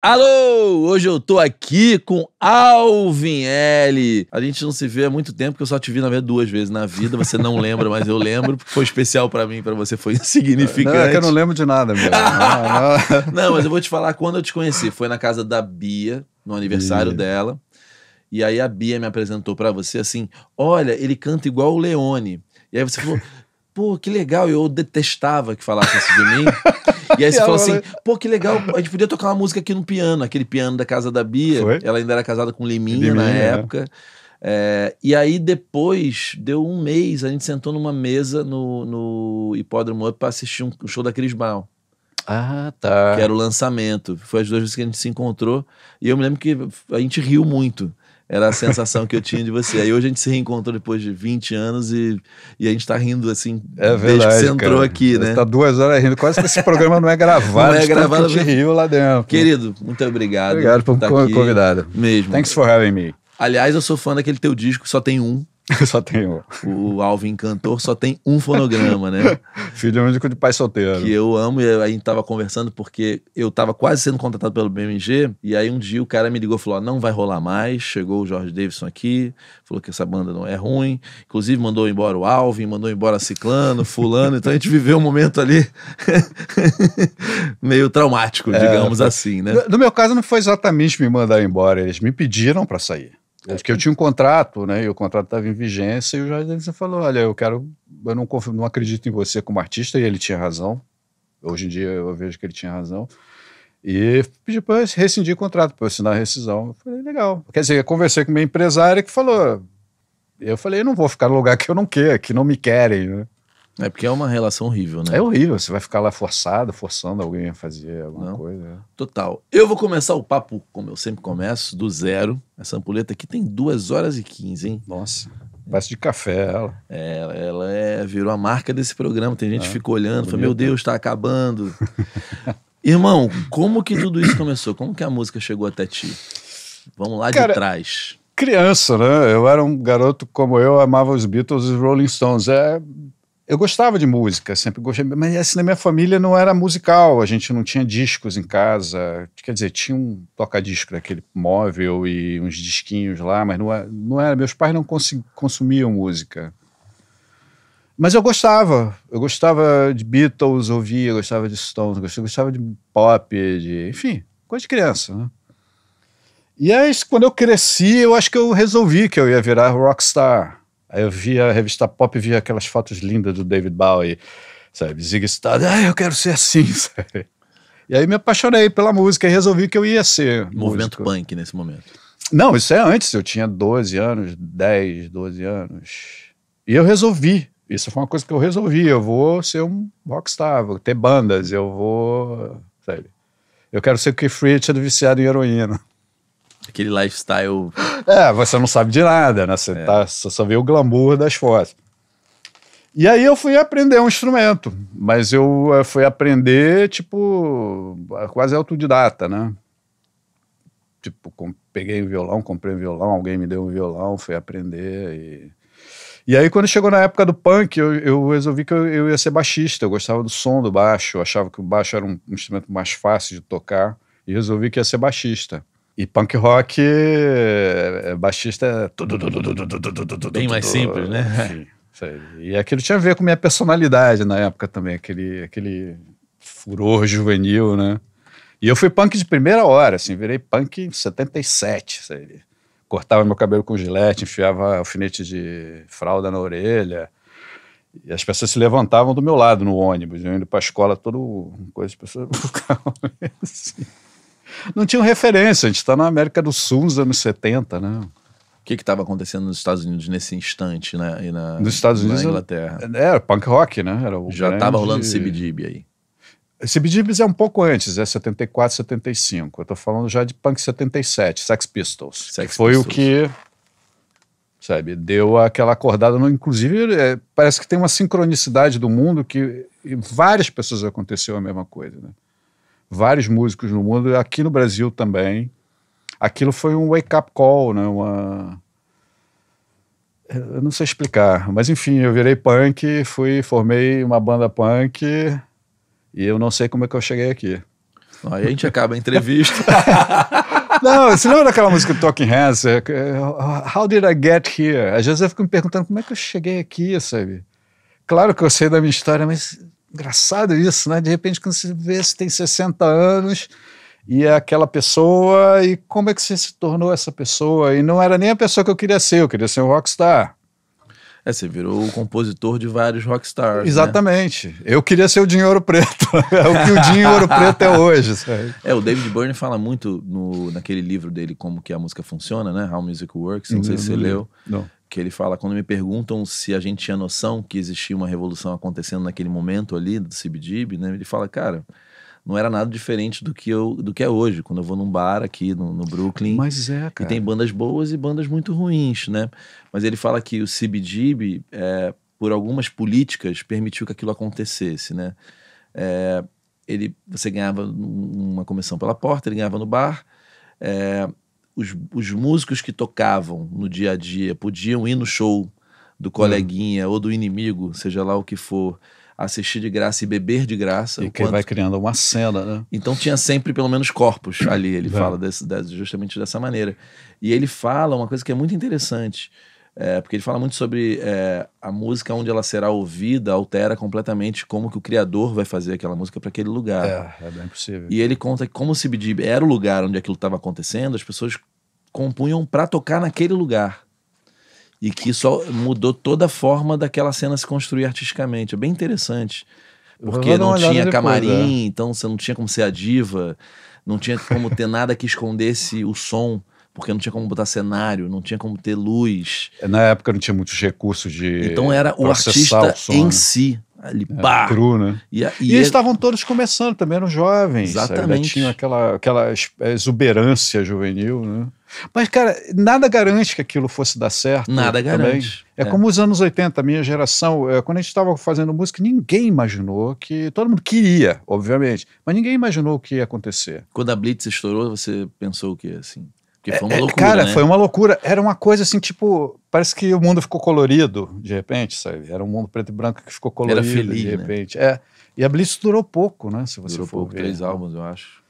Alô! Hoje eu tô aqui com Alvin L. A gente não se vê há muito tempo, que eu só te vi, na verdade, duas vezes na vida. Você não lembra, mas eu lembro, porque foi especial para mim, para você foi insignificante. Não, é que eu não lembro de nada, meu. não, não. não, mas eu vou te falar quando eu te conheci. Foi na casa da Bia, no aniversário Bia. dela. E aí a Bia me apresentou para você assim: olha, ele canta igual o Leone. E aí você falou, pô, que legal, eu detestava que falasse isso de mim. e aí você falou assim, né? pô, que legal, a gente podia tocar uma música aqui no piano, aquele piano da casa da Bia. Foi? Ela ainda era casada com Liminha, Liminha na é. época. Né? É, e aí depois, deu um mês, a gente sentou numa mesa no, no Hipódromo Up pra assistir um, um show da Cris Mal. Ah, tá. Que era o lançamento. Foi as duas vezes que a gente se encontrou. E eu me lembro que a gente riu muito. Era a sensação que eu tinha de você. Aí hoje a gente se reencontrou depois de 20 anos e, e a gente tá rindo assim, é verdade, desde que você entrou cara. aqui, né? Você tá duas horas rindo. Quase que esse programa não é gravado. não é gravado. A gente riu lá dentro. Querido, muito obrigado. Obrigado por, por estar aqui. convidado. Mesmo. Thanks for having me. Aliás, eu sou fã daquele teu disco, só tem um. só tem O Alvin Cantor só tem um fonograma, né? Filho é único de pai solteiro. Que eu amo, e a gente tava conversando porque eu tava quase sendo contratado pelo BMG, e aí um dia o cara me ligou e falou: não vai rolar mais. Chegou o Jorge Davidson aqui, falou que essa banda não é ruim. Inclusive, mandou embora o Alvin, mandou embora Ciclano, Fulano. Então a gente viveu um momento ali meio traumático, é. digamos é, assim, né? No meu caso, não foi exatamente me mandar embora, eles me pediram para sair. É porque eu tinha um contrato, né? E o contrato estava em vigência, e o Jorge Denison falou: olha, eu quero. Eu não, confio, não acredito em você como artista, e ele tinha razão. Hoje em dia eu vejo que ele tinha razão. E pedi para rescindir o contrato, para assinar a rescisão. Eu falei, legal. Quer dizer, eu conversei com minha empresária que falou. Eu falei, eu não vou ficar no lugar que eu não quero, que não me querem. Né? É porque é uma relação horrível, né? É horrível, você vai ficar lá forçado, forçando alguém a fazer alguma Não. coisa. É. Total. Eu vou começar o papo, como eu sempre começo, do zero. Essa ampuleta aqui tem duas horas e 15, hein? Nossa. Parece de café ela. É, ela é, virou a marca desse programa. Tem gente que ah, ficou olhando, falou, meu Deus, tá acabando. Irmão, como que tudo isso começou? Como que a música chegou até ti? Vamos lá Cara... de trás criança, né? Eu era um garoto como eu, amava os Beatles e os Rolling Stones. É eu gostava de música, sempre gostei, mas assim, na minha família não era musical, a gente não tinha discos em casa. Quer dizer, tinha um toca-disco daquele móvel e uns disquinhos lá, mas não era. É, não era meus pais não consumiam música. Mas eu gostava. Eu gostava de Beatles, ouvia, gostava de Stones, gostava de pop, de, enfim, coisa de criança. Né? E aí, quando eu cresci, eu acho que eu resolvi que eu ia virar rockstar. Aí eu via a revista Pop e via aquelas fotos lindas do David Bowie, sabe? Zig Stardust, ah, eu quero ser assim, sabe? E aí me apaixonei pela música e resolvi que eu ia ser Movimento músico. punk nesse momento. Não, isso é antes, eu tinha 12 anos, 10, 12 anos. E eu resolvi, isso foi uma coisa que eu resolvi, eu vou ser um rockstar, vou ter bandas, eu vou, sabe? Eu quero ser o Keith Richards viciado em heroína. Aquele lifestyle. É, você não sabe de nada, né? Você, é. tá, você só vê o glamour das fotos. E aí eu fui aprender um instrumento, mas eu fui aprender, tipo, quase autodidata, né? Tipo, peguei um violão, comprei um violão, alguém me deu um violão, fui aprender e... E aí, quando chegou na época do punk, eu, eu resolvi que eu, eu, ia ser baixista. Eu gostava do som do baixo, eu achava que o baixo era um instrumento mais fácil de tocar, e resolvi que ia ser baixista. E punk rock, baixista é. Bem mais simples, né? E aquilo tinha a ver com minha personalidade na época também, aquele, aquele furor juvenil, né? E eu fui punk de primeira hora, assim, virei punk em 77, sei. Cortava meu cabelo com gilete, enfiava alfinete de fralda na orelha. E as pessoas se levantavam do meu lado no ônibus, eu indo pra escola, todo coisa, as pessoas assim não tinham referência. A gente está na América do Sul nos anos 70, né? O que estava acontecendo nos Estados Unidos nesse instante, né? E na, nos Estados Unidos, na Inglaterra. É, era punk rock, né? Era Já estava grande... rolando CBGB aí. CBGBs é um pouco antes, é 74, 75. Eu tô falando já de punk 77, Sex Pistols. Sex foi Pistols. o que, sabe, deu aquela acordada. No, inclusive, é, parece que tem uma sincronicidade do mundo que várias pessoas aconteceu a mesma coisa, né? vários músicos no mundo, aqui no Brasil também. Aquilo foi um wake-up call, né? Uma... Eu não sei explicar, mas enfim, eu virei punk, fui, formei uma banda punk e eu não sei como é que eu cheguei aqui. Aí a gente acaba a entrevista. Não, você lembra daquela música do Talking Hands? É, é, How did I get here? Às vezes eu fico me perguntando como é que eu cheguei aqui, sabe? Claro que eu sei da minha história, mas Engraçado isso, né? De repente, quando você vê, você tem 60 anos e é aquela pessoa, e como é que você se tornou essa pessoa? E não era nem a pessoa que eu queria ser, eu queria ser um rockstar. É, você virou o compositor de vários rockstars. Né? Exatamente. Né? Eu queria ser o dinheiro Ouro Preto. é o que o Dinho Ouro Preto é hoje. Sabe? É, o David Byrne fala muito no, naquele livro dele, Como que a Música Funciona, né? How Music Works. Não, não sei se você leu. Não que ele fala quando me perguntam se a gente tinha noção que existia uma revolução acontecendo naquele momento ali do CBDB, né? Ele fala, cara, não era nada diferente do que eu do que é hoje, quando eu vou num bar aqui no, no Brooklyn. Mas é, cara. E tem bandas boas e bandas muito ruins, né? Mas ele fala que o CBDB, é, por algumas políticas, permitiu que aquilo acontecesse, né? É, ele, você ganhava uma comissão pela porta, ele ganhava no bar. É, os, os músicos que tocavam no dia a dia podiam ir no show do coleguinha hum. ou do inimigo, seja lá o que for, assistir de graça e beber de graça. E que quanto... vai criando uma cena, né? Então tinha sempre pelo menos corpos ali, ele é. fala desse, desse, justamente dessa maneira. E ele fala uma coisa que é muito interessante. É, porque ele fala muito sobre é, a música onde ela será ouvida altera completamente como que o criador vai fazer aquela música para aquele lugar. É, é bem possível. E ele conta que como o CBD era o lugar onde aquilo estava acontecendo, as pessoas compunham para tocar naquele lugar. E que só mudou toda a forma daquela cena se construir artisticamente. É bem interessante. Porque não tinha depois, camarim, é. então você não tinha como ser a diva, não tinha como ter nada que escondesse o som porque não tinha como botar cenário, não tinha como ter luz. Na época não tinha muitos recursos de. Então era o artista o em né? si. Ali, É, cru, né? E, a, e, e eles estavam todos começando, também eram jovens. Exatamente. Tinham aquela, aquela exuberância juvenil, né? Mas, cara, nada garante que aquilo fosse dar certo. Nada também. garante. É, é, como os anos 80, a minha geração, é, quando a gente estava fazendo música, ninguém imaginou que. Todo mundo queria, obviamente, mas ninguém imaginou o que ia acontecer. Quando a Blitz estourou, você pensou o quê? Assim? Porque foi uma é, é, loucura. Cara, né? foi uma loucura. Era uma coisa assim, tipo, parece que o mundo ficou colorido de repente, sabe? Era um mundo preto e branco que ficou colorido Era feliz, de né? repente. Né? É. E a Blitz durou pouco, né? Se você durou for pouco, ver, três álbuns, eu acho.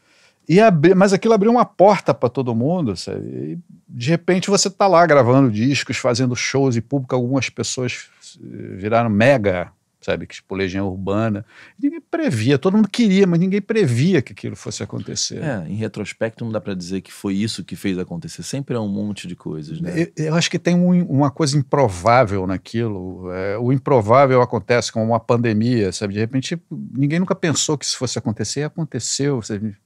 E abri, mas aquilo abriu uma porta para todo mundo, sabe? E de repente você tá lá gravando discos, fazendo shows e público, algumas pessoas eh, viraram mega sabe? Que tipo Legião Urbana. Ninguém previa, todo mundo queria, mas ninguém previa que aquilo fosse acontecer. É, em retrospecto não dá para dizer que foi isso que fez acontecer, sempre é um monte de coisas, né? Eu, eu acho que tem um, uma coisa improvável naquilo, é, o improvável acontece com uma pandemia, sabe? De repente ninguém nunca pensou que isso fosse acontecer e aconteceu, sabe?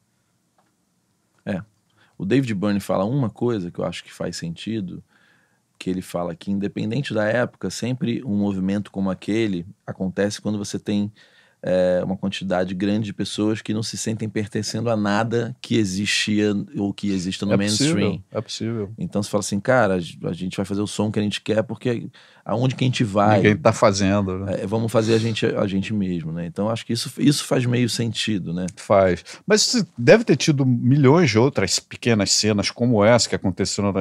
É. O David Byrne fala uma coisa que eu acho que faz sentido, que ele fala que, independente da época, sempre um movimento como aquele acontece quando você tem é, uma quantidade grande de pessoas que não se sentem pertencendo a nada que existia ou que exista no é mainstream. Possível, é possível. Então você fala assim, cara, a gente vai fazer o som que a gente quer porque aonde que a gente vai. Ninguém tá fazendo. Né? É, vamos fazer a gente, a gente mesmo, né? Então acho que isso, isso faz meio sentido, né? Faz. Mas deve ter tido milhões de outras pequenas cenas como essa que aconteceram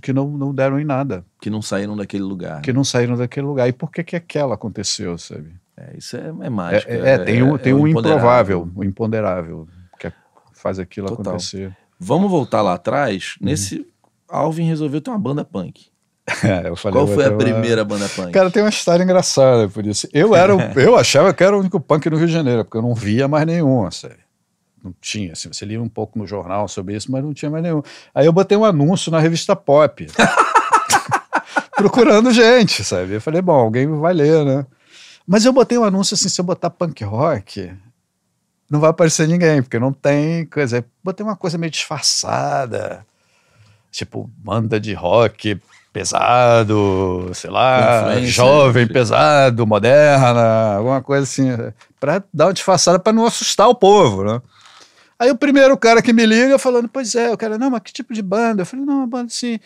que não, não deram em nada. Que não saíram daquele lugar. Que né? não saíram daquele lugar. E por que, que aquela aconteceu, sabe? É, isso é, é mágico. É, é, é, tem o, tem é o, o improvável, o imponderável, que é faz aquilo Total. acontecer. Vamos voltar lá atrás. Uhum. Nesse. Alvin resolveu ter uma banda punk. É, Qual foi a uma... primeira banda punk? Cara, tem uma história engraçada por isso. Eu era, eu achava que era o único punk no Rio de Janeiro, porque eu não via mais nenhum, sério. Não tinha, assim, você lia um pouco no jornal sobre isso, mas não tinha mais nenhum. Aí eu botei um anúncio na revista Pop, procurando gente, sabe? Eu falei, bom, alguém vai ler, né? Mas eu botei um anúncio assim: se eu botar punk rock, não vai aparecer ninguém, porque não tem coisa. Eu botei uma coisa meio disfarçada, tipo banda de rock pesado, sei lá, jovem, pesado, moderna, alguma coisa assim, para dar uma disfarçada para não assustar o povo, né? Aí o primeiro cara que me liga falando, pois é, o cara, não, mas que tipo de banda? Eu falei, não, uma banda assim,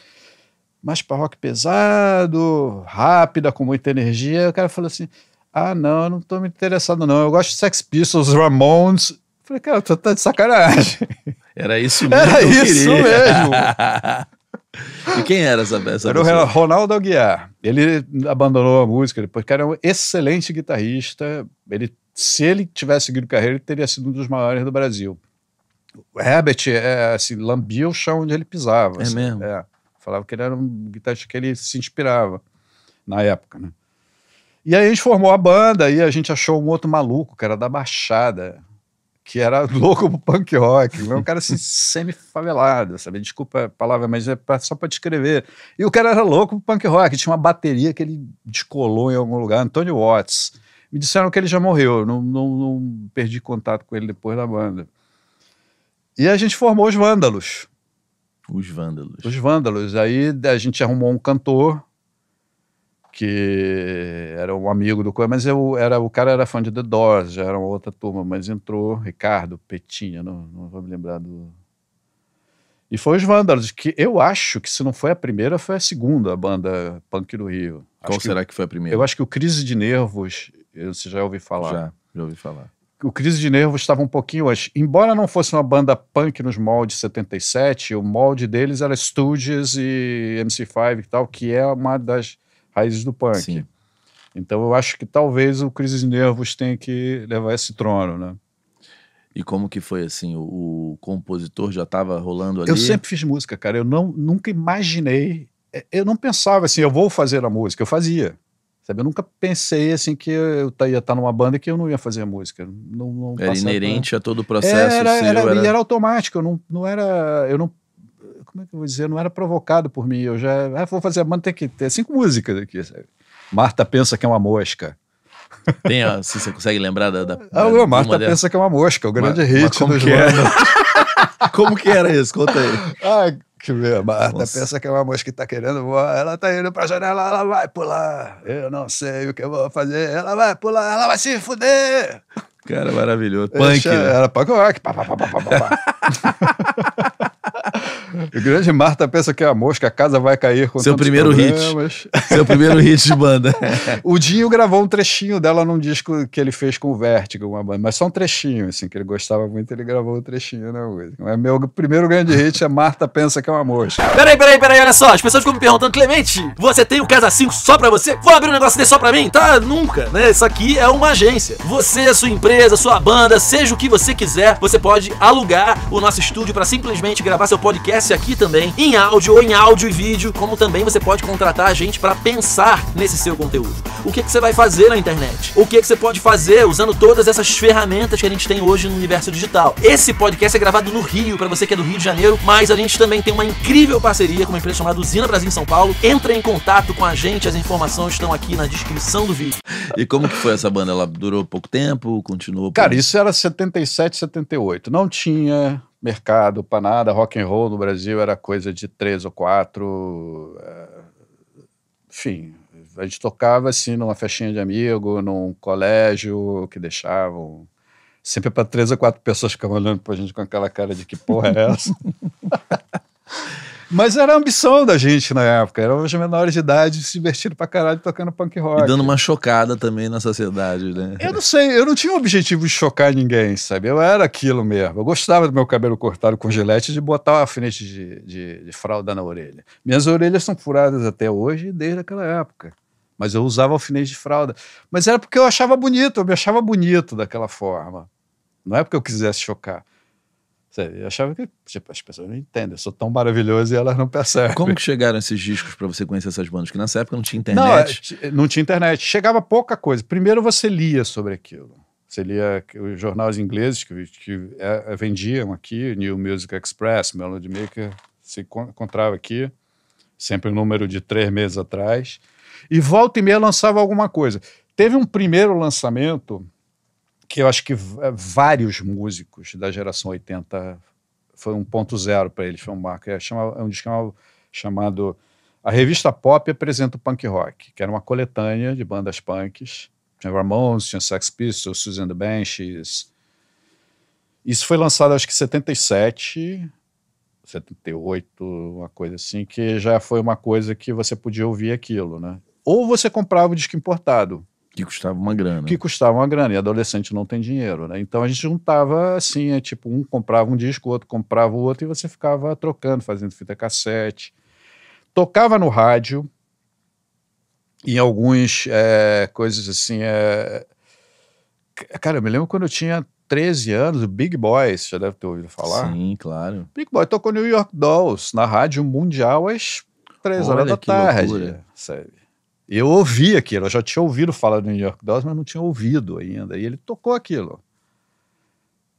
mais para rock pesado, rápida, com muita energia. O cara falou assim, ah, não, eu não tô me interessado, não. Eu gosto de Sex Pistols, Ramones. falei, cara, tu tá de sacanagem. Era isso mesmo. Era isso queria. mesmo. e quem era essa, pessoa? Era o Ronaldo Aguiar. Ele abandonou a música, porque era um excelente guitarrista. Ele, se ele tivesse seguido carreira, ele teria sido um dos maiores do Brasil. O Herbert é, assim, lambia o chão onde ele pisava. É assim, mesmo? É. Falava que ele era um guitarrista que ele se inspirava na época, né? E aí a gente formou a banda e a gente achou um outro maluco, que era da Baixada, que era louco pro punk rock. Um cara assim, semi-favelado, sabe? Desculpa a palavra, mas é pra, só pra descrever. E o cara era louco pro punk rock. Tinha uma bateria que ele descolou em algum lugar, antônio Watts. Me disseram que ele já morreu, não, não, não perdi contato com ele depois da banda. E a gente formou os Vândalos. Os Vândalos. Os Vândalos. Aí a gente arrumou um cantor que era um amigo do coisa, mas eu era o cara era fã de The Doors, já era uma outra turma, mas entrou Ricardo Petinha, não, não vou me lembrar do e foi os Vândalos, que eu acho que se não foi a primeira, foi a segunda a banda punk do Rio. Qual acho será que, que, foi a primeira? Eu acho que o Crise de Nervos, você já ouviu falar. Já, já ouvi falar. O Crise de Nervos estava um pouquinho antes. Embora não fosse uma banda punk nos moldes 77, o molde deles era Stooges e MC5 e tal, que é uma das raízes do punk. Sim. Então eu acho que talvez o Crises Nervos tenha que levar esse trono, né? E como que foi assim? O, o compositor já estava rolando ali? Eu sempre fiz música, cara. Eu não, nunca imaginei. É, eu não pensava assim, eu vou fazer a música. Eu fazia. Sabe? Eu nunca pensei assim que eu ia estar numa banda que eu não ia fazer música. Não, não era né? inerente pra... a todo o processo. Era, seu, era, era... era automático. Eu não, não era. Eu não como é que eu vou dizer, não era provocado por mim. Eu já, ah, vou fazer mano, tem que ter cinco músicas aqui. Sabe? Marta pensa que é uma mosca. Tem, a, se você consegue lembrar da. da ah, o Marta dela. pensa que é uma mosca, o grande hit como que era? como que era isso? Conta aí. Ai, que ver, Marta Nossa. pensa que é uma mosca que tá querendo voar, ela tá indo pra janela, ela vai pular. Eu não sei o que eu vou fazer, ela vai pular, ela vai se fuder. Cara, maravilhoso. Punk. Deixa, né? Era punk rock. Pá, pá, pá, pá, pá, pá. O Grande Marta pensa que é a mosca, a casa vai cair com Seu primeiro problemas. hit. Seu primeiro hit de banda. o Dinho gravou um trechinho dela num disco que ele fez com o Vertigo, uma banda, mas só um trechinho, assim, que ele gostava muito, ele gravou um trechinho na música. É meu primeiro grande hit, é Marta pensa que é uma mosca. Peraí, peraí, peraí, olha só, as pessoas ficam me perguntando, Clemente, você tem um casa 5 só pra você? Vou abrir um negócio desse só pra mim? Tá, nunca, né? Isso aqui é uma agência. Você, sua empresa, sua banda, seja o que você quiser, você pode alugar o nosso estúdio para simplesmente gravar seu podcast aqui também em áudio ou em áudio e vídeo, como também você pode contratar a gente para pensar nesse seu conteúdo. O que, é que você vai fazer na internet? O que, é que você pode fazer usando todas essas ferramentas que a gente tem hoje no universo digital? Esse podcast é gravado no Rio, para você que é do Rio de Janeiro, mas a gente também tem uma incrível parceria com uma empresa chamada Usina Brasil em São Paulo. Entra em contato com a gente, as informações estão aqui na descrição do vídeo. E como que foi essa banda? Ela durou pouco tempo? Continuou? Cara, isso era 77, 78. Não tinha mercado, panada, rock and roll no Brasil era coisa de três ou quatro. Eh, enfim, a gente tocava assim numa festinha de amigo, num colégio que deixavam. Sempre para três ou quatro pessoas ficavam olhando para a gente com aquela cara de que porra é essa? Mas era a ambição da gente na época. Era os menores de idade se divertindo pra caralho tocando punk rock. E dando uma chocada também na sociedade, né? Eu não sei, eu não tinha o objetivo de chocar ninguém, sabe? Eu era aquilo mesmo. Eu gostava do meu cabelo cortado com gilete de botar um alfinete de, de, de fralda na orelha. Minhas orelhas são furadas até hoje, desde aquela época. Mas eu usava alfinete de fralda. Mas era porque eu achava bonito, eu me achava bonito daquela forma. Não é porque eu quisesse chocar eu achava que tipo, as pessoas não entendem, eu sou tão maravilhoso e elas não percebem. Como que chegaram esses discos para você conhecer essas bandas? Que nessa época não tinha é, internet. Não, não tinha internet. Chegava pouca coisa. Primeiro você lia sobre aquilo. Você lia os jornais ingleses que, que é, é, vendiam aqui, New Music Express, Melody Maker, se encontrava aqui, sempre um número de três meses atrás. E volta e meia lançava alguma coisa. Teve um primeiro lançamento que eu acho que eh, vários músicos da geração 80 foi um ponto zero para eles, foi um marco. É, chama, é um disco chamado, chamado A Revista Pop apresenta o punk rock, que era uma coletânea de bandas punks. Tinha Ramones, tinha Sex Pistols, Susan the Banshees. Isso foi lançado acho que em 77, 78, uma coisa assim, que já foi uma coisa que você podia ouvir aquilo, né? Ou você comprava o disco importado, que custava uma grana. Que custava uma grana, e adolescente não tem dinheiro, né? Então a gente juntava assim, é, tipo, um comprava um disco, o outro comprava o outro, e você ficava trocando, fazendo fita cassete. Tocava no rádio, em alguns é, coisas assim. É... Cara, eu me lembro quando eu tinha 13 anos, o Big Boy, você já deve ter ouvido falar. Sim, claro. Big Boy tocou New York Dolls na Rádio Mundial às 3 Olha, horas da tarde. Loucura. Sabe? Eu ouvi aquilo, eu já tinha ouvido falar do New York Dolls, mas não tinha ouvido ainda. E ele tocou aquilo.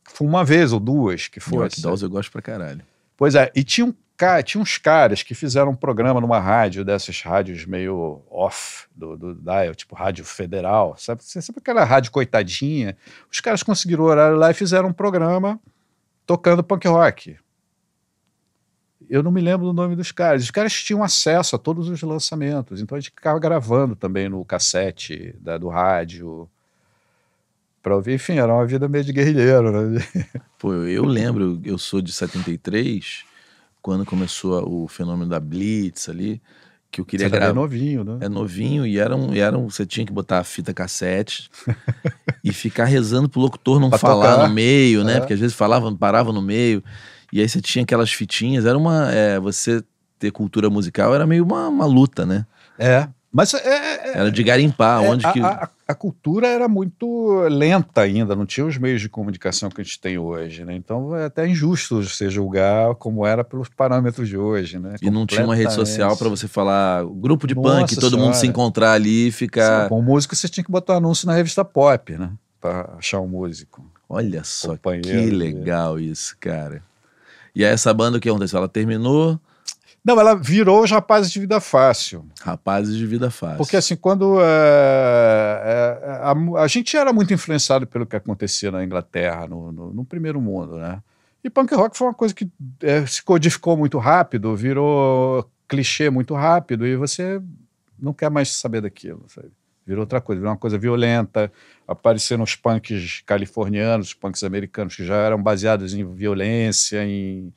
Foi uma vez ou duas que foi. New York Dolls eu gosto pra caralho. Pois é, e tinha, um, tinha uns caras que fizeram um programa numa rádio, dessas rádios meio off do, do dial, tipo Rádio Federal, sabe? Sempre aquela rádio coitadinha. Os caras conseguiram o horário lá e fizeram um programa tocando punk rock eu não me lembro do nome dos caras. Os caras tinham acesso a todos os lançamentos, então a gente ficava gravando também no cassete da, do rádio. Pra ouvir, enfim, era uma vida meio de guerrilheiro, né? Pô, eu lembro, eu sou de 73, quando começou o fenômeno da Blitz ali, que eu queria gravar. É novinho, né? É novinho e era um, e era um, você tinha que botar a fita cassete e ficar rezando pro locutor não pra falar tocar. no meio, né? É. Porque às vezes falavam, parava no meio. E aí você tinha aquelas fitinhas, era uma. É, você ter cultura musical era meio uma, uma luta, né? É. Mas é, é, é, era de garimpar, é, onde a, que. A, a, cultura era muito lenta ainda, não tinha os meios de comunicação que a gente tem hoje, né? Então é até injusto você julgar como era pelos parâmetros de hoje, né? E não tinha uma rede social para você falar grupo de Nossa punk, senhora. todo mundo se encontrar ali e ficar. Com é músico você tinha que botar um anúncio na revista pop, né? Para achar um músico. Olha só que legal isso, cara. E aí essa banda, o que aconteceu? Ela terminou... Não, ela virou os Rapazes de Vida Fácil. Rapazes de Vida Fácil. Porque assim, quando... É, a, a, gente era muito influenciado pelo que acontecia na Inglaterra, no, no, no primeiro mundo, né? E punk rock foi uma coisa que se codificou muito rápido, virou clichê muito rápido e você não quer mais saber daquilo, sabe? Virou outra coisa, virou uma coisa violenta, apareceram os punks californianos, os punks americanos, que já eram baseados em violência, em.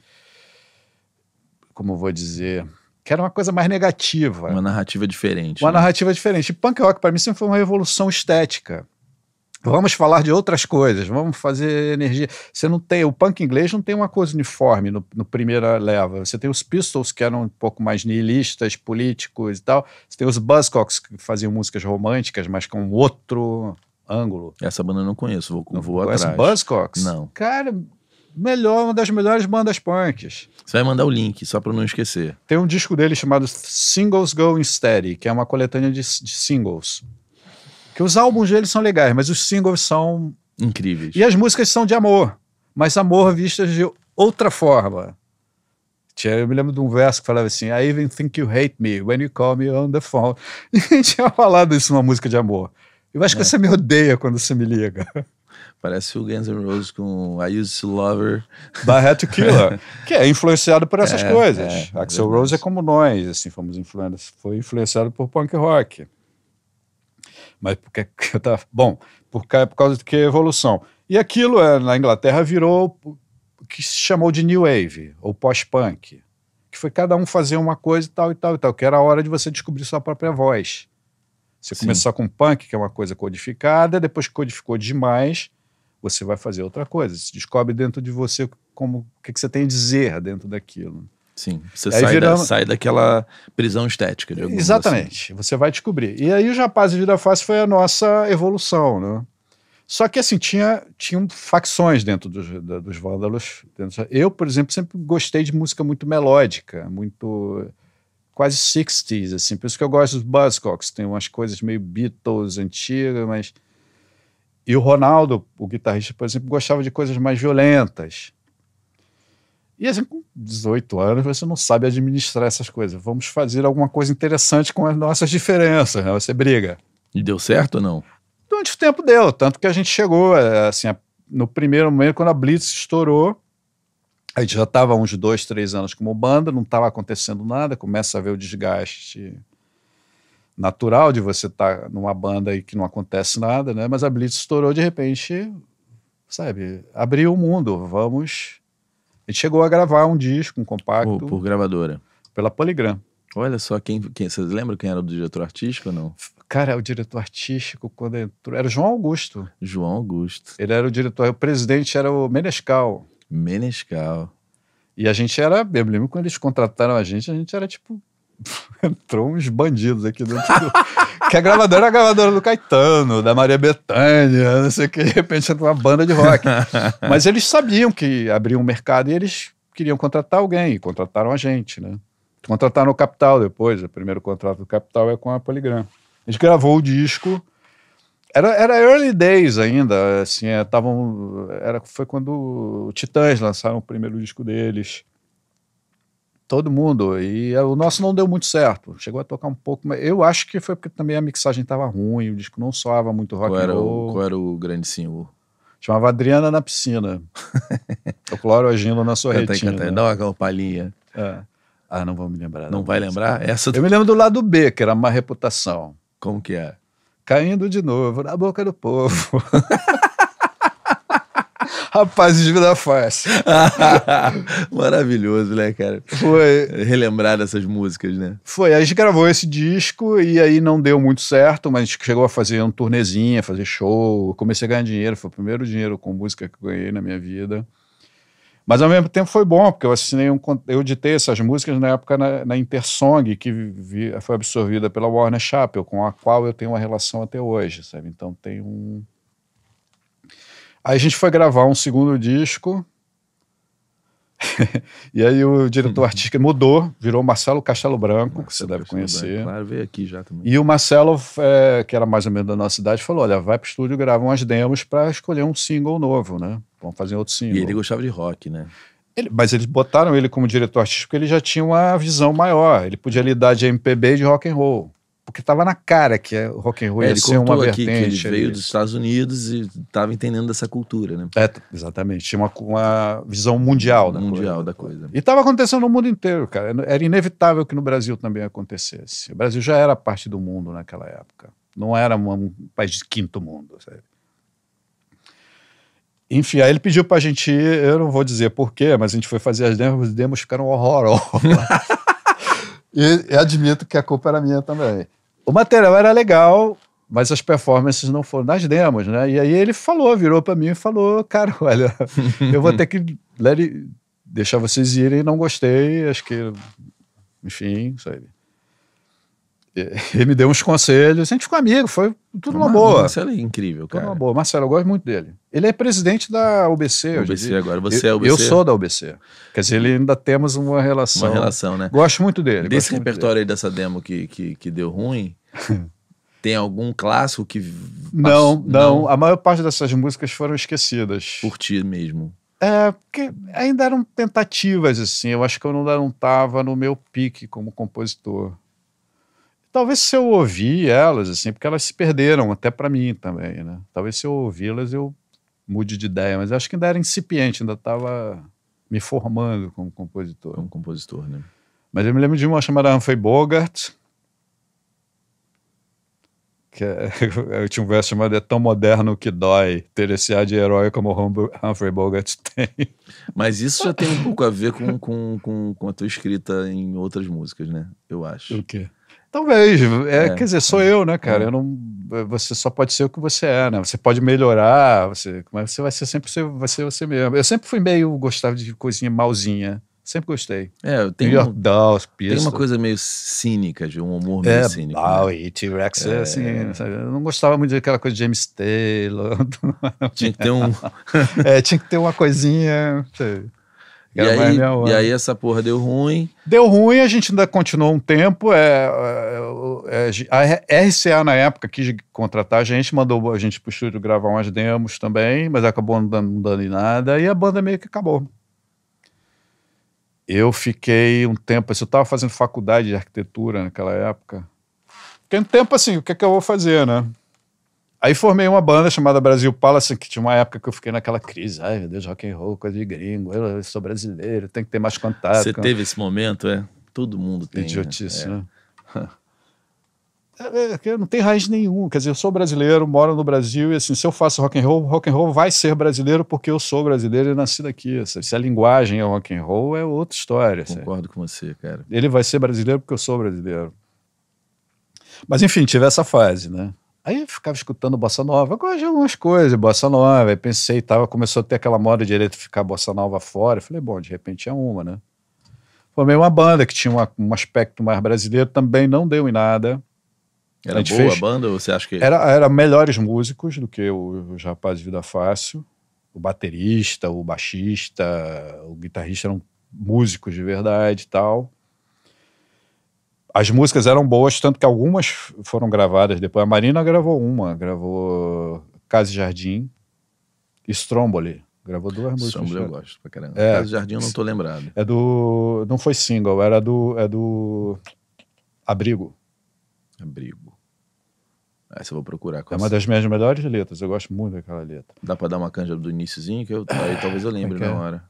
Como vou dizer? Que era uma coisa mais negativa. Uma narrativa diferente. Uma né? narrativa diferente. E punk rock, para mim, sempre foi uma revolução estética. Vamos falar de outras coisas, vamos fazer energia. Você não tem, o punk inglês não tem uma coisa uniforme no, no primeira leva. Você tem os Pistols, que eram um pouco mais nihilistas, políticos e tal. Você tem os Buzzcocks, que faziam músicas românticas, mas com outro Ângulo. Essa banda eu não conheço, vou, não, vou conhece atrás. Buzzcocks? Não. Cara, melhor, uma das melhores bandas punks. Você vai mandar o link, só para não esquecer. Tem um disco dele chamado Singles Going Steady, que é uma coletânea de, de singles. Que os álbuns deles são legais, mas os singles são... Incríveis. E as músicas são de amor, mas amor vistas de outra forma. Eu me lembro de um verso que falava assim: I even think you hate me when you call me on the phone. Ninguém tinha falado isso numa música de amor. Eu acho é. que né? você me odeia quando você me liga. Parece o Guns N' Roses com I Used to Lover. Da Hat Killer, que é influenciado por essas é, coisas. É, Axel Rose é como nós, assim, fomos influenciados, foi influenciado por punk rock. Mas porque eu tava, bom, por, por causa do que evolução. E aquilo é, na Inglaterra virou o que se chamou de new wave ou pós-punk, que foi cada um fazer uma coisa e tal e tal e tal, que era a hora de você descobrir sua própria voz. Você Sim. com punk, que é uma coisa codificada, depois que codificou demais, você vai fazer outra coisa. Você descobre dentro de você como o que, que você tem a dizer dentro daquilo. Sim, você sai, da, sai, daquela prisão estética. De assim. Exatamente, assim. você vai descobrir. E aí o Rapaz de Vida Fácil foi a nossa evolução, né? Só que assim, tinha, tinha facções dentro dos, dos vândalos. Eu, por exemplo, sempre gostei de música muito melódica, muito quase 60s, assim. Por isso que eu gosto dos Buzzcocks, tem umas coisas meio Beatles antigas, mas... E o Ronaldo, o guitarrista, por exemplo, gostava de coisas mais violentas. E assim, com 18 anos, você não sabe administrar essas coisas. Vamos fazer alguma coisa interessante com as nossas diferenças, né? Você briga. E deu certo ou não? Durante o tempo deu, tanto que a gente chegou, eh, assim, no primeiro momento, quando a Blitz estourou, a gente já estava uns dois, três anos como banda, não estava acontecendo nada, começa a ver o desgaste natural de você estar tá numa banda e que não acontece nada, né? Mas a Blitz estourou de repente, sabe? Abriu o mundo, vamos. A gente chegou a gravar um disco, um compacto. Por, por gravadora. Pela Polygram. Olha só, quem, quem, vocês lembram quem era o diretor artístico ou não? Cara, o diretor artístico, quando entrou. Era o João Augusto. João Augusto. Ele era o diretor, o presidente era o Menescal. Menescal. E a gente era, eu lembro quando eles contrataram a gente, a gente era tipo. entrou uns bandidos aqui dentro do. que a gravadora era a gravadora do Caetano, da Maria Bethânia, não sei o que, de repente entra uma banda de rock. Mas eles sabiam que abriam um mercado e eles queriam contratar alguém, e contrataram a gente, né? Contrataram o Capital depois, o primeiro contrato do Capital é com a Poligram. A gente gravou o disco era, era early days ainda, assim, estavam. É, era, foi quando o Titãs lançaram o primeiro disco deles. Todo mundo. E é, o nosso não deu muito certo. Chegou a tocar um pouco, mas eu acho que foi porque também a mixagem estava ruim, o disco não soava muito rock qual era O, qual era o grande senhor? Chamava Adriana na piscina. o Cloro agindo na sorretina. Canta, canta. Dá uma palhinha. É. Ah, não vou me lembrar. Não, não vai lembrar? Essa... Eu me lembro do lado B, que era má reputação. Como que é? caindo de novo na boca do povo. Rapazes de vida fácil. Maravilhoso, né, cara? Foi. Relembrar dessas músicas, né? Foi. A gente gravou esse disco e aí não deu muito certo, mas chegou a fazer um turnezinha, fazer show. Comecei a ganhar dinheiro. Foi o primeiro dinheiro com música que eu ganhei na minha vida. Mas ao mesmo tempo foi bom, porque eu assinei um, eu ditei essas músicas na época na, na Intersong, que vi, foi absorvida pela Warner Chappell, com a qual eu tenho uma relação até hoje, sabe? Então tem um Aí a gente foi gravar um segundo disco. e aí o diretor uhum. artístico mudou, virou Marcelo Castelo Branco, Marcelo que você deve Castelo conhecer. Branco, claro, veio aqui já também. E o Marcelo, é, que era mais ou menos da nossa idade, falou: olha, vai pro estúdio grava umas demos para escolher um single novo, né? vamos fazer outro single. E ele gostava de rock, né? Ele, mas eles botaram ele como diretor artístico, ele já tinha uma visão maior. Ele podia lidar de MPB e de rock and roll. Porque estava na cara que é, rock and roll é, ia ser uma vertente. Que ele veio dos Estados Unidos e estava entendendo dessa cultura, né? É, exatamente. Tinha uma, uma visão mundial da mundial coisa. da coisa. E estava acontecendo no mundo inteiro, cara. Era inevitável que no Brasil também acontecesse. O Brasil já era parte do mundo naquela época. Não era um país de quinto mundo, sabe? Enfim, aí ele pediu pra gente ir, eu não vou dizer porquê, mas a gente foi fazer as demos, as demos ficaram horrorosas. e, admito que a culpa era minha também. O material era legal, mas as performances não foram nas demos, né? E aí ele falou, virou para mim e falou, cara, olha, eu vou ter que let it, deixar vocês irem, não gostei, acho que, enfim, isso aí ele me deu uns conselhos, a gente ficou amigo, foi tudo uma, uma boa. Marcelo é incrível, cara. Tudo uma boa. Marcelo, eu gosto muito dele. Ele é presidente da UBC. UBC agora, você eu, é UBC? Eu sou da UBC. Quer dizer, ele ainda temos uma relação. Uma relação, né? Gosto muito dele. Desse repertório dele. aí dessa demo que, que, que deu ruim, tem algum clássico que... Não, passou, não, não. A maior parte dessas músicas foram esquecidas. Por ti mesmo. É, porque ainda eram tentativas, assim. Eu acho que eu não, não estava no meu pique como compositor. Talvez se eu ouvir elas, assim, porque elas se perderam até para mim também, né? Talvez se eu ouvi-las eu mude de ideia, mas acho que ainda era incipiente, ainda estava me formando como compositor. Como compositor, né? Mas eu me lembro de uma chamada Humphrey Bogart, que é, eu tinha um verso chamado É tão moderno que dói ter esse ar de herói como Humphrey Bogart tem. Mas isso já tem um pouco a ver com, com, com, com a tua escrita em outras músicas, né? Eu acho. O quê? Talvez. É, é, quer dizer, sou é, eu, né, cara? É. Eu não, é, você só pode ser o que você é, né? Você pode melhorar, você, mas você vai ser sempre você, vai ser você mesmo. Eu sempre fui meio gostava de coisinha malzinha. Sempre gostei. É, eu tenho. York um, Dolls, Tem uma coisa meio cínica, de um humor meio é, cínico. Ah, né? e T-Rex é, assim. Sabe? Eu não gostava muito daquela coisa de James Taylor. Tinha que ter um. é, tinha que ter uma coisinha. Sei. E aí, e aí, essa porra deu ruim. Deu ruim, a gente ainda continuou um tempo. É, é, é, é a RCA na época quis contratar a gente, mandou a gente pro estúdio gravar umas demos também, mas acabou não dando, não dando em nada, e a banda meio que acabou. Eu fiquei um tempo, assim, eu estava fazendo faculdade de arquitetura naquela época. Fiquei um tempo assim, o que é que eu vou fazer, né? Aí formei uma banda chamada Brasil Palace, que tinha uma época que eu fiquei naquela crise. Ai, meu Deus, rock and roll, coisa de gringo. Eu sou brasileiro, tem que ter mais contato. Você teve esse momento, é? Todo mundo tem. Né? Idiotice, é. né? É, é não tem raiz nenhuma. Quer dizer, eu sou brasileiro, moro no Brasil e assim, se eu faço rock and roll, rock and roll vai ser brasileiro porque eu sou brasileiro e nasci daqui. Sabe? Se a linguagem é rock and roll, é outra história. Concordo sabe? com você, cara. Ele vai ser brasileiro porque eu sou brasileiro. Mas enfim, tive essa fase, né? Aí ficava escutando bossa nova, eu de algumas coisas, bossa nova. Aí pensei, tava, começou a ter aquela moda de eletrificar bossa nova fora. Eu falei, bom, de repente é uma, né? Formei uma banda que tinha uma, um aspecto mais brasileiro, também não deu em nada. Era a boa fez... a banda ou você acha que. Era, era melhores músicos do que os rapazes de Vida Fácil. O baterista, o baixista, o guitarrista eram músicos de verdade e tal as músicas eram boas, tanto que algumas foram gravadas depois. A Marina gravou uma, gravou Casa e Jardim e Stromboli. Gravou duas músicas. Stromboli eu né? gosto pra caramba. É, Casa e Jardim eu não tô lembrado. É do. Não foi single, era do. É do. Abrigo. Abrigo. Ah, essa eu vou procurar. É uma das minhas melhores letras, eu gosto muito daquela letra. Dá pra dar uma canja do iníciozinho, que eu, aí talvez eu lembre é que... na é? hora.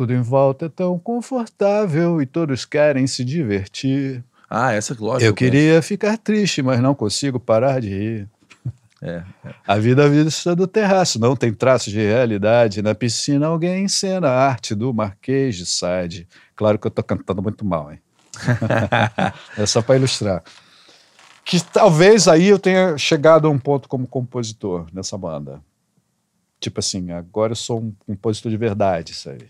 Tudo em volta é tão confortável e todos querem se divertir. Ah, essa lógica. Eu queria conheço. ficar triste, mas não consigo parar de rir. É, é. A vida vista do terraço não tem traços de realidade. Na piscina alguém encena a arte do Marquês de Sade. Claro que eu estou cantando muito mal, hein? é só para ilustrar. Que talvez aí eu tenha chegado a um ponto como compositor nessa banda. Tipo assim, agora eu sou um compositor de verdade, isso aí.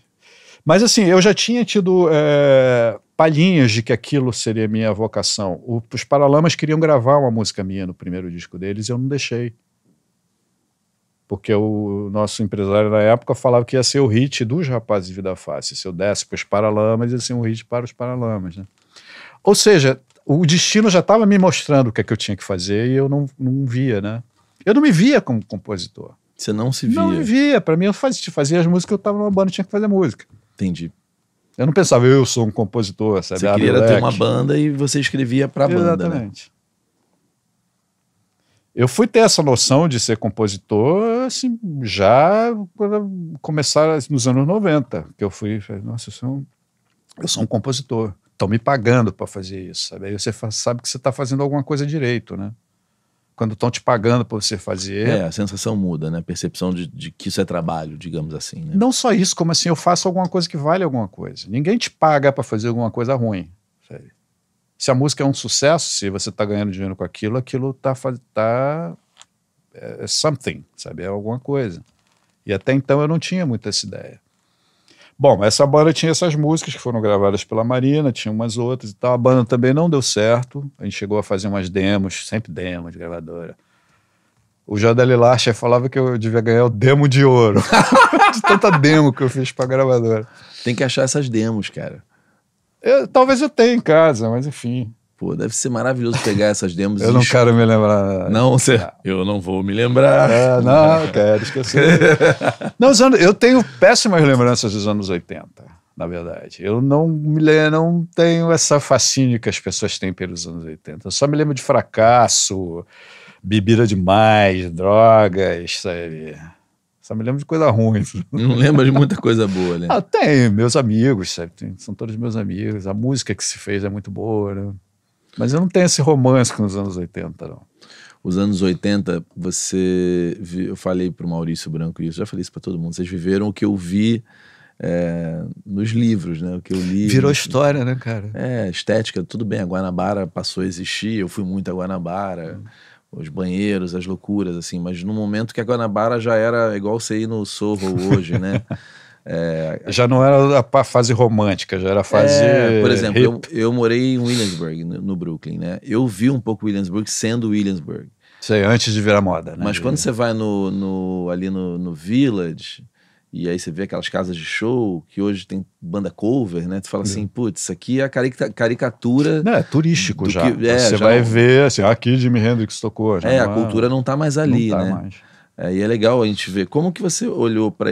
Mas assim, eu já tinha tido é, palhinhas de que aquilo seria minha vocação. O, os Paralamas queriam gravar uma música minha no primeiro disco deles e eu não deixei. Porque o nosso empresário na época falava que ia ser o hit dos rapazes de vida fácil. Se eu desse para os Paralamas, ia ser um hit para os Paralamas. Né? Ou seja, o destino já estava me mostrando o que é que eu tinha que fazer e eu não, não via, né? Eu não me via como compositor. Você não se via? Não me via. Para mim, eu fazia, fazia as músicas, eu estava numa banda, tinha que fazer música. Entendi. Eu não pensava, eu sou um compositor, sabe? Você queria ter uma banda e você escrevia pra né? Exatamente. banda. Exatamente. Né? Eu fui ter essa noção de ser compositor assim, já quando começar nos anos 90, que eu fui, falei, nossa, eu sou um, eu sou um compositor. Estão me pagando para fazer isso, sabe? Aí você sabe que você está fazendo alguma coisa direito, né? quando estão te pagando para você fazer. É, a sensação muda, né? A percepção de, de que isso é trabalho, digamos assim. Né? Não só isso, como assim, eu faço alguma coisa que vale alguma coisa. Ninguém te paga para fazer alguma coisa ruim. Se a música é um sucesso, se você está ganhando dinheiro com aquilo, aquilo está tá, tá é, é something, sabe? É alguma coisa. E até então eu não tinha muito essa ideia. Bom, essa banda tinha essas músicas que foram gravadas pela Marina, tinha umas outras e tal. A banda também não deu certo. A gente chegou a fazer umas demos, sempre demos de gravadora. O Jadali Larcher falava que eu devia ganhar o demo de ouro. de tanta demo que eu fiz pra gravadora. Tem que achar essas demos, cara. Eu, talvez eu tenha em casa, mas enfim. Pô, deve ser maravilhoso pegar essas demos. eu não quero me lembrar. Não, ah. você. Eu não vou me lembrar. É, não, quero esquecer. não, eu tenho péssimas lembranças dos anos 80, na verdade. Eu não, me, não tenho essa fascínio que as pessoas têm pelos anos 80. Eu só me lembro de fracasso, bebida demais, drogas, sabe? Só me lembro de coisa ruim. Não lembro de muita coisa boa, né? Ah, tem, meus amigos, sabe? São todos meus amigos. A música que se fez é muito boa, né? Mas eu não tenho esse romance nos anos 80, não. Os anos 80, você. Eu falei para o Maurício Branco isso, já falei isso para todo mundo. Vocês viveram o que eu vi é, nos livros, né? O que eu li. Virou história, né, cara? É, estética, tudo bem. A Guanabara passou a existir, eu fui muito a Guanabara, hum. os banheiros, as loucuras, assim. Mas no momento que a Guanabara já era igual você ir no Sorro hoje, né? É, já não era a fase romântica, já era a é, fase. É, por exemplo, eu, eu, morei em Williamsburg, no, Brooklyn, né? Eu vi um pouco Williamsburg sendo Williamsburg. Sei, antes de virar moda, né? Mas quando você vai no, no ali no, no, Village, e aí você vê aquelas casas de show que hoje tem banda cover, né? Tu fala assim, putz, isso aqui é a caricatura. Não, é turístico já. Que, é, você já vai ver, assim, ah, aqui Jimi Hendrix tocou. é, a cultura não tá mais ali, tá né? Mais. É, e é legal a gente ver como que você olhou para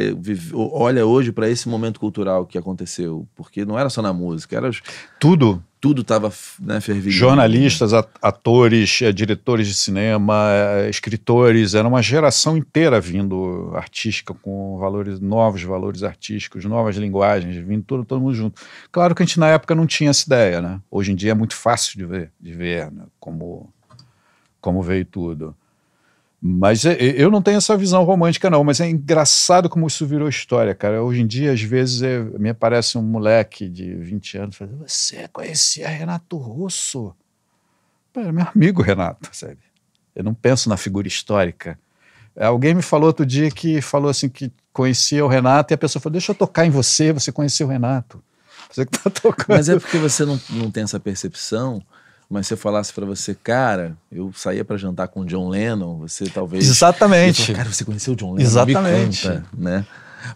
olha hoje para esse momento cultural que aconteceu, porque não era só na música, era tudo, tudo estava né, fervilhando. Jornalistas, atores, eh, diretores de cinema, eh, escritores, era uma geração inteira vindo artística com valores novos, valores artísticos, novas linguagens, vindo todo, todo mundo junto. Claro que a gente na época não tinha essa ideia, né? Hoje em dia é muito fácil de ver, de ver né? como como veio tudo. Mas é, eu não tenho essa visão romântica, não. Mas é engraçado como isso virou história, cara. Hoje em dia, às vezes, é, me aparece um moleque de 20 anos falando: Você conhecia Renato Russo? Era meu amigo Renato, sabe? Eu não penso na figura histórica. Alguém me falou outro dia que falou assim que conhecia o Renato e a pessoa falou: Deixa eu tocar em você, você conheceu o Renato. Você que tá tocando. Mas é porque você não, não tem essa percepção mas se eu falasse para você, cara, eu saía para jantar com o John Lennon, você talvez. Exatamente. Falar, cara, você conheceu o John Lennon? Exatamente. né?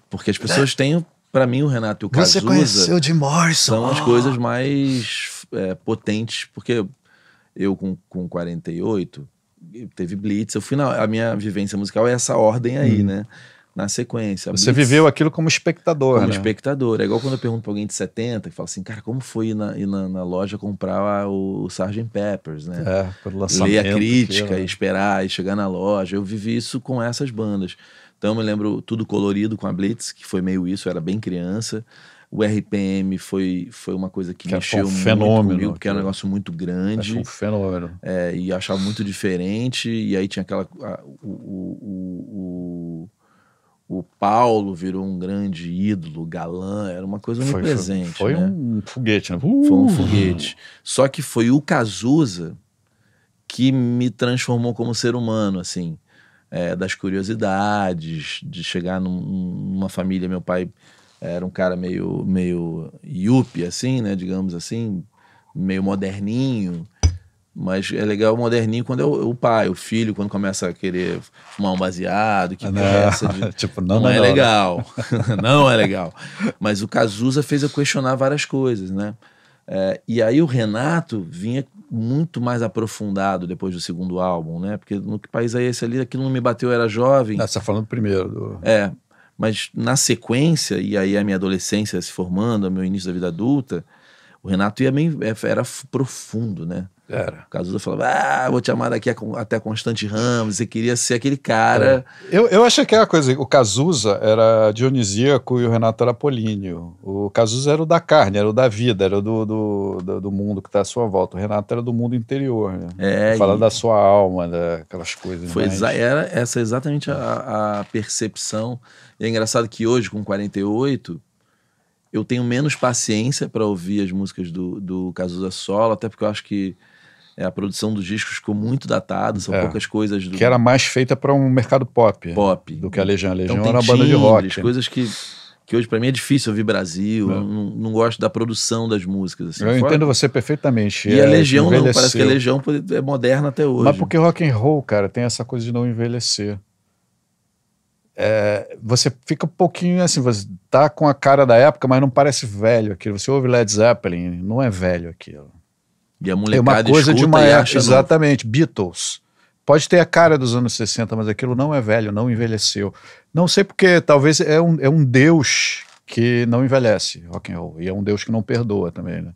Porque as pessoas é. têm, para mim, o Renato e o Cazuza. Você conheceu de Morrison. São as ah. coisas mais é, potentes, porque eu com, com 48 teve Blitz, eu fui na a minha vivência musical é essa ordem aí, hum. né? na sequência. Você Blitz, viveu aquilo como espectador. Como né? espectador. É igual quando eu pergunto pra alguém de 70 que fala assim, cara, como foi ir na, ir na, na loja comprar o, o Sgt. Peppers, né? É, pelo lançamento. Ler a crítica aquilo, né? esperar e chegar na loja. Eu vivi isso com essas bandas. Então eu me lembro tudo colorido com a Blitz, que foi meio isso, eu era bem criança. O RPM foi, foi uma coisa que, que mexeu um fenômeno, muito comigo, que era um negócio muito grande. Um fenômeno. É, e achava muito diferente. E aí tinha aquela. A, o, o, o o Paulo virou um grande ídolo, galã, era uma coisa muito presente. Foi, foi né? um foguete, né? Uh! Foi um uh! foguete. Só que foi o Cazuza que me transformou como ser humano, assim, é, das curiosidades, de chegar num, numa família. Meu pai era um cara meio, meio yuppie, assim, né? Digamos assim, meio moderninho. Mas é legal o moderninho quando é o, o, pai, o filho, quando começa a querer fumar um baseado, que ah, começa. De... tipo, não, não, não é não, né? legal. não é legal. Mas o Cazuza fez eu questionar várias coisas, né? É, e aí o Renato vinha muito mais aprofundado depois do segundo álbum, né? Porque no Que País É Esse ali, aquilo não me bateu, eu era jovem. Ah, você tá falando primeiro. Do... É, mas na sequência, e aí a minha adolescência se formando, o meu início da vida adulta, o Renato ia bem, é, era profundo, né? Era. O Cazuza falava, ah, vou te amar daqui até Constante Ramos, você queria ser aquele cara. É. Eu, eu achei que era coisa, o Cazuza era dionisíaco e o Renato era Polínio. O Cazuza era o da carne, era o da vida, era do, do, do, do mundo que está à sua volta. O Renato era do mundo interior, né? É, Fala e... da sua alma, daquelas né? coisas. Foi era essa exatamente a, a percepção. E é engraçado que hoje, com 48, eu tenho menos paciência para ouvir as músicas do, do Cazuza solo, até porque eu acho que é, a produção dos discos ficou muito datada, são é, poucas coisas. Do... Que era mais feita para um mercado pop. Pop. Do que a Legião. A Legião então, era uma banda de rock. Coisas que, que hoje para mim é difícil ouvir Brasil, é. não, não, gosto da produção das músicas. Assim, eu fora. entendo você perfeitamente. E a é, Legião não, parece que a Legião é moderna até hoje. Mas porque rock and roll, cara, tem essa coisa de não envelhecer. É, você fica um pouquinho assim, você tá com a cara da época, mas não parece velho aquilo. Você ouve Led Zeppelin, não é velho aquilo. E a molecada é uma coisa de uma é, acha Exatamente, novo. Beatles. Pode ter a cara dos anos 60, mas aquilo não é velho, não envelheceu. Não sei porque, talvez é um, é um deus que não envelhece, rock and roll. E é um deus que não perdoa também, né?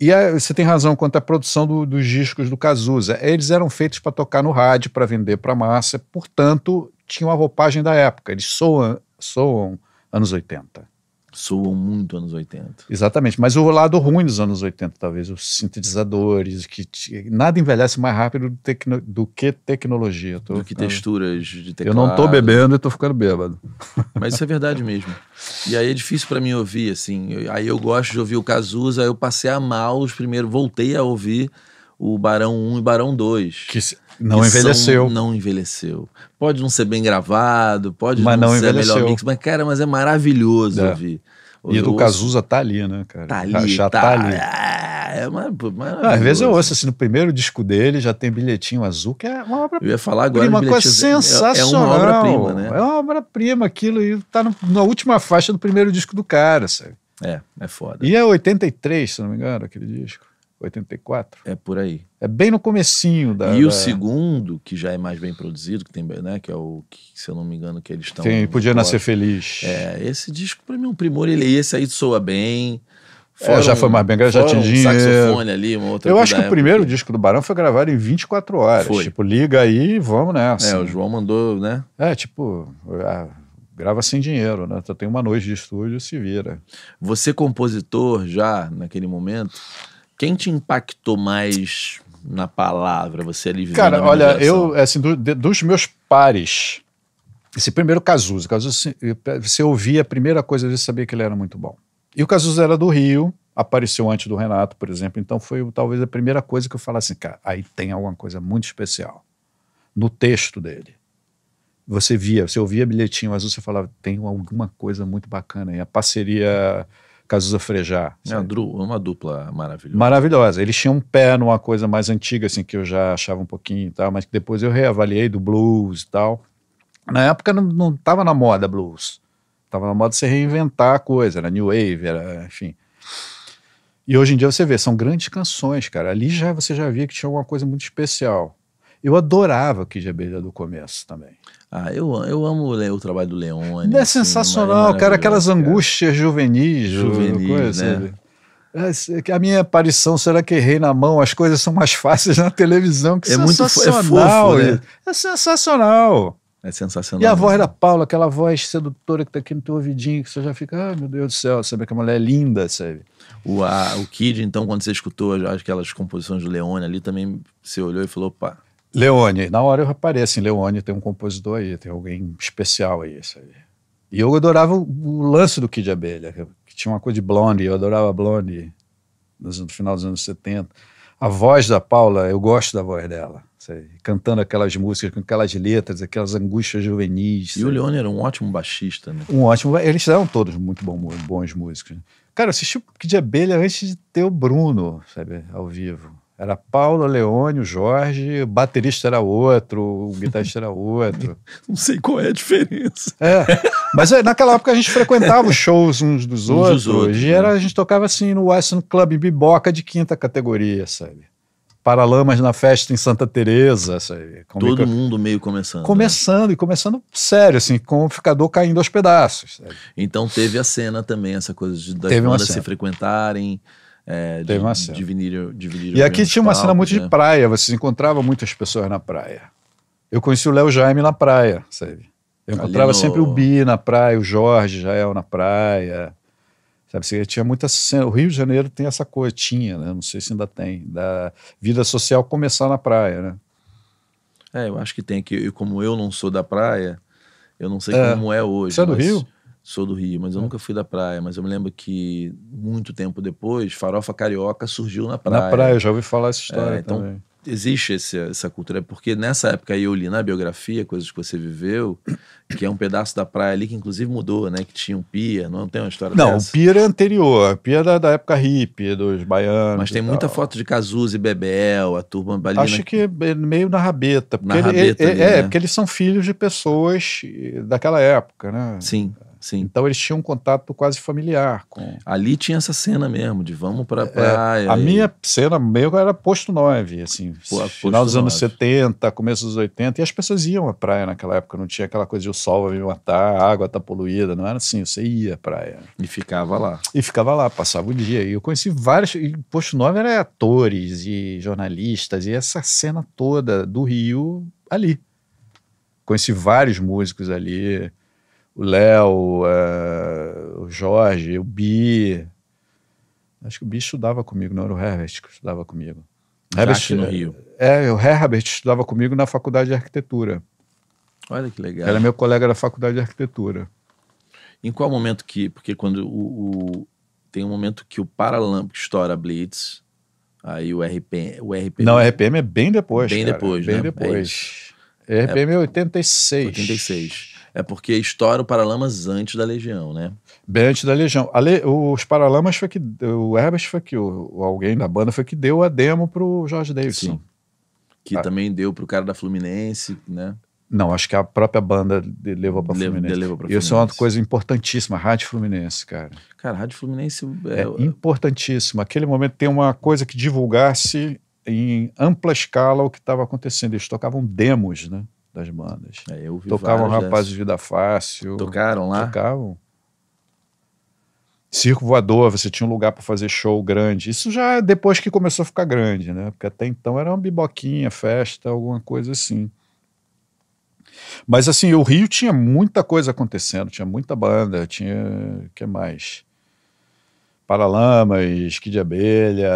E a, você tem razão quanto à produção do, dos discos do Cazuza. É, eles eram feitos para tocar no rádio, para vender para massa, portanto, tinham a roupagem da época. Eles soam, soam anos 80 soam muito anos 80. Exatamente, mas o lado ruim dos anos 80, talvez, os sintetizadores, que nada envelhece mais rápido do, tecno, do que tecnologia. Tô do ficando, que texturas de teclado. Eu não estou bebendo e estou ficando bêbado. Mas isso é verdade mesmo. E aí é difícil para mim ouvir, assim. Aí eu gosto de ouvir o Cazuza, aí eu passei a mal os primeiros, voltei a ouvir o Barão 1 e Barão 2. Que não que envelheceu. São, não envelheceu. Pode não ser bem gravado, pode mas não, não ser envelheceu. melhor mix, mas cara, mas é maravilhoso é. ouvir. E o Cazuza tá ali, né, cara? Tá ali, já, tá, tá, ali. É, é ah, Às vezes eu ouço assim, no primeiro disco dele já tem bilhetinho azul, que é uma obra Eu ia falar agora. Prima, coisa sensacional. É, é uma obra-prima, né? É uma obra-prima aquilo e tá no, na última faixa do primeiro disco do cara, sabe? É, é foda. E é 83, se não me engano, aquele disco. 84? É por aí. É bem no comecinho da. E da... o segundo, que já é mais bem produzido, que tem, né, que é o que, se eu não me engano, que eles estão. Tem, podia nascer feliz. É, esse disco para mim é um primor, ele esse aí soa bem. Foram, é, já foi mais bem, já tinha dinheiro. saxofone ali, uma outra Eu acho que o primeiro disco do Barão foi gravado em 24 horas. Foi. Tipo, liga aí, vamos nessa. É, o João mandou, né? É, tipo, grava sem dinheiro, né? Então tem uma noite de estúdio, se vira. Você compositor já naquele momento? Quem te impactou mais na palavra? Você ali Cara, olha, eu, assim, do, de, dos meus pares, esse primeiro Cazuza. Cazuza, assim, você ouvia a primeira coisa, você sabia que ele era muito bom. E o Cazuza era do Rio, apareceu antes do Renato, por exemplo. Então foi talvez a primeira coisa que eu falasse, assim, cara, aí tem alguma coisa muito especial no texto dele. Você via, você ouvia bilhetinho azul, você falava, tem alguma coisa muito bacana. E a parceria Cazuza Frejá. É uma dupla maravilhosa. Maravilhosa. Eles tinham um pé numa coisa mais antiga, assim, que eu já achava um pouquinho e tal, mas que depois eu reavaliei do blues e tal. Na época não, não tava na moda blues. Tava na moda você reinventar a coisa, era new wave, era, enfim. E hoje em dia você vê, são grandes canções, cara. Ali já você já via que tinha alguma coisa muito especial. Eu adorava o Kid Abelha do começo também. Ah, eu, eu amo o, o trabalho do Leone. É assim, sensacional, cara, aquelas angústias juvenis. Juvenis, coisa, né? É, a minha aparição, será que errei na mão? As coisas são mais fáceis na televisão. Que é sensacional. Muito, é, fofo, né? é sensacional. É sensacional. E a voz da Paula, aquela voz sedutora que tá aqui no teu ouvidinho, que você já fica, ah, meu Deus do céu, sabe que a mulher é linda, sabe? O, a, o Kid, então, quando você escutou aquelas composições do Leone ali, também você olhou e falou, pá, Leone. Na hora eu apareço em assim, Leone, tem um compositor aí, tem alguém especial aí, isso aí. E eu adorava o, lance do Kid Abelha, que tinha uma coisa de blonde, eu adorava blonde no final dos anos 70. A voz da Paula, eu gosto da voz dela. Sei, cantando aquelas músicas com aquelas letras, aquelas angústias juvenis. E sei. o Leone era um ótimo baixista, né? Um ótimo. Eles eram todos muito bom, bons músicos. Cara, eu assisti o Kid Abelha antes de ter o Bruno, sabe, ao vivo. Era Paulo, Leone, o Jorge, o baterista era outro, o guitarrista era outro. Não sei qual é a diferença. É, mas é, naquela época a gente frequentava os shows uns dos uns outros. Dos outros e né? era, né? a gente tocava assim no Western Club Biboca de quinta categoria, sabe? Paralamas na festa em Santa Teresa, sabe? Com é Todo micro... mundo meio começando. Né? Começando, né? e começando sério, assim, com o ficador caindo aos pedaços. Sabe? Então teve a cena também, essa coisa de das bandas se frequentarem. É, Teve de, uma cena. Dividir, dividir e aqui tinha uma palcos, cena muito né? de praia, você encontrava muitas pessoas na praia. Eu conheci o Léo Jaime na praia, sabe? Eu encontrava no... sempre o Bi na praia, o Jorge Jael na praia. Sabe, você tinha muita cena. O Rio de Janeiro tem essa coisa, tinha, né? Não sei se ainda tem, da vida social começar na praia, né? É, eu acho que tem e como eu não sou da praia, eu não sei é. como é hoje. Você é do Rio? Sou do Rio, mas eu é. nunca fui da praia. Mas eu me lembro que, muito tempo depois, farofa carioca surgiu na praia. Na praia, já ouvi falar essa é, história. É, então, também. existe esse, essa cultura. É porque nessa época aí eu li na biografia, coisas que você viveu, que é um pedaço da praia ali que inclusive mudou, né? Que tinha um pia, não tem uma história Não, dessa? o pia é anterior, o pia é da, da época hippie, dos baianos. Mas tem muita foto de Cazuza e Bebel, a turma balina. Acho né? que meio na rabeta. Porque na ele, rabeta ele, ali, é, né? porque eles são filhos de pessoas daquela época, né? Sim. Sim. Então eles tinham um contato quase familiar. Com... Ali tinha essa cena mesmo, de vamos pra é, praia. É, a e... minha cena meio era posto 9, assim, Pô, final dos 9. anos 70, começo dos 80, e as pessoas iam à praia naquela época, não tinha aquela coisa de o sol vai me matar, a água tá poluída, não era assim, você ia à praia. E ficava lá. E ficava lá, passava o dia. E eu conheci vários, e posto 9 era atores e jornalistas, e essa cena toda do Rio ali. Conheci vários músicos ali, o Léo, é, o Jorge, o Bi. Acho que o Bi estudava comigo, não era o Herbert que estudava comigo. Herbert, no Rio. É, é, o Herbert estudava comigo na faculdade de arquitetura. Olha que legal. Era meu colega da faculdade de arquitetura. Em qual momento que. Porque quando o. o tem um momento que o Paralâmpico estoura a Blitz, aí o RPM. O RPM Não, o RPM é bem depois. Bem cara. depois, Bem né? depois. É, RPM é 86. 86 é porque estoura o Paralamas antes da Legião, né? Bem antes da Legião. Le... Os Paralamas foi que. O Herbert foi que. O... Alguém da banda foi que deu a demo pro Jorge Davidson. Sim. Que ah. também deu pro cara da Fluminense, né? Não, acho que a própria banda levou para Fluminense. Levou pra Fluminense. Isso é uma coisa importantíssima, Rádio Fluminense, cara. Cara, Rádio Fluminense é, é importantíssimo. Aquele momento tem uma coisa que divulgasse em ampla escala o que estava acontecendo. Eles tocavam demos, né? das bandas. É, eu vi Tocavam várias, Rapazes de Vida Fácil. Tocaram lá? Tocavam. Circo Voador, você tinha um lugar para fazer show grande. Isso já é depois que começou a ficar grande, né? Porque até então era uma biboquinha, festa, alguma coisa assim. Mas assim, o Rio tinha muita coisa acontecendo, tinha muita banda, tinha. que mais? Paralamas, Esqui de Abelha.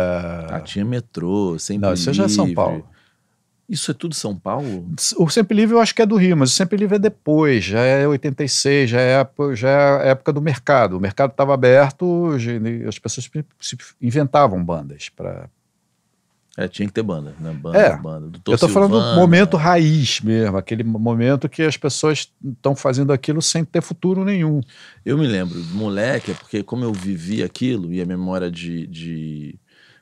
Ah, tinha metrô, sempre. Não, isso é já é São Paulo. Isso é tudo São Paulo? O Sempre Livre eu acho que é do Rio, mas o Sempre Livre é depois, já é 86, já é, já é a época do mercado. O mercado estava aberto, as pessoas inventavam bandas para. É, tinha que ter banda, né? Banda, é. banda. eu estou falando do momento raiz mesmo, aquele momento que as pessoas estão fazendo aquilo sem ter futuro nenhum. Eu me lembro, moleque, é porque como eu vivi aquilo e a memória de, de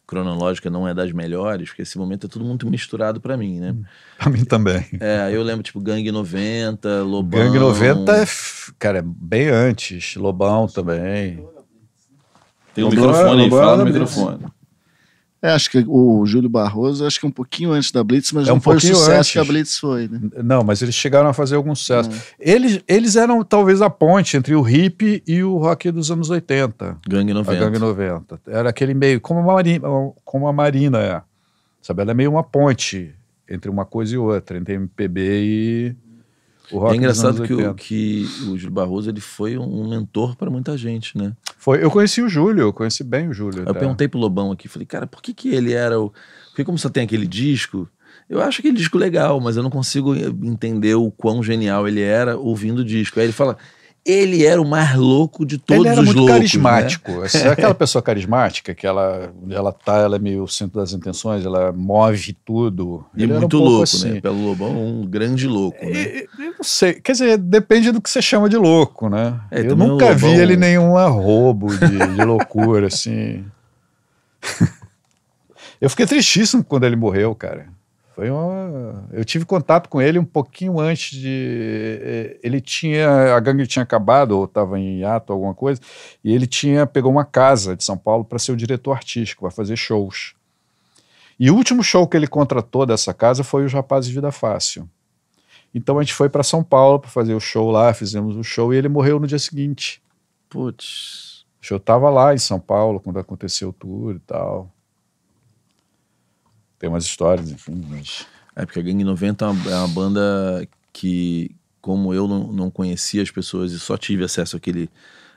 cronológica não é das melhores, porque esse momento é tudo muito misturado para mim, né? Pra mim também. É, eu lembro, tipo, Gangue 90, Lobão. Gangue 90 é, cara, é bem antes. Lobão também. Tem um é- microfone, aí, é fala no microfone. É, acho que o Júlio Barroso, acho que um pouquinho antes da Blitz, mas é um foi o sucesso antes. que a Blitz foi, né? Não, mas eles chegaram a fazer algum sucesso. É. Eles, eles eram talvez a ponte entre o hip e o rock dos anos 80. Gangue 90. A Gangue 90. Era aquele meio, como a Marina, como a Marina é. Sabe, ela é meio uma ponte entre uma coisa e outra, entre MPB e, é engraçado que o, que o Júlio Barroso ele foi um mentor para muita gente, né? Foi. Eu conheci o Júlio, eu conheci bem o Júlio. Eu até. perguntei pro Lobão aqui, falei, cara, por que, que ele era o. Porque como só tem aquele disco, eu acho aquele disco legal, mas eu não consigo eh, entender o quão genial ele era ouvindo o disco. Aí ele fala ele era o mais louco de todos os loucos. Ele era muito loucos, né? carismático. Né? aquela pessoa carismática que ela, ela tá, ela é meio o centro das intenções, ela move tudo. E ele muito um louco, assim. né? Pelo Lobão, um grande louco, né? eu não sei, quer dizer, depende do que você chama de louco, né? É, eu nunca Lobão... vi ele nenhum arrobo de, de loucura, assim. eu fiquei tristíssimo quando ele morreu, cara. Foi uma... Eu tive contato com ele um pouquinho antes de. Eh, ele tinha. A gangue tinha acabado, ou estava em hiato, alguma coisa, e ele tinha pegou uma casa de São Paulo para ser o diretor artístico, para fazer shows. E o último show que ele contratou dessa casa foi Os Rapazes Vida Fácil. Então a gente foi para São Paulo para fazer o show lá, fizemos o show e ele morreu no dia seguinte. Putz. Eu estava lá em São Paulo quando aconteceu tudo e tal. Tem umas histórias, enfim. Mas... É, porque a Gangue 90 é, é uma, banda que, como eu não, não, conhecia as pessoas e só tive acesso àquele,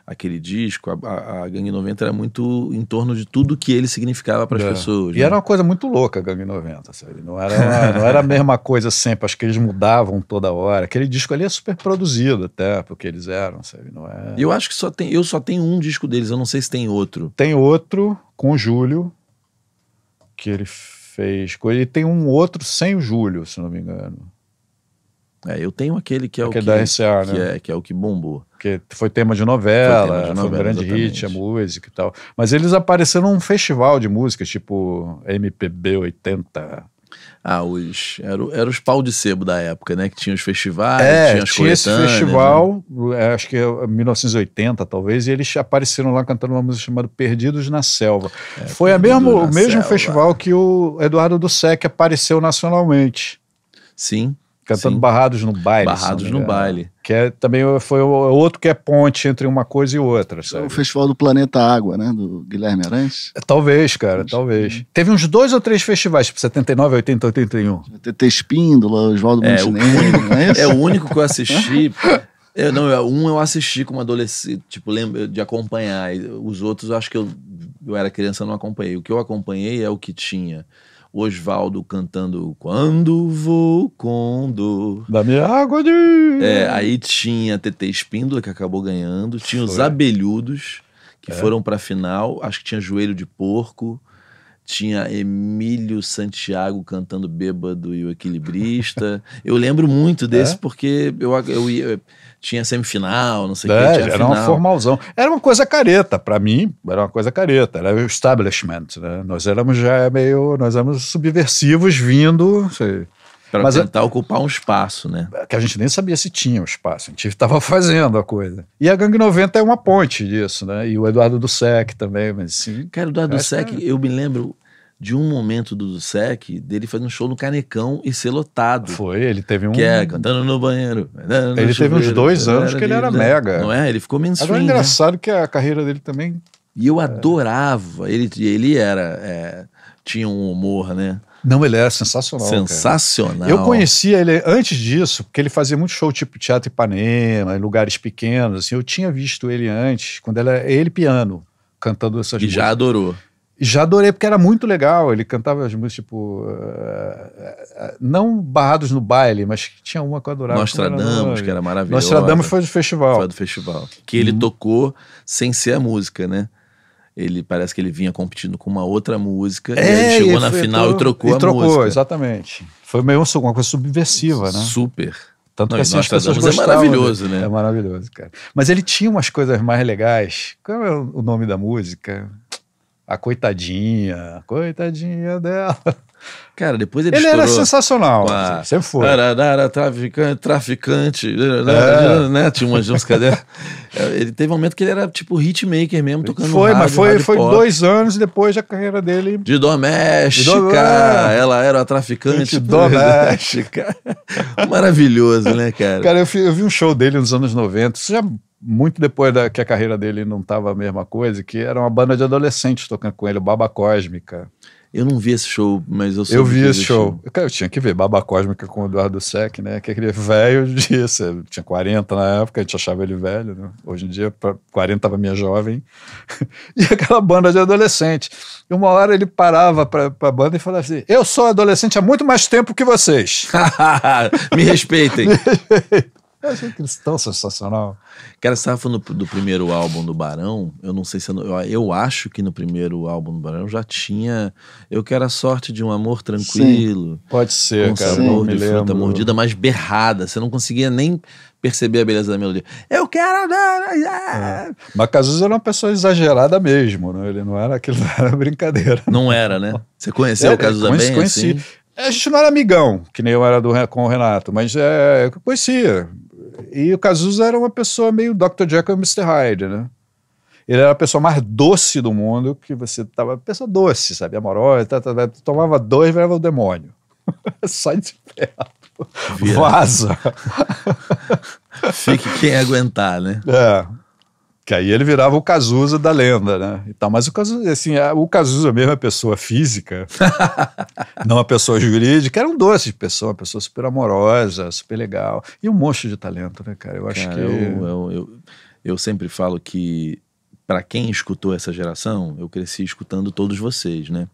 àquele disco, a, a, a Gangue 90 era muito em torno de tudo que ele significava para as é. pessoas. E né? era uma coisa muito louca a Gangue 90, sabe? Não era, não era a mesma coisa sempre, acho que eles mudavam toda hora. Aquele disco ali é super produzido até, porque eles eram, sabe? Não é... Eu acho que só tem, eu só tenho um disco deles, eu não sei se tem outro. Tem outro com o Júlio, que ele fez coisa. E tem um outro sem o Júlio, se não me engano. É, eu tenho aquele que é aquele o que, da RCA, que né? é, que é o que bombou. Que foi tema de novela, foi, de novela, foi um grande exatamente. hit, a música e tal. Mas eles apareceram num festival de músicas, tipo MPB 80, ah, os, era era os pau de sebo da época, né? Que tinha os festivais, é, tinha as tinha esse né? festival, né? acho que é 1980 é, talvez, e eles apareceram lá cantando uma música chamada Perdidos na Selva. É, Foi a mesmo, o mesmo selva. festival que o Eduardo Dussek apareceu nacionalmente. Sim. Cantando Sim. Barrados no Baile. Barrados no Baile. Que é, também foi é outro que é ponte entre uma coisa e outra. É sabe? O Festival do Planeta Água, né? Do Guilherme Arantes. É, talvez, cara, talvez. Teve uns dois ou três festivais, tipo 79, 80, 81. TT Espíndola, Oswaldo é, Montenegro, o... não é isso? É o único que eu assisti. Eu, não, um eu assisti como adolescente, tipo, lembro de acompanhar. Os outros, acho que eu, eu era criança, não acompanhei. O que eu acompanhei é o que tinha. Oswaldo cantando Quando Vou com Dor. Da minha água de... É, aí tinha TT Espíndola, que acabou ganhando. Tinha os Abelhudos, que é. foram pra final. Acho que tinha Joelho de Porco. Tinha Emílio Santiago cantando Bêbado e o Equilibrista. eu lembro muito desse é? porque eu, eu ia tinha semifinal, não sei o é, que. Tinha era um formalzão. Era uma coisa careta, para mim, era uma coisa careta. Era o establishment, né? Nós éramos já meio. Nós éramos subversivos vindo. Sei, para é tentar ocupar um espaço, né? Que a gente nem sabia se tinha um espaço, a gente estava fazendo a coisa. E a Gangue 90 é uma ponte disso, né? E o Eduardo Sec também, mas sim. Cara, o Eduardo Dussek, que... eu me lembro, de um momento do SEC dele fazer um show no Canecão e ser lotado. Foi, ele teve um. Que é, cantando no banheiro. no ele chuveiro, teve uns dois anos que ele era né? mega. Não é? Ele ficou menos Agora é né? engraçado né? que a carreira dele também. E eu é. adorava. Ele, ele era. É, tinha um humor, né? Não, ele era sensacional. Sensacional. Cara. Eu conhecia ele antes disso, porque ele fazia muito show tipo Teatro Ipanema, em lugares pequenos. Assim, eu tinha visto ele antes, quando era ele piano, cantando essas e músicas. E já adorou. Já adorei, porque era muito legal. Ele cantava as músicas, tipo. Uh, não barrados no baile, mas tinha uma que eu adorava. Nostradamus, que era maravilhoso. Nostradamus foi do festival. Foi do festival. Que ele uhum. tocou sem ser a música, né? Ele parece que ele vinha competindo com uma outra música. É, e ele chegou ele na foi, final entrou, e trocou e a trocou, música. exatamente. Foi meio uma coisa subversiva, né? Super. Tanto Não, que assim, as pessoas é gostavam, é maravilhoso, né? É maravilhoso, cara. Mas ele tinha umas coisas mais legais. Qual é o nome da música? a coitadinha, a coitadinha dela. Cara, depois ele, ele era sensacional, a... assim, sempre foi. Era, era traficante, traficante é. Né, né? Tinha umas uns cadeiras. É, ele teve um momento que ele era tipo hitmaker mesmo, tocando Foi, rádio, mas foi, foi dois anos depois da carreira dele. De doméstica! De doméstica. Ela era a traficante. De doméstica. Maravilhoso, né, cara? Cara, eu, eu vi um show dele nos anos 90. Você já muito depois da, que a carreira dele não estava a mesma coisa, que era uma banda de adolescentes tocando com ele, Baba Cósmica. Eu não vi esse show, mas eu Eu vi esse show. show. Eu tinha que ver Baba Cósmica com o Eduardo Sec, né? Que aquele velho disso. Tinha 40 na época, a gente achava ele velho, né? Hoje em dia, 40 estava minha jovem. e aquela banda de adolescente. E uma hora ele parava para a banda e falava assim: Eu sou adolescente há muito mais tempo que vocês. Me respeitem. Eu é, achei eles tão sensacional. Cara, você estava falando do primeiro álbum do Barão. Eu não sei se. Eu, eu, acho que no primeiro álbum do Barão já tinha. Eu quero a sorte de um amor tranquilo. Sim, pode ser, um cara. Sabor de fruta lembro. mordida, mas berrada. Você não conseguia nem perceber a beleza da melodia. Eu quero. É. Mas Cazuza era uma pessoa exagerada mesmo, né? Ele não era aquilo, não era brincadeira. Não era, né? Você conheceu é, o Cazuza conheci, bem? Conheci. Assim? É, a gente não era amigão, que nem eu era do, com o Renato, mas é, eu conhecia. E o Cazuza era uma pessoa meio Dr. Jekyll e Mr. Hyde, né? Ele era a pessoa mais doce do mundo, que você tava. Pessoa doce, sabe? Amorosa, tá, tá, tá, tomava dois, virava o demônio. Sai de perto. Vira. Vaza. Fique quem aguentar, né? É. Que aí ele virava o Cazuza da lenda, né? E tal. Mas o Cazuza, assim, o Cazuza mesmo é pessoa física, não a pessoa jurídica, era um doce de pessoa, uma pessoa super amorosa, super legal. E um monstro de talento, né, cara? Eu acho que. Eu, eu, eu, eu sempre falo que, para quem escutou essa geração, eu cresci escutando todos vocês, né?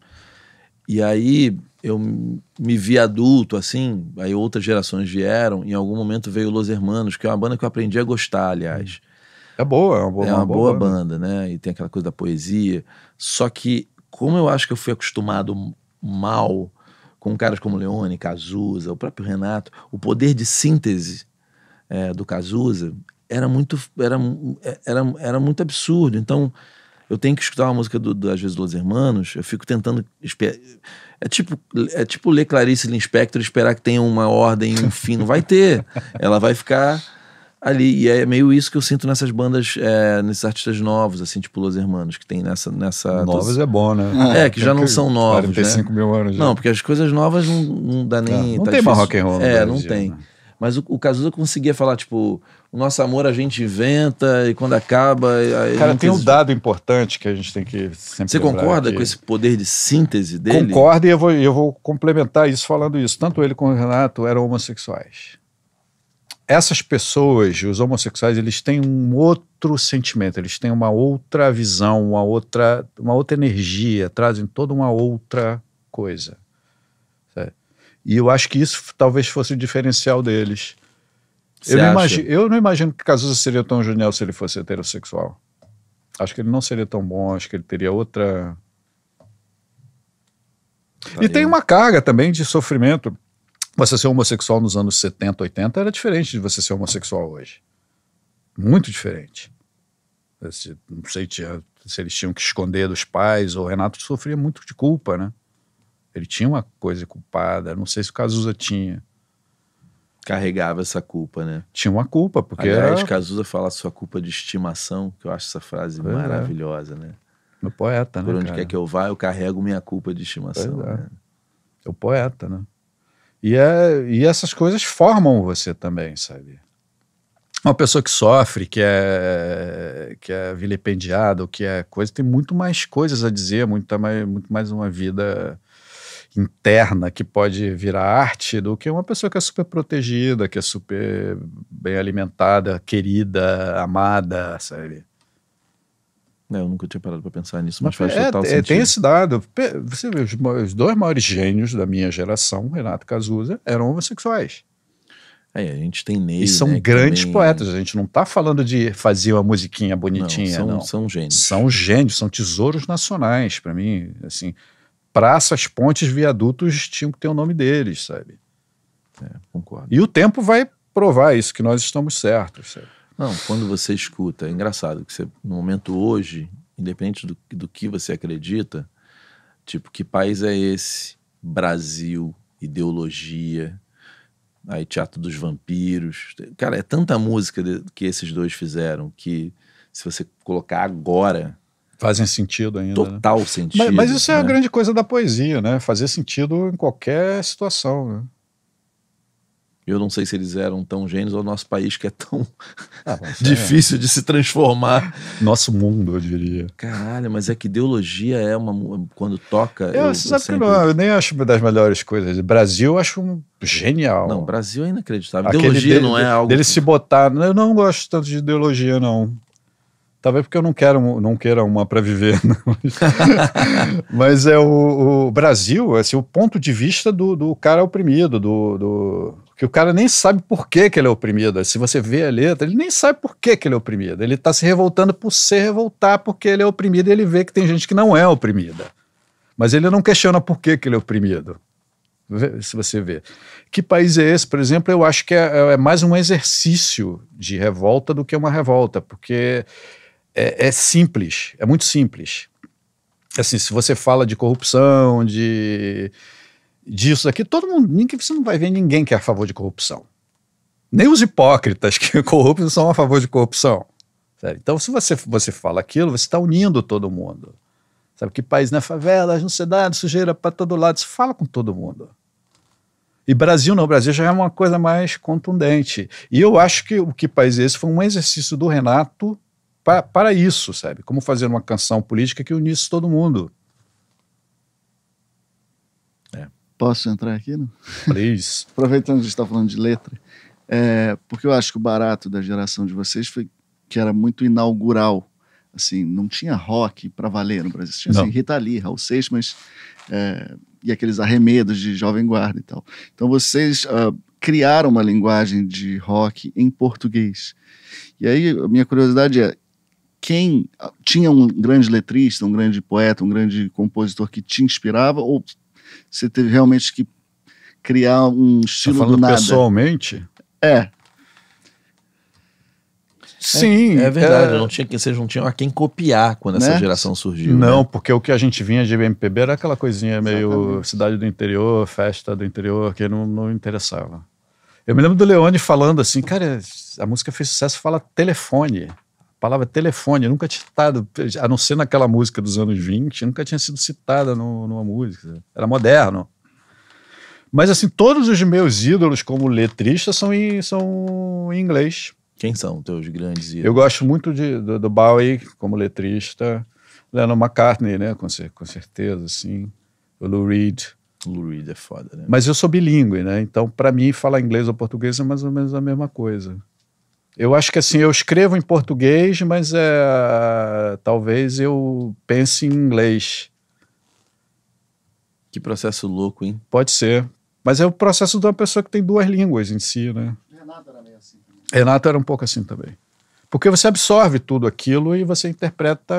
E aí eu me vi adulto, assim, aí outras gerações vieram, em algum momento veio Los Hermanos, que é uma banda que eu aprendi a gostar, aliás. Hum é boa, é uma boa, é uma uma boa, boa banda, banda, né? E tem aquela coisa da poesia. Só que, como eu acho que eu fui acostumado mal com caras como Leone, Cazuza, o próprio Renato, o poder de síntese é, do Cazuza era muito, era, é, era, era muito absurdo. Então, eu tenho que escutar uma música do, do, às vezes, dos Hermanos, eu fico tentando. É tipo, é tipo ler Clarice Linspector e esperar que tenha uma ordem, um fim. Não vai ter. Ela vai ficar ali. E é meio isso que eu sinto nessas bandas, é, nesses artistas novos, assim, tipo Los Hermanos, que tem nessa. nessa novos é bom, né? É, que já não são novos. 45 né? mil anos já. Não, porque as coisas novas não, não dá tá. nem. não tá tem difícil. mais rock and roll. É, não tem. Né? Mas o, o Cazuza conseguia falar, tipo, o nosso amor a gente inventa e quando acaba. Cara, tem um dado importante que a gente tem que sempre. Você concorda aqui. com esse poder de síntese dele? Concordo e eu vou, eu vou complementar isso falando isso. Tanto ele como o Renato eram homossexuais essas pessoas, os homossexuais, eles têm um outro sentimento, eles têm uma outra visão, uma outra, uma outra energia, trazem toda uma outra coisa. Certo? E eu acho que isso talvez fosse o diferencial deles. Eu não, imagino, eu não, imagino, que Cazuza seria tão genial se ele fosse heterossexual. Acho que ele não seria tão bom, acho que ele teria outra. Tá e aí. tem uma carga também de sofrimento você ser homossexual nos anos 70, 80 era diferente de você ser homossexual hoje. Muito diferente. Esse, não sei tinha, se eles tinham que esconder dos pais, o Renato sofria muito de culpa, né? Ele tinha uma coisa culpada, não sei se o Cazuza tinha. Carregava essa culpa, né? Tinha uma culpa, porque Aliás, era... Cazuza fala sua culpa de estimação, que eu acho essa frase pois é. maravilhosa, é. né? Meu poeta, Por né, Por onde cara? quer que eu vá, eu carrego minha culpa de estimação. Pois é. né? É o poeta, né? E, é, e essas coisas formam você também, sabe? Uma pessoa que sofre, que é, que é vilipendiada, ou que é coisa, tem muito mais coisas a dizer, muito mais, muito mais uma vida interna que pode virar arte do que uma pessoa que é super protegida, que é super bem alimentada, querida, amada, sabe? É, eu nunca tinha parado para pensar nisso, mas, mas faz é, total é, sentido. Tem esse dado. Você vê, os, dois maiores gênios da minha geração, Renato Cazuza, eram homossexuais. É, a gente tem neles E são né, grandes também... poetas. A gente não está falando de fazer uma musiquinha bonitinha, não. São, não. são gênios. São gênios, são tesouros nacionais para mim. Assim, praças, pontes, viadutos tinham que ter o nome deles, sabe? É, concordo. E o tempo vai provar isso, que nós estamos certos, sabe? Não, quando você escuta, é engraçado que você, no momento hoje, independente do, do que você acredita, tipo, que país é esse? Brasil, ideologia, aí Teatro dos Vampiros. Cara, é tanta música de, que esses dois fizeram que se você colocar agora. Fazem sentido ainda. Né? Total né? sentido. Mas, mas isso né? é a né? grande coisa da poesia, né? Fazer sentido em qualquer situação. Né? Eu não sei se eles eram tão gênios ou nosso país que é tão ah, é. difícil é. de se transformar. Nosso mundo, eu diria. Caralho, mas é que ideologia é uma. Quando toca. Eu, eu, eu sempre... que não, eu nem acho uma das melhores coisas. Brasil eu acho um genial. Não, Brasil é inacreditável. Aquele ideologia dele, não é algo. Dele se botar. Né? Eu não gosto tanto de ideologia, não. Talvez porque eu não quero não queira uma para viver. Mas é o, o, Brasil, assim, o ponto de vista do, do cara oprimido, do, do que o cara nem sabe por que, que ele é oprimido. Se você vê a letra, ele nem sabe por que, que ele é oprimido. Ele está se revoltando por se revoltar porque ele é oprimido e ele vê que tem gente que não é oprimida. Mas ele não questiona por que, que ele é oprimido. Se você vê. Que país é esse, por exemplo? Eu acho que é, é, é mais um exercício de revolta do que uma revolta, porque é, é simples, é muito simples. Assim, se você fala de corrupção, de disso aqui, todo mundo, ninguém, você não vai ver ninguém que é a favor de corrupção. Nem os hipócritas que corruptos são a favor de corrupção. Sabe? Então, se você, você fala aquilo, você está unindo todo mundo. Sabe que país na é favela, não se é dá sujeira para todo lado, você fala com todo mundo. E Brasil não, Brasil já é uma coisa mais contundente. E eu acho que o que país esse foi um exercício do Renato para isso, sabe? Como fazer uma canção política que unisse todo mundo. Posso entrar aqui? Não? Please. Aproveitando que a gente está falando de letra, é, porque eu acho que o barato da geração de vocês foi que era muito inaugural. Assim, não tinha rock para valer no Brasil. Tinha assim, Rita Lee, Raul Seixas, mas... É, e aqueles arremedos de Jovem Guarda e tal. Então vocês uh, criaram uma linguagem de rock em português. E aí a minha curiosidade é, quem ah, tinha um grande letrista, um grande poeta, um grande compositor que te inspirava ou você teve realmente que criar um tá estilo tá falando do nada. pessoalmente? É. Sim. É, é verdade, é... Não tinha, vocês não tinham a quem copiar quando né? essa geração surgiu. Né? Não, né? porque o que a gente vinha de MPB era aquela coisinha Exatamente. meio cidade do interior, festa do interior, que não, não interessava. Eu me lembro do Leone falando assim, cara, a música fez sucesso, fala telefone palavra telefone nunca tinha citado, a não ser naquela música dos anos 20, nunca tinha sido citada no, numa música. Era moderno. Mas, assim, todos os meus ídolos como letrista são em, são em inglês. Quem são teus grandes ídolos? Eu gosto muito de, do, do Bowie como letrista. Lennon McCartney, né? Com, com certeza, assim. O Lou Reed. Lou Reed é foda, né? Mas eu sou bilíngue, né? Então, para mim, falar inglês ou português é mais ou menos a mesma coisa. Eu acho que assim, eu escrevo em português, mas é, talvez eu pense em inglês. Que processo louco, hein? Pode ser. Mas é o processo de uma pessoa que tem duas línguas em si, né? Renato era meio assim. Também. Renato era um pouco assim também. Porque você absorve tudo aquilo e você interpreta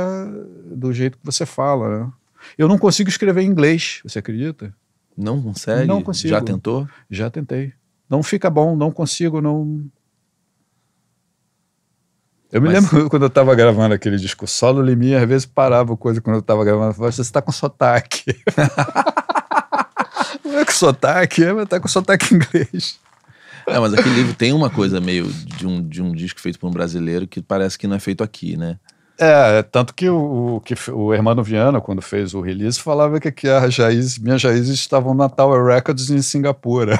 do jeito que você fala, né? Eu não consigo escrever em inglês, você acredita? Não consegue? Não consigo. Já tentou? Já tentei. Não fica bom, não consigo, não eu me Mas... lembro quando eu estava gravando aquele disco solo, o Liminha às vezes parava coisa quando eu estava gravando e falava, você está com sotaque. Não é com sotaque, é, mas tá com sotaque inglês. É, mas aquele livro tem uma coisa meio de um, de um disco feito por um brasileiro que parece que não é feito aqui, né? É, tanto que o, que o Hermano Viana, quando fez o release, falava que, que a Jaiz, minhas raízes estavam na Tower Records em Singapura.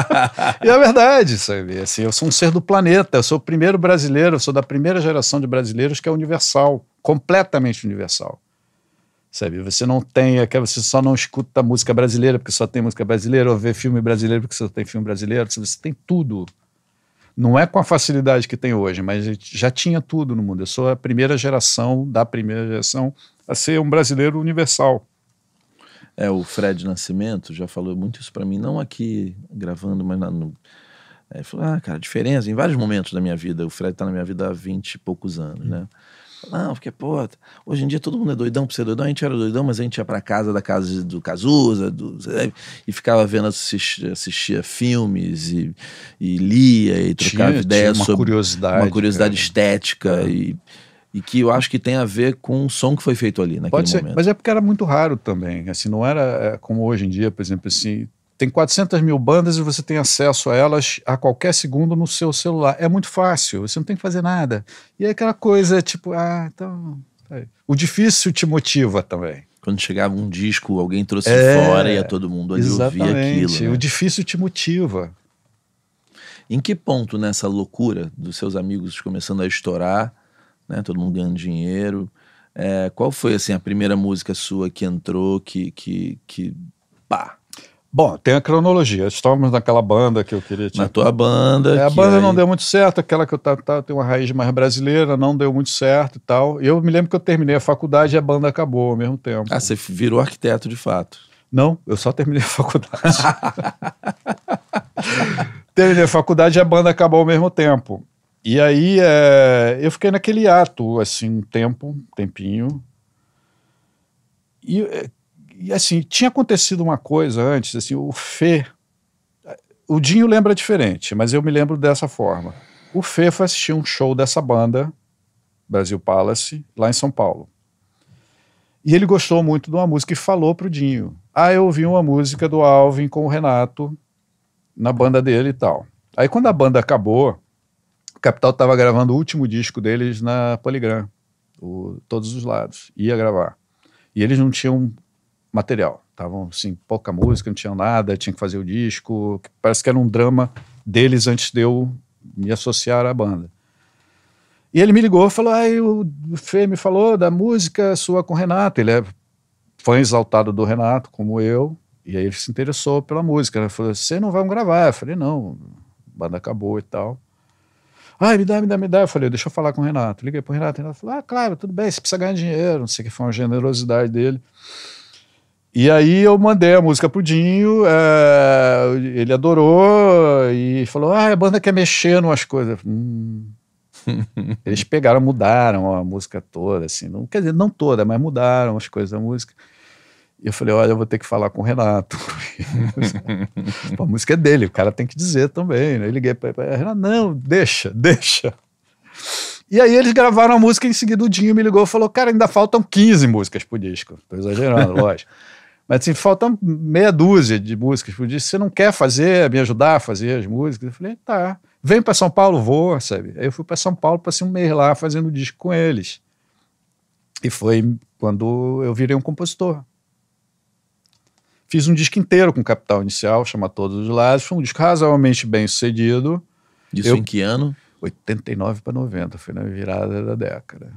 e é verdade, sabe? Assim, eu sou um ser do planeta, eu sou o primeiro brasileiro, eu sou da primeira geração de brasileiros que é universal, completamente universal. Sabe? Você não tem, é você só não escuta música brasileira porque só tem música brasileira, ou vê filme brasileiro porque só tem filme brasileiro, você tem tudo não é com a facilidade que tem hoje, mas já tinha tudo no mundo. Eu sou a primeira geração da primeira geração a ser um brasileiro universal. É, o Fred Nascimento já falou muito isso para mim, não aqui gravando, mas na, no, é, falou, ah, cara, diferença, em vários momentos da minha vida, o Fred tá na minha vida há 20 e poucos anos, hum. né? Não, porque, pô, hoje em dia todo mundo é doidão por ser doidão. A gente era doidão, mas a gente ia pra casa da casa do Cazuza do, e ficava vendo, assistia, assistia filmes e, e, lia e trocava tinha, ideias tinha uma sobre. Curiosidade, uma curiosidade cara. estética é. e, e, que eu acho que tem a ver com o som que foi feito ali naquele Pode ser, momento. Mas é porque era muito raro também. Assim, não era é, como hoje em dia, por exemplo, assim, tem 400 mil bandas e você tem acesso a elas a qualquer segundo no seu celular. É muito fácil, você não tem que fazer nada. E é aquela coisa tipo, ah, então. o difícil te motiva também. Quando chegava um disco, alguém trouxe é, fora e a todo mundo ali ouvia aquilo. Né? O difícil te motiva. Em que ponto nessa loucura dos seus amigos começando a estourar, né, todo mundo ganhando dinheiro, é, qual foi assim a primeira música sua que entrou que que, que pá, Bom, tem a cronologia. Estávamos naquela banda que eu queria. Na tua banda. É, a banda aí... não deu muito certo, aquela que eu tá, tá, tenho uma raiz mais brasileira, não deu muito certo e tal. Eu me lembro que eu terminei a faculdade e a banda acabou ao mesmo tempo. Ah, você virou arquiteto de fato. Não, eu só terminei a faculdade. terminei a faculdade e a banda acabou ao mesmo tempo. E aí é, eu fiquei naquele ato, assim, um tempo, um tempinho. E é, e assim, tinha acontecido uma coisa antes, assim, o Fê. O Dinho lembra diferente, mas eu me lembro dessa forma. O Fê foi assistir um show dessa banda, Brasil Palace, lá em São Paulo. E ele gostou muito de uma música e falou pro Dinho: Ah, eu ouvi uma música do Alvin com o Renato na banda dele e tal. Aí quando a banda acabou, o Capital estava gravando o último disco deles na PolyGram o Todos os Lados. Ia gravar. E eles não tinham material. Estavam, assim, pouca música, não tinha nada, tinha que fazer o disco. Parece que era um drama deles antes de eu me associar à banda. E ele me ligou e falou: ah, o Fê me falou da música sua com o Renato. Ele é fã exaltado do Renato, como eu. E aí ele se interessou pela música. Ele falou: você não vai gravar? Eu falei: não, a banda acabou e tal. Ah, me dá, me dá, me dá. Eu falei: deixa eu falar com o Renato. Liguei para o Renato. Ele falou: ah, claro, tudo bem, você precisa ganhar dinheiro. Não sei o que foi uma generosidade dele. E aí eu mandei a música pro Dinho, é, ele adorou e falou: Ah, a banda quer mexer em umas coisas. Hum. Eles pegaram, mudaram a música toda, assim, não, quer dizer, não toda, mas mudaram as coisas da música. E eu falei, olha, eu vou ter que falar com o Renato. a música é dele, o cara tem que dizer também. Né? Eu liguei para ele, não, deixa, deixa. E aí eles gravaram a música, em seguida o Dinho me ligou e falou, cara, ainda faltam 15 músicas pro disco. Tô exagerando, lógico. Mas assim, faltam meia dúzia de músicas. Eu disse, você não quer fazer, me ajudar a fazer as músicas? Eu falei, tá. Vem para São Paulo, vou, sabe? Aí eu fui para São Paulo, passei um mês lá fazendo disco com eles. E foi quando eu virei um compositor. Fiz um disco inteiro com Capital Inicial, chama Todos os Lados. Foi um disco razoavelmente bem sucedido. Isso eu, em que ano? 89 para 90, foi na virada da década.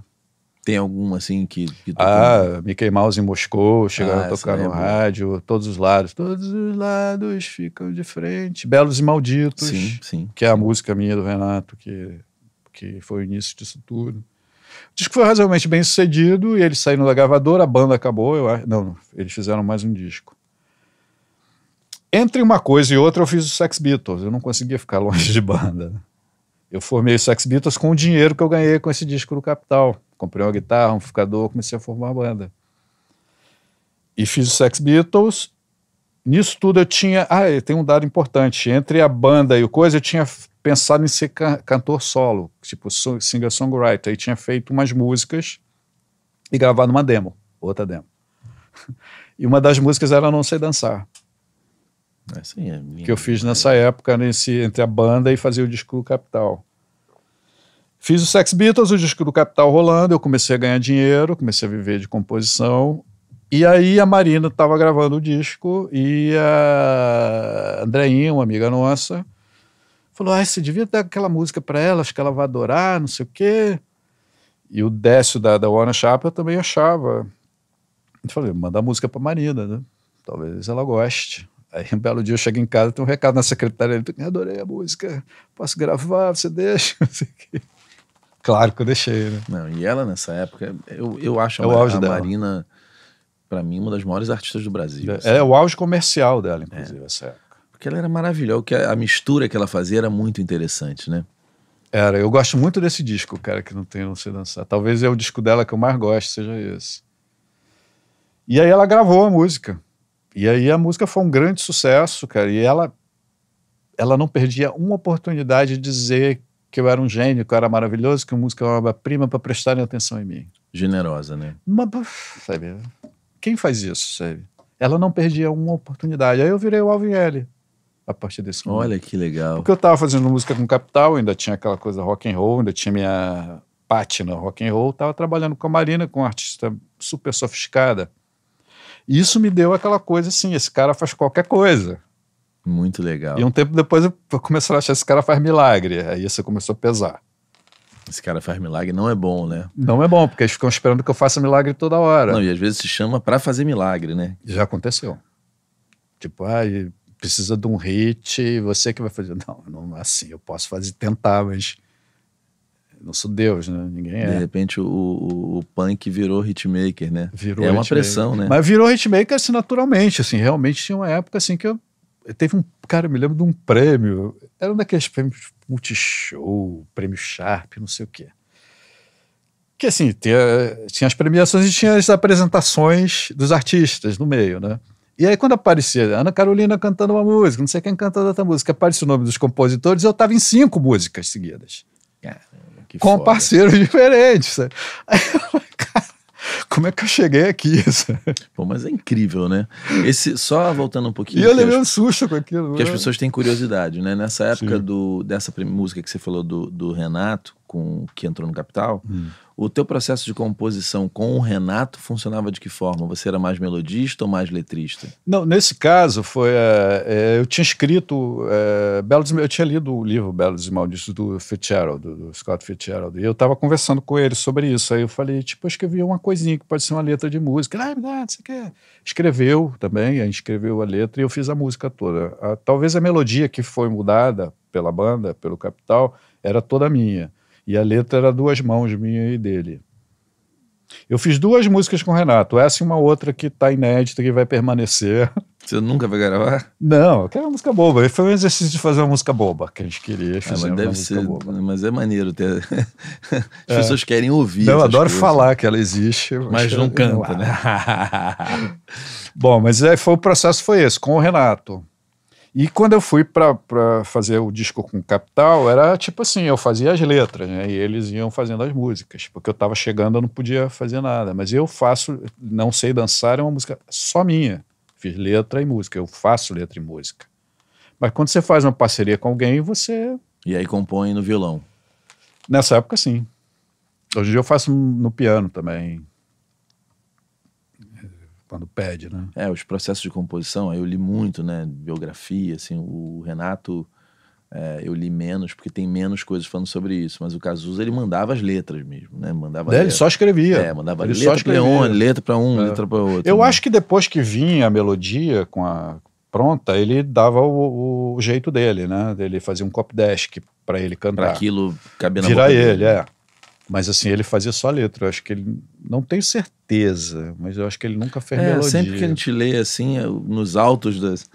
Tem algum assim que. que ah, Mickey Mouse em Moscou, chegaram ah, a tocar no rádio, todos os lados. Todos os lados ficam de frente. Belos e Malditos. Sim, sim. Que é a música minha do Renato, que, que foi o início disso tudo. O disco foi razoavelmente bem sucedido e eles saíram da gravadora, a banda acabou. Eu, acho, não, eles fizeram mais um disco. Entre uma coisa e outra, eu fiz o Sex Beatles. Eu não conseguia ficar longe de banda eu formei os Sex Beatles com o dinheiro que eu ganhei com esse disco do Capital. Comprei uma guitarra, um amplificador, comecei a formar a banda. E fiz os Sex Beatles. Nisso tudo eu tinha. Ah, tem um dado importante. Entre a banda e o coisa, eu tinha pensado em ser can cantor solo, tipo singer-songwriter. E tinha feito umas músicas e gravado uma demo, outra demo. e uma das músicas era Não Sei Dançar é, é que eu fiz nessa época nesse, entre a banda e fazia o disco do Capital. Fiz o Sex Beatles, o disco do Capital rolando, eu comecei a ganhar dinheiro, comecei a viver de composição. E aí a Marina estava gravando o disco e a Andreinha, uma amiga nossa, falou: ah, você devia dar aquela música para ela, acho que ela vai adorar, não sei o quê. E o Décio da, da Warner eu também achava. Eu falei: manda a música para Marina, né? Talvez ela goste. Aí um belo dia eu chego em casa, tem um recado na secretária, ele adorei a música, posso gravar, você deixa? claro que eu deixei, né? Não, e ela nessa época, eu, eu acho é a, a Marina, para mim, uma das maiores artistas do Brasil. É, assim. é o auge comercial dela, inclusive, é. essa época. Porque ela era maravilhosa, que a, a mistura que ela fazia era muito interessante, né? Era, eu gosto muito desse disco, cara, que não tem não sei dançar. Talvez é o disco dela que eu mais gosto, seja esse. E aí ela gravou a música e aí a música foi um grande sucesso, cara, e ela ela não perdia uma oportunidade de dizer que eu era um gênio, que eu era maravilhoso, que a música era é uma obra-prima para prestarem atenção em mim. Generosa, né? Mas, sabe, quem faz isso, sabe? Ela não perdia uma oportunidade. Aí eu virei o Alvin L a partir desse momento. Olha que legal. Porque eu estava fazendo música com Capital, ainda tinha aquela coisa rock and roll, ainda tinha minha pátina rock and roll, tava trabalhando com a Marina, com uma artista super sofisticada. Isso me deu aquela coisa assim: esse cara faz qualquer coisa. Muito legal. E um tempo depois eu comecei a achar esse cara faz milagre. Aí isso começou a pesar. Esse cara faz milagre, não é bom, né? Não é bom, porque eles ficam esperando que eu faça milagre toda hora. Não, e às vezes se chama para fazer milagre, né? Já aconteceu. Tipo, ah, precisa de um hit, você que vai fazer. Não, não é assim, eu posso fazer, tentar, mas não sou Deus, né? Ninguém é. De repente o, o, o punk virou hitmaker, né? Virou é uma hitmaker. pressão, né? Mas virou hitmaker assim, naturalmente, assim, realmente tinha uma época assim que eu, eu teve um, cara, eu me lembro de um prêmio, era um daqueles prêmios multishow, prêmio Sharp, não sei o quê. Que assim, tinha, tinha as premiações e tinha as apresentações dos artistas no meio, né? E aí, quando aparecia Ana Carolina cantando uma música, não sei quem cantando outra música, aparece o nome dos compositores, eu estava em cinco músicas seguidas. É que com foda. parceiros diferentes. Aí eu como é que eu cheguei aqui? Pô, mas é incrível, né? Esse, só voltando um pouquinho. E eu levei um susto com aquilo. Porque as né? pessoas têm curiosidade, né? Nessa época do, dessa música que você falou do, do Renato, com que entrou no Capital, hum. O teu processo de composição com o Renato funcionava de que forma? Você era mais melodista ou mais letrista? Não, nesse caso foi é, é, eu tinha escrito é, Belos, eu tinha lido o livro Belos e Malditos do Fitzgerald, do, do Scott Fitzgerald, e eu estava conversando com ele sobre isso. Aí eu falei, tipo, eu escrevi uma coisinha que pode ser uma letra de música. Ah, não sei o que. Escreveu também, a gente escreveu a letra e eu fiz a música toda. A, talvez a melodia que foi mudada pela banda, pelo Capital, era toda minha. E a letra era duas mãos, minha e dele. Eu fiz duas músicas com o Renato, essa e uma outra que está inédita, que vai permanecer. Você nunca vai gravar? Não, aquela quero uma música boba. Foi um exercício de fazer uma música boba que a gente queria. Ah, mas deve ser, boba. Né, mas é maneiro ter. As é. pessoas querem ouvir. Não, eu adoro coisas. falar que ela existe, mas, mas não canta, é né? Bom, mas aí é, foi, o processo foi esse, com o Renato. E quando eu fui para fazer o disco com Capital, era tipo assim, eu fazia as letras, né? E eles iam fazendo as músicas. Porque eu estava chegando, eu não podia fazer nada. Mas eu faço, não sei dançar, é uma música só minha. Fiz letra e música, eu faço letra e música. Mas quando você faz uma parceria com alguém, você... E aí compõe no violão? Nessa época, sim. Hoje em dia eu faço no piano também quando pede, né? É, os processos de composição, eu li muito, né? Biografia, assim, o Renato, é, eu li menos, porque tem menos coisas falando sobre isso, mas o Cazuza, ele mandava as letras mesmo, né? Mandava é, Ele só escrevia. É, mandava ele letra para um, letra para um, é. letra para outro. Eu né? acho que depois que vinha a melodia com a pronta, ele dava o, o jeito dele, né? Ele fazia um copdesk para ele cantar. Pra aquilo caber na Virar ele, dele. Né? é. Mas assim, ele fazia só letra. Eu acho que ele. Não tenho certeza, mas eu acho que ele nunca fez é, melodia. Sempre que a gente lê, assim, nos altos das,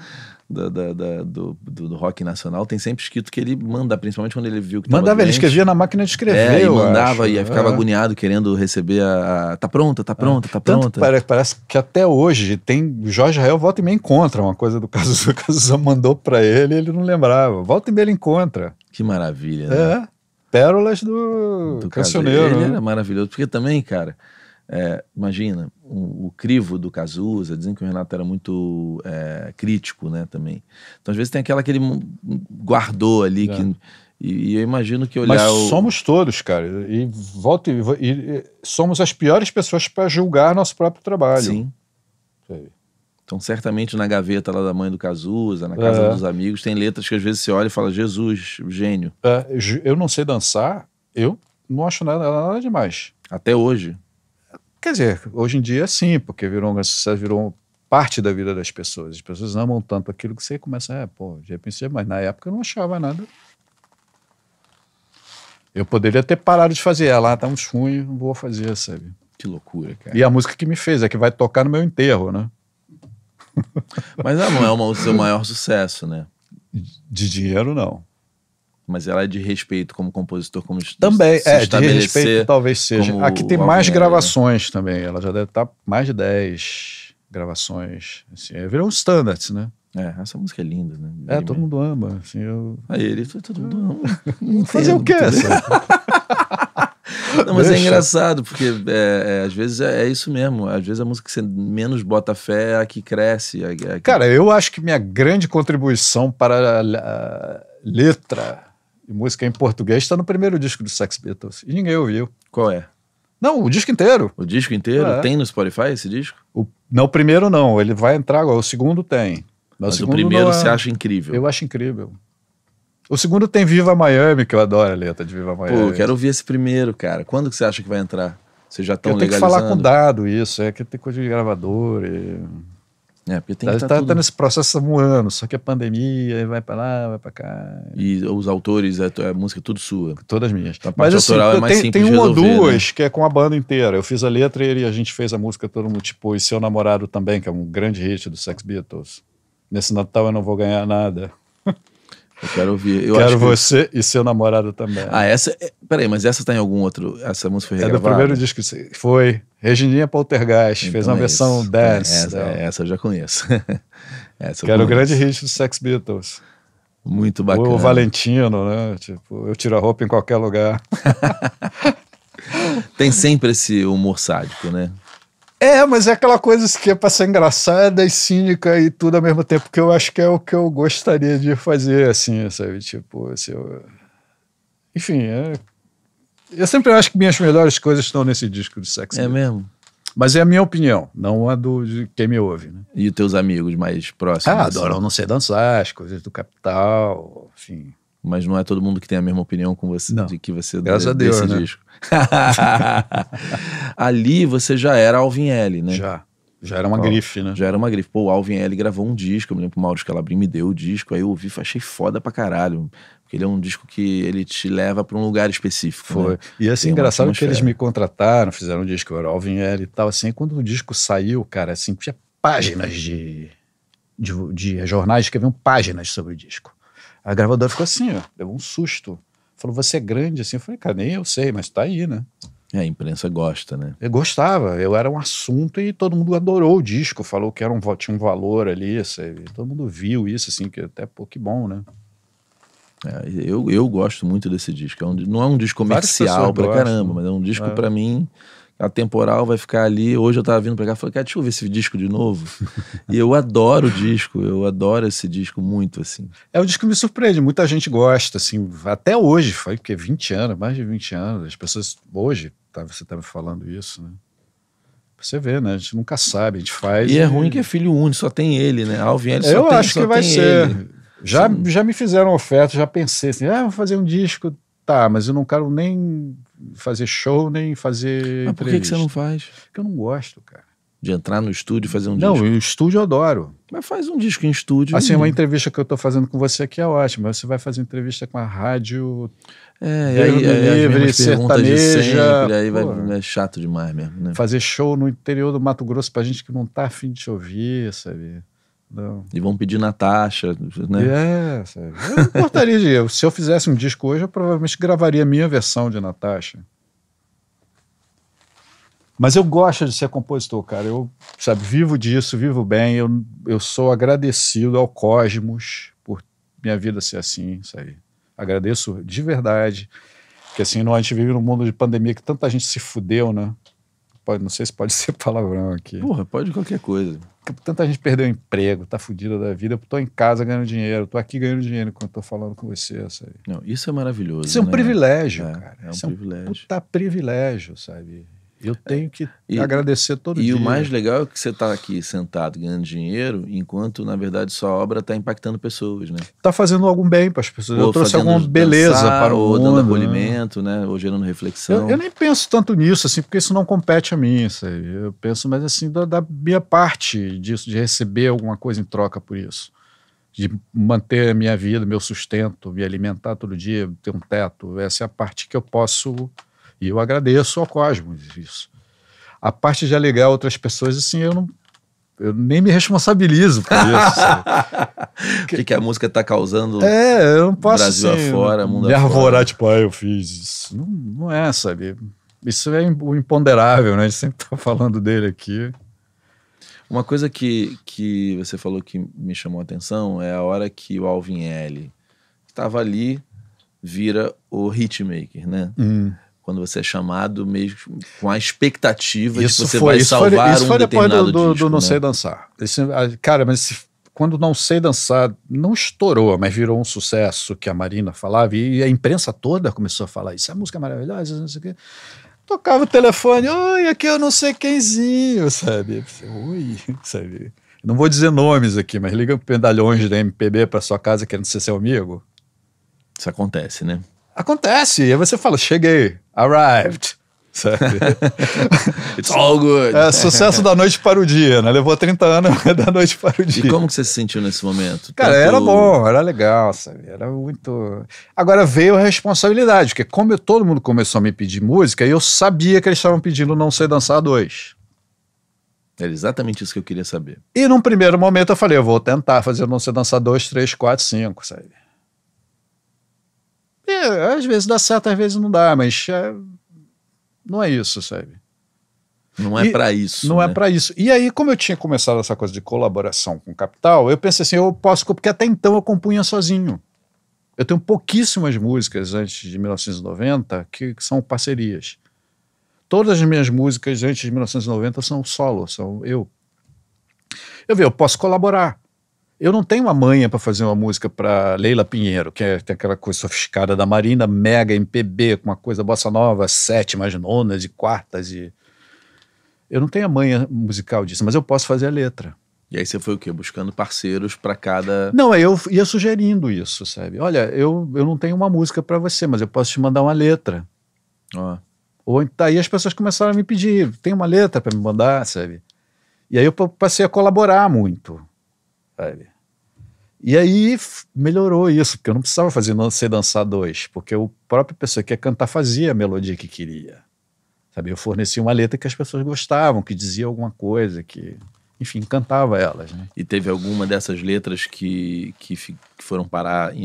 da, da, da, do, do, rock nacional, tem sempre escrito que ele manda, principalmente quando ele viu que Mandava, ele escrevia na máquina de escrever. É, e mandava e ficava é. agoniado querendo receber a, Tá pronta, tá pronta, é. tá pronta. Tanto parece, parece que até hoje tem. Jorge Rael volta e meia encontra uma coisa do caso O caso mandou pra ele ele não lembrava. Volta e meia ele encontra. Que maravilha, é. né? É pérolas do, do cancioneiro. Ele né? era maravilhoso, porque também, cara, é, imagina, o crivo do Cazuza, dizem que o Renato era muito é, crítico, né, também. Então, às vezes, tem aquela que ele guardou ali, é. que, e, e, eu imagino que olhar. Mas o... somos todos, cara, e, volta, e, e somos as piores pessoas para julgar nosso próprio trabalho. Sim. Sei. Então, certamente na gaveta lá da mãe do Cazuza, na casa é. dos amigos, tem letras que às vezes você olha e fala, Jesus, gênio. É, eu não sei dançar, eu não acho nada, nada demais. Até hoje? Quer dizer, hoje em dia sim, porque virou um sucesso, virou parte da vida das pessoas. As pessoas amam tanto aquilo que você começa, é, pô, já pensei, mas na época eu não achava nada. Eu poderia ter parado de fazer, ela é, ah, tá uns ruim, não vou fazer, sabe? Que loucura, cara. E a música que me fez, é que vai tocar no meu enterro, né? Mas ela não é uma, o seu maior sucesso, né? De dinheiro, não. Mas ela é de respeito como compositor, como Também, é, de respeito talvez seja. Aqui tem mais né? gravações também. Ela já deve estar tá mais de 10 gravações. Assim, é, virou um standard, né? É, essa música é linda, né? É, todo mundo ama. Assim, eu... Aí ele, todo mundo ama. Fazer o quê? Não, mas é Deixa. é engraçado, porque é, é, às vezes é, é, isso mesmo. Às vezes a música que você menos bota fé é a que cresce. a que... Cara, eu acho que minha grande contribuição para a, letra e música em português está no primeiro disco do Sex Beatles. E ninguém ouviu. Qual é? Não, o disco inteiro. O disco inteiro? É. tem no Spotify esse disco? O, não, o primeiro não. Ele vai entrar agora. O segundo tem. Mas, mas o primeiro você é. acha incrível. Eu acho incrível. O segundo tem Viva Miami, que eu adoro a letra tá de Viva Miami. Pô, quero ouvir esse primeiro, cara. Quando que você acha que vai entrar? Você já estão legalizando? Eu tenho que falar com dado isso, é que tem coisa de gravador e... É, porque tem que tá, tá, tudo... tá nesse processo há um ano, só que a é pandemia, vai pra lá, vai pra cá. E os autores, a, é, a é música é tudo sua? Todas minhas. Então a Mas assim, autoral é mais tem, tem uma ou né? duas né? que é com a banda inteira. Eu fiz a letra e a gente fez a música todo mundo, tipo, e Seu Namorado também, que é um grande hit do Sex Beatles. Nesse Natal eu não vou ganhar nada. Eu quero ouvir. Eu quero você que... e seu namorado também. Ah, essa. É, peraí, mas essa tá em algum outro. Essa música foi regravada? É do primeiro disco. Foi. Regininha Poltergeist. Então fez uma então é versão isso. dance. Essa, é. essa, eu já conheço. essa o grande hit do Sex Beatles. Muito bacana. O Valentino, né? Tipo, eu tiro a roupa em qualquer lugar. Tem sempre esse humor sádico, né? É, mas é aquela coisa que é pra ser engraçada e cínica e tudo ao mesmo tempo, que eu acho que é o que eu gostaria de fazer, assim, sabe? Tipo, assim, eu... enfim, é... eu sempre acho que minhas melhores coisas estão nesse disco de sexo. É mesmo? Mas é a minha opinião, não a do, de quem me ouve. Né? E os teus amigos mais próximos? Ah, adoram assim? Não ser Dançar, as coisas do Capital, enfim mas não é todo mundo que tem a mesma opinião com você não. de que você Graças dê, Deus, desse né? disco. Ali você já era Alvin L, né? Já. Já era uma Ó, grife, né? Já era uma grife. Pô, o Alvin L gravou um disco, eu me lembro que o Mauro Scalabrini me deu o disco, aí eu ouvi, achei foda pra caralho. Porque ele é um disco que ele te leva para um lugar específico. Né? Foi. Né? E assim, engraçado que eles me contrataram, fizeram um disco, eu era Alvin L e tal, assim, quando o disco saiu, cara, assim, tinha páginas de, de, de jornais escreviam páginas sobre o disco. A gravadora ficou assim, ó, deu um susto. Falou, você é grande assim. Eu falei, cara, nem eu sei, mas tá aí, né? É, a imprensa gosta, né? Eu gostava, eu era um assunto e todo mundo adorou o disco, falou que era um, tinha um valor ali, sabe? todo mundo viu isso, assim, que até pô, que bom, né? É, eu, eu gosto muito desse disco. É um, não é um disco comercial pra caramba, mas é um disco é. para mim atemporal, vai ficar ali. Hoje eu tava vindo pra cá e falei, cara, deixa eu ver esse disco de novo. e eu adoro o disco, eu adoro esse disco muito, assim. É um disco que me surpreende, muita gente gosta, assim, até hoje, foi porque 20 anos, mais de 20 anos, as pessoas, hoje, tá, você tá me falando isso, né? Você vê, né? A gente nunca sabe, a gente faz. E, é e... é ruim que é filho único, só tem ele, né? Alvin ele Eu tem, acho que vai ser. Já, já me fizeram oferta, já pensei assim, ah, vou fazer um disco, tá, mas eu não quero nem fazer show nem fazer. Mas por que, que você não faz? Porque eu não gosto, cara. De entrar no estúdio e fazer um não, disco? Não, estúdio eu adoro. Mas faz um disco em estúdio. Assim, uma entrevista que eu estou fazendo com você aqui é ótima. Você vai fazer entrevista com a rádio. É, e aí, livre, aí, sertaneja. Sempre, aí vai, é chato demais mesmo. Né? Fazer show no interior do Mato Grosso pra gente que não tá afim de te ouvir, sabe? Não. E vão pedir Natasha, né? É, eu não importaria de Se eu fizesse um disco hoje, eu provavelmente gravaria a minha versão de Natasha. Mas eu gosto de ser compositor, cara. Eu, sabe, vivo disso, vivo bem. Eu, eu sou agradecido ao cosmos por minha vida ser assim, isso aí. Agradeço de verdade. Porque assim, a gente vive num mundo de pandemia que tanta gente se fudeu, né? pode, não sei se pode ser palavrão aqui. Porra, pode qualquer coisa. Tanta gente perdeu emprego, tá fudida da vida, eu tô em casa ganhando dinheiro, tô aqui ganhando dinheiro enquanto tô falando com você, sabe? Não, isso é maravilhoso. Isso é um né? privilégio, é, cara. É um isso privilégio. É um puta privilégio, sabe? Eu tenho que e, agradecer todo e dia. E o mais legal é que você está aqui sentado ganhando dinheiro, enquanto, na verdade, sua obra está impactando pessoas, né? Está fazendo algum bem para as pessoas. Ou eu trouxe alguma beleza dançar, para o ou mundo. Ou né? dando acolhimento, né? Ou gerando reflexão. Eu, eu, nem penso tanto nisso, assim, porque isso não compete a mim, sabe? Eu penso, mas assim, da, da minha parte disso, de receber alguma coisa em troca por isso de manter a minha vida, meu sustento, me alimentar todo dia, ter um teto. Essa é a parte que eu posso e eu agradeço ao cosmos isso. A parte de alegar outras pessoas, assim, eu não. Eu nem me responsabilizo por isso. o que, que, a música está causando? É, eu não posso. Brasil assim, afora, mundo me afora. arvorar, tipo, ah, eu fiz isso. Não, não é, sabe? Isso é o imponderável, né? A gente sempre está falando dele aqui. Uma coisa que, que você falou que me chamou a atenção é a hora que o Alvin L estava ali, vira o hitmaker, né? Hum quando você é chamado, mesmo com a expectativa isso de que você foi, vai isso salvar foi, isso um foi depois do, do, disco, do Não né? Sei Dançar. Esse, cara, mas esse, quando Não Sei Dançar não estourou, mas virou um sucesso que a Marina falava, e a imprensa toda começou a falar isso, a é música é maravilhosa, não sei o quê. Tocava o telefone, oi, aqui eu é não sei quemzinho, sabe? Oi, sabe? Não vou dizer nomes aqui, mas liga pendalhões da MPB para sua casa querendo ser seu amigo. Isso acontece, né? Acontece, e aí você fala, cheguei, arrived. It's all good. É, sucesso da noite para o dia, né? Levou 30 anos da noite para o dia. E como que você se sentiu nesse momento? Cara, Tanto... era bom, era legal, sabe? Era muito. Agora veio a responsabilidade, porque como eu, todo mundo começou a me pedir música, eu sabia que eles estavam pedindo Não Sei Dançar dois. Era exatamente isso que eu queria saber. E num primeiro momento eu falei, eu vou tentar fazer Não Sei Dançar dois, três, quatro, cinco, sabe? É, às vezes dá certo, às vezes não dá, mas é, não é isso, sabe? Não é para isso. Não é né? é para isso. E aí, como eu tinha começado essa coisa de colaboração com o capital, eu pensei assim, eu posso, porque até então eu compunha sozinho. Eu tenho pouquíssimas músicas antes de 1990 que, que são parcerias. Todas as minhas músicas antes de 1990 são solo, são eu. Eu vi, eu posso colaborar. Eu não tenho uma manha para fazer uma música para Leila Pinheiro, que é, tem é aquela coisa sofisticada da Marina, mega MPB, com uma coisa bossa nova, sétimas, nonas e quartas. E... Eu não tenho a manha musical disso, mas eu posso fazer a letra. E aí você foi o quê? Buscando parceiros para cada. Não, eu ia sugerindo isso, sabe? Olha, eu, eu não tenho uma música para você, mas eu posso te mandar uma letra. Ó. Ou aí as pessoas começaram a me pedir, tem uma letra para me mandar, sabe? E aí eu passei a colaborar muito. Sabe? E aí melhorou isso, porque eu não precisava fazer não ser dançar dois, porque o próprio pessoa que ia cantar fazia a melodia que queria. Sabe? Eu fornecia uma letra que as pessoas gostavam, que dizia alguma coisa, que enfim, cantava elas. Né? E teve alguma dessas letras que, que, que foram parar em,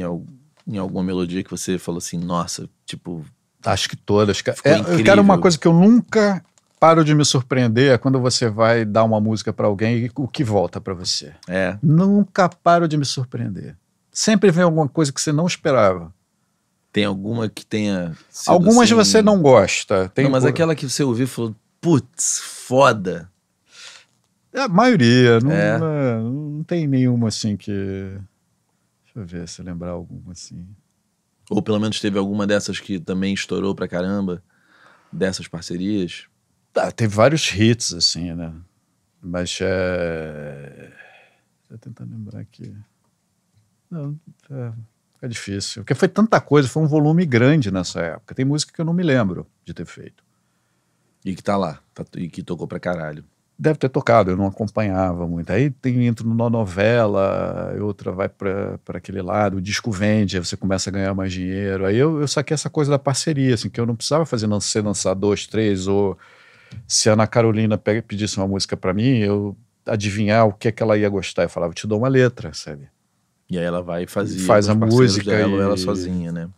em alguma melodia que você falou assim, nossa, tipo. Acho que todas. ficou É, cara, uma coisa que eu nunca paro de me surpreender é quando você vai dar uma música para alguém e o que volta para você. É. Nunca paro de me surpreender. Sempre vem alguma coisa que você não esperava. Tem alguma que tenha. Algumas assim... você não gosta. Tem não, mas por... aquela que você ouviu e falou, putz, foda. É, a maioria. Não, é. não, é, não tem nenhuma assim que. Deixa eu ver se eu lembrar alguma assim. Ou pelo menos teve alguma dessas que também estourou pra caramba, dessas parcerias? Tá, teve vários hits, assim, né? Mas é. Tô tentar lembrar aqui. Não, é, é difícil. Porque foi tanta coisa, foi um volume grande nessa época. Tem música que eu não me lembro de ter feito. E que tá lá, tá, e que tocou pra caralho. Deve ter tocado, eu não acompanhava muito. Aí tem, entra numa novela, outra vai para aquele lado, o disco vende, aí você começa a ganhar mais dinheiro. Aí eu, eu saquei essa coisa da parceria, assim, que eu não precisava fazer ser lançar dois, três ou se a Ana Carolina pedisse uma música para mim, eu adivinhar o que é que ela ia gostar. Eu falava, eu te dou uma letra, sabe? E aí ela vai fazer. Faz a música. Dela, e... Ela sozinha, né?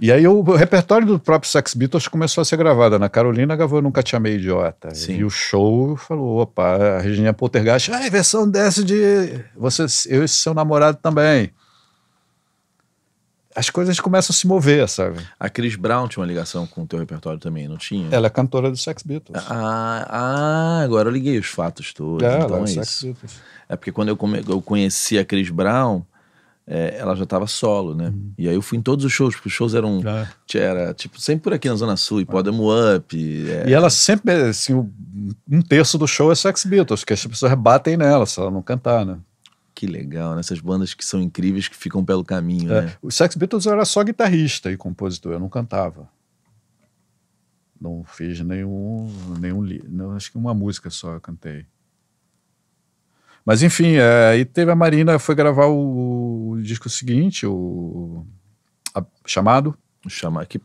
E aí o repertório do próprio Sex Beatles começou a ser gravado. Na Carolina gravou Nunca Te Amei Idiota. Sim. E o show falou, opa, a Regina Poltergeist, ah, versão dessa de você, eu e seu namorado também as coisas começam a se mover, sabe? A Chris Brown tinha uma ligação com o teu repertório também, não tinha? Ela é cantora do Sex Beatles. Ah, ah, ah agora eu liguei os fatos todos. É, é então é, é Sex Beatles. É porque quando eu, come, eu conheci a Chris Brown, é, ela já estava solo, né? Uhum. E aí eu fui em todos os shows, porque os shows eram. Ah. Era, tipo, sempre por aqui na Zona Sul, podemos Up. É... E ela sempre, assim, um terço do show é Sex Beatles, que as pessoas batem nela se ela não cantar, né? que legal, né? bandas que são incríveis que ficam pelo caminho, é. né? O Sex Beatles era só guitarrista e compositor, eu não cantava. Não fiz nenhum, nenhum não, acho que uma música só eu cantei. Mas enfim, é, aí é, teve a Marina, foi gravar o, o disco seguinte, o a, chamado. Chamar que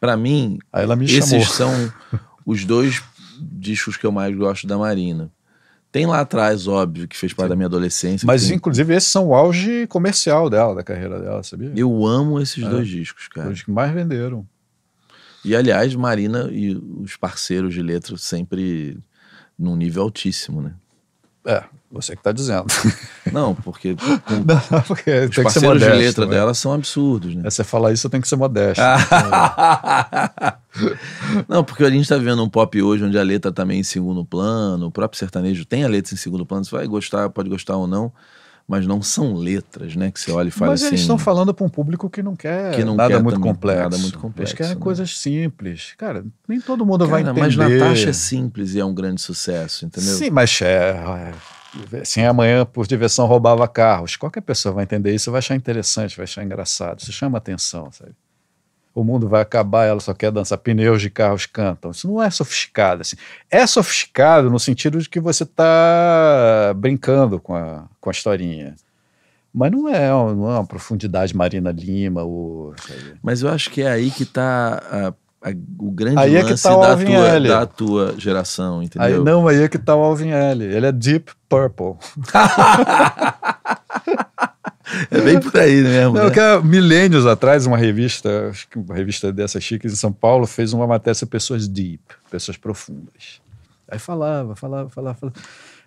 para mim, aí ela me esses chamou. são os dois discos que eu mais gosto da Marina. Tem lá atrás, óbvio, que fez parte Sim. da minha adolescência. Mas, inclusive, esses são o auge comercial dela, da carreira dela, sabia? Eu amo esses é. dois discos, cara. Os que mais venderam. E, aliás, Marina e os parceiros de letra sempre num nível altíssimo, né? É, você que está dizendo. Não, porque, não, porque tem que ser modesto, de letra né? dela são absurdos, né? É, você falar isso, tem que ser modesto. Ah. não, porque a gente está vendo um pop hoje onde a letra também tá é em segundo plano, o próprio sertanejo tem a letra em segundo plano, você vai gostar, pode gostar ou não mas não são letras, né? Que você olha e fala mas assim. Mas eles estão falando para um público que não quer, que não nada, quer muito complexo, nada muito complexo. Eles querem né? coisas simples. Cara, nem todo mundo Cara, vai entender. Mas Natasha é simples e é um grande sucesso, entendeu? Sim, mas é, é, assim, amanhã por diversão roubava carros. Qualquer pessoa vai entender isso, vai achar interessante, vai achar engraçado. Isso chama atenção, sabe? o mundo vai acabar, ela só quer dançar pneus de carros cantam. Isso não é sofisticado. Assim. É sofisticado no sentido de que você está brincando com a, com a historinha. Mas não é, não é uma profundidade Marina Lima. Ou... Mas eu acho que é aí que está o grande aí é tá o da, tua, da, tua, geração, entendeu? Aí, não, aí é que está o Alvin L. Ele é Deep Purple. É bem por aí mesmo. Não, né? que há milênios atrás, uma revista, uma revista dessa chique em São Paulo, fez uma matéria sobre pessoas deep, pessoas profundas. Aí falava, falava, falava, falava.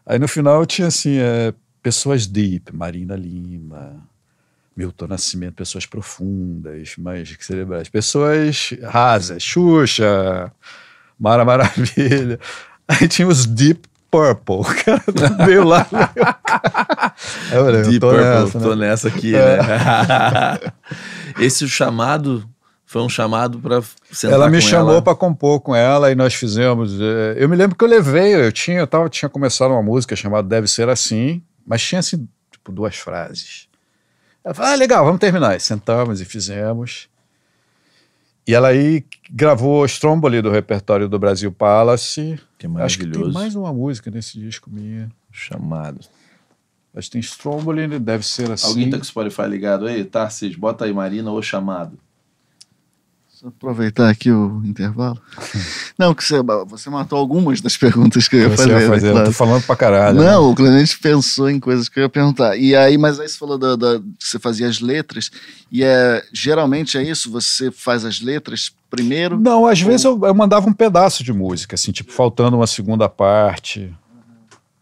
Aí no final tinha assim, é, pessoas deep, Marina Lima, Milton Nascimento, pessoas profundas, mais cerebrais, pessoas rasas, Xuxa, Mara Maravilha. Aí tinha os deep Purple. O cara veio tá lá. eu falei, Deep eu tô Purple, nessa, né? tô nessa aqui, é. né? Esse chamado foi um chamado para Ela me chamou para compor com ela e nós fizemos. Eh, eu me lembro que eu levei, eu tinha, eu tava, tinha começado uma música chamada Deve Ser Assim, mas tinha assim, tipo, duas frases. Ela falou, ah, legal, vamos terminar. E sentamos e fizemos. E ela aí gravou Stromboli do repertório do Brasil Palace. Que maravilhoso. Acho que tem mais uma música nesse disco minha. Chamado. Acho que tem Stromboli, né? deve ser assim. Alguém tá com o Spotify ligado aí? Tarsis, bota aí Marina ou Chamado aproveitar aqui o intervalo. Não, que você, você matou algumas das perguntas que eu ia você fazer. Ia né, fazer né? eu tô falando pra caralho. Né? Não, né? o Clemente pensou em coisas que eu ia perguntar. E aí, mas aí você falou da, da, você fazia as letras, e é, geralmente é isso, você faz as letras primeiro? Não, às ou... vezes eu, eu, mandava um pedaço de música, assim, tipo, faltando uma segunda parte.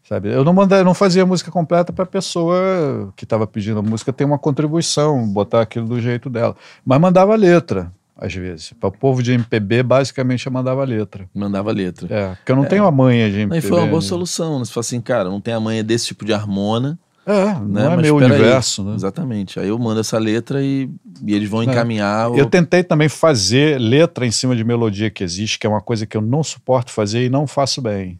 Sabe? Eu não, mandava, não fazia música completa para a pessoa que estava pedindo a música ter uma contribuição, botar aquilo do jeito dela. Mas mandava letra às vezes. Para o povo de MPB, basicamente eu mandava letra. Mandava letra. É, porque eu não é. tenho a manha de MPB. Aí foi uma boa né? solução. Você fala assim, cara, não tem a manha desse tipo de harmona. É, né? não é Mas meu universo, aí. né? Exatamente. Aí eu mando essa letra e, e eles vão é. encaminhar. Ou... Eu tentei também fazer letra em cima de melodia que existe, que é uma coisa que eu não suporto fazer e não faço bem.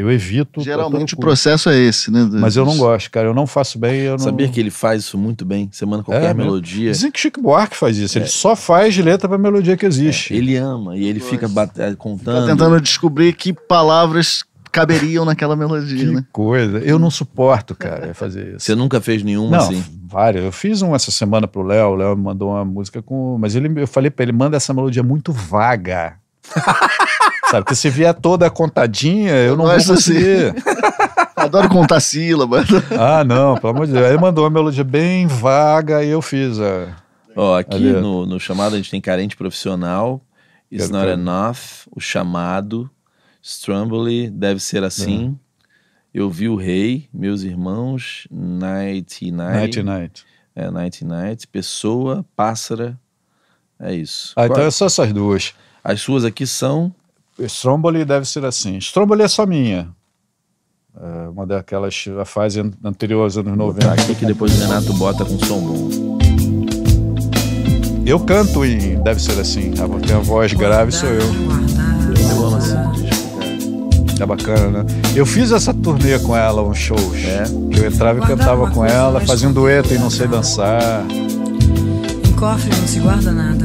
Eu evito. Geralmente o processo é esse, né? Mas eu não gosto, cara. Eu não faço bem. Eu não... Sabia que ele faz isso muito bem. Você manda qualquer é, melodia. Dizem que Chico Buarque faz isso. É. Ele só faz de letra pra melodia que existe. É. Ele ama e ele fica bate... É, contando. tentando descobrir que palavras caberiam naquela melodia, que né? coisa. Eu não suporto, cara, fazer isso. Você nunca fez nenhuma não, assim? várias. Eu fiz uma essa semana pro Léo. O Léo me mandou uma música com... Mas ele, eu falei pra ele, manda essa melodia muito vaga. Sabe? Porque se vier toda contadinha, eu não Nossa, vou assim. Adoro contar sílaba. Ah, não, pelo amor de Deus. Aí mandou uma melodia bem vaga e eu fiz a. Ó, oh, aqui no, no, chamado a gente tem carente profissional, Is Quero Not ver. Enough, o chamado, Stromboli, deve ser assim. Uhum. Eu vi o rei, meus irmãos, Night Night. Night Night. É, Night Night, pessoa, pássara. É isso. Ah, então Qual? então é só essas duas. As suas aqui são Stromboli deve ser assim. Stromboli é só minha. É uma daquelas da fase anterior aos anos 90. aqui que depois o Renato bota com som bom. Eu canto e deve ser assim. Tem a voz grave, sou eu. Eu amo assim. É bacana, né? Eu fiz essa turnê com ela, uns shows. É. Eu entrava e cantava com ela, fazia um dueto e não sei dançar. Em cofre não se guarda nada.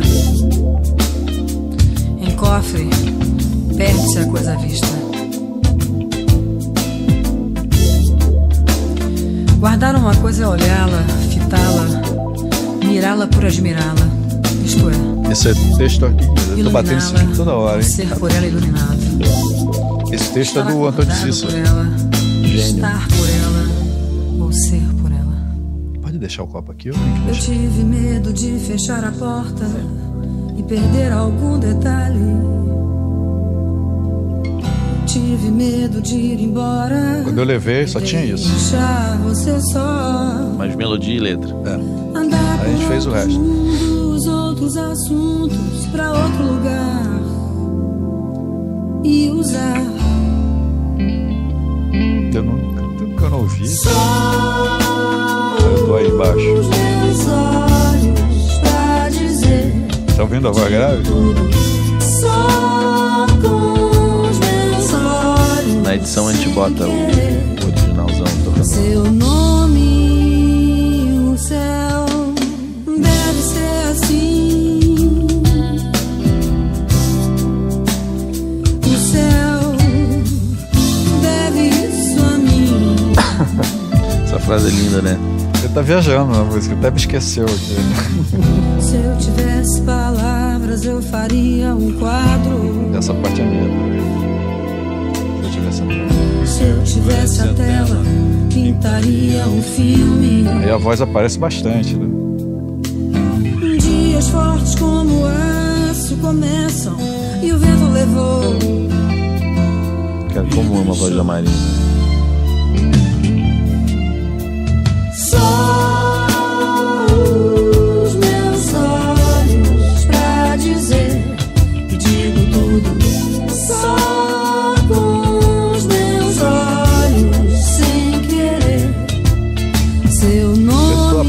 Em cofre perde-se a coisa vista. Guardar uma coisa é olhá-la, fitá-la, mirá-la por admirá-la, isto é. Esse é texto aqui, eu tô batendo isso aqui toda hora, hein? Ser por ela iluminado. Esse texto Estar é do Antônio Cícero. Por ela, Estar por ela ou ser por ela. Pode deixar o copo aqui, eu tenho Eu tive medo de fechar a porta e perder algum detalhe tive medo de ir embora. Quando eu levei, só tinha isso. Você só. Mas melodia e letra. É. Andar Aí a gente fez o resto. Mundos, outros assuntos para outro lugar e usar. Eu nunca, não ouvi. Só eu tô aí embaixo. Os meus olhos pra dizer. Estão tá ouvindo a voz grave? na edição a gente bota o originalzão tocando. Seu nome, o céu, deve ser assim. O céu deve isso a mim. Essa frase é linda, né? Você tá viajando na né, música, até me esqueceu aqui. Se eu tivesse palavras, eu faria um quadro. Essa parte é minha eu tivesse a tela, pintaria um filme. Aí a voz aparece bastante, né? Dias fortes como aço começam e o vento levou. Cara, como ama a voz da Marina.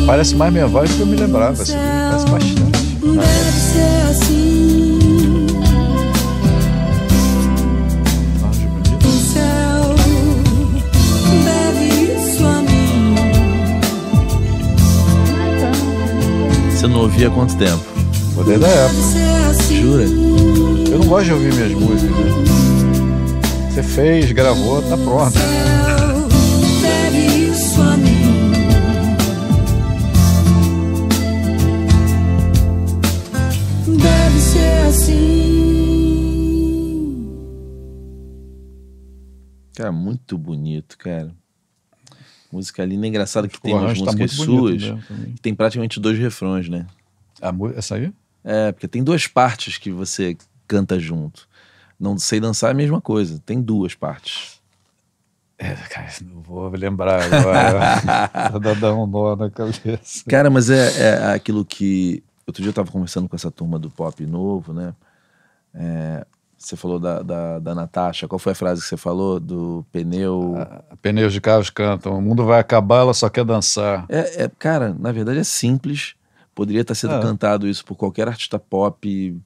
Parece mais minha voz do que eu me lembrava, assim Parece bastante. Deve ser assim. Você não ouvia há quanto tempo? Vou desde da época. Jura? Eu não gosto de ouvir minhas músicas. Né? Você fez, gravou, tá pronto. Cara, muito bonito, cara. Música linda, é engraçado que tem umas tá músicas tá suas, mesmo, tem praticamente dois refrões, né? A essa aí? É, porque tem duas partes que você canta junto. Não sei dançar é a mesma coisa, tem duas partes. É, cara, não vou lembrar agora. Vai dar um nó na cabeça. Cara, mas é, é aquilo que. Outro dia eu tava conversando com essa turma do pop novo, né? É, você falou da, da, da Natasha. Qual foi a frase que você falou do pneu? Ah, pneus de carros cantam. O mundo vai acabar, ela só quer dançar. É, é cara, na verdade é simples. Poderia estar sendo ah. cantado isso por qualquer artista pop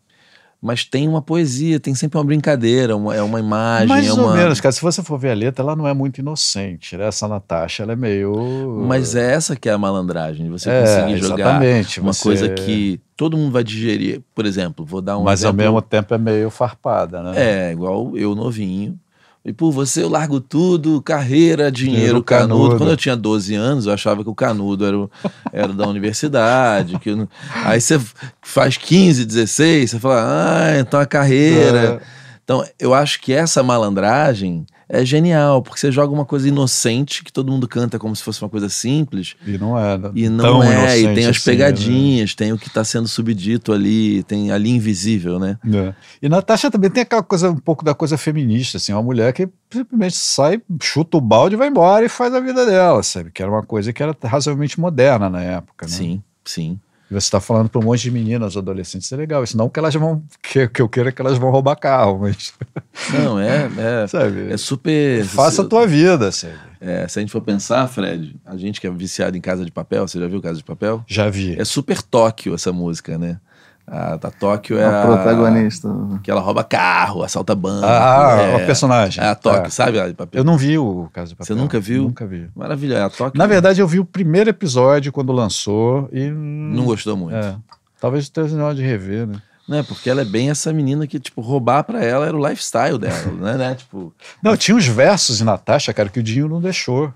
mas tem uma poesia, tem sempre uma brincadeira, uma, é uma imagem. Mais é uma... ou menos, cara. Se você for ver a letra, ela não é muito inocente, né? Essa Natasha, ela é meio. Mas é essa que é a malandragem, você é, conseguir jogar uma coisa que todo mundo vai digerir. Por exemplo, vou dar um. Mas exemplo... ao mesmo tempo é meio farpada, né? É, igual eu novinho. E por você eu largo tudo, carreira, dinheiro, canudo. canudo. Quando eu tinha 12 anos, eu achava que o canudo era, o, era da universidade. Que eu, aí você faz 15, 16, você fala, ah, então a carreira. É. Então eu acho que essa malandragem é genial, porque você joga uma coisa inocente que todo mundo canta como se fosse uma coisa simples. E não é. Né? E não é, e tem as assim, né? pegadinhas, né? tem o que está sendo subdito ali, tem ali invisível, né? É. E Natasha também tem aquela coisa, um pouco da coisa feminista, assim, uma mulher que simplesmente sai, chuta o balde, vai embora e faz a vida dela, sabe? Que era uma coisa que era razoavelmente moderna na época, né? Sim, sim. E você está falando para um monte de meninas adolescentes, é legal. Isso não que elas vão. Que, que eu queira que elas vão roubar carro, mas. Não, é. É, sabe, é super. Faça a tua vida, sabe? É, se a gente for pensar, Fred, a gente que é viciado em Casa de Papel, você já viu Casa de Papel? Já vi. É super Tóquio essa música, né? A da Tóquio é. A, a protagonista. Que ela rouba carro, assalta banco. Ah, é, a personagem. É a Tóquio, é. sabe? Eu não vi o caso de papel. Você nunca viu? Nunca vi. Maravilha, é a Tóquio. Na verdade, eu vi o primeiro episódio quando lançou e. Hum, não gostou muito. É. Talvez esteja na hora de rever, né? é Porque ela é bem essa menina que, tipo, roubar para ela era o lifestyle dela, né? né? Tipo... Não, tinha uns versos de Natasha, cara, que o Dinho não deixou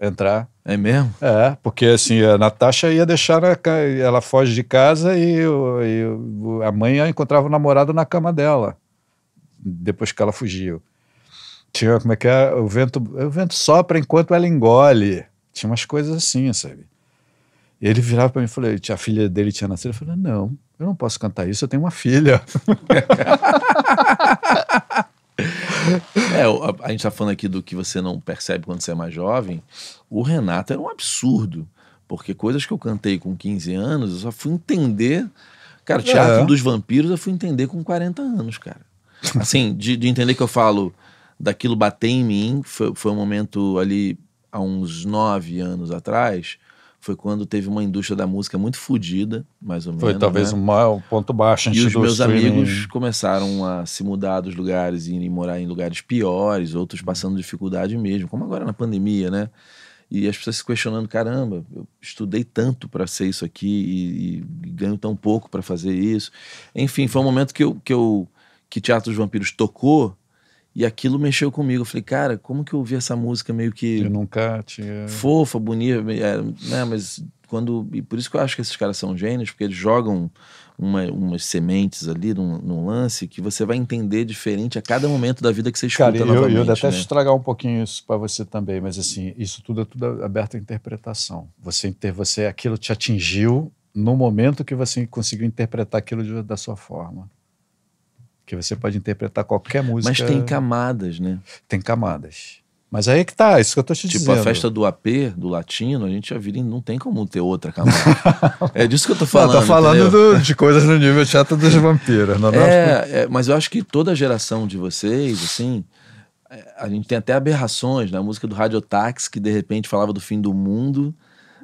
entrar. É mesmo? É, porque assim, a Natasha ia deixar, na, ela foge de casa e, o, e a mãe encontrava o namorado na cama dela, depois que ela fugiu. Tinha, como é que é, o vento, o vento sopra enquanto ela engole. Tinha umas coisas assim, sabe? E ele virava para mim e falou, a filha dele tinha nascido. Eu falei, não, eu não posso cantar isso, eu tenho uma filha. É, a, a, gente tá falando aqui do que você não percebe quando você é mais jovem. O Renato era um absurdo, porque coisas que eu cantei com 15 anos, eu só fui entender. Cara, Teatro é. dos Vampiros eu fui entender com 40 anos, cara. Assim, de, de entender que eu falo daquilo bater em mim, foi, foi um momento ali há uns 9 anos atrás, foi quando teve uma indústria da música muito fodida, mais ou menos. Foi talvez né? um, ponto baixo. E os meus streaming. amigos começaram a se mudar dos lugares e irem morar em lugares piores, outros uhum. passando dificuldade mesmo, como agora na pandemia, né? E as pessoas se questionando, caramba, eu estudei tanto para ser isso aqui e, e ganho tão pouco para fazer isso. Enfim, foi um momento que eu, que eu que Teatro dos Vampiros tocou e aquilo mexeu comigo. Eu falei, cara, como que eu ouvi essa música meio que. Eu nunca tinha. Fofa, bonita, é, né? Mas quando. E por isso que eu acho que esses caras são gênios, porque eles jogam uma, umas sementes ali num, num, lance que você vai entender diferente a cada momento da vida que você escuta cara, eu, novamente. Eu, eu até estragar um pouquinho isso para você também, mas assim, isso tudo é tudo aberto à interpretação. Você, você aquilo te atingiu no momento que você conseguiu interpretar aquilo de, da sua forma. Porque você pode interpretar qualquer música. Mas tem camadas, né? Tem camadas. Mas aí é que tá, é isso que eu tô te tipo, dizendo. Tipo, a festa do AP, do latino, a gente já vira e não tem como ter outra camada. é disso que eu tô falando. Não, tá falando do, de coisas no nível teatro dos vampiros. É, não, é, é, mas eu acho que toda a geração de vocês, assim, é, a gente tem até aberrações na música do Radiotax, que de repente falava do fim do mundo,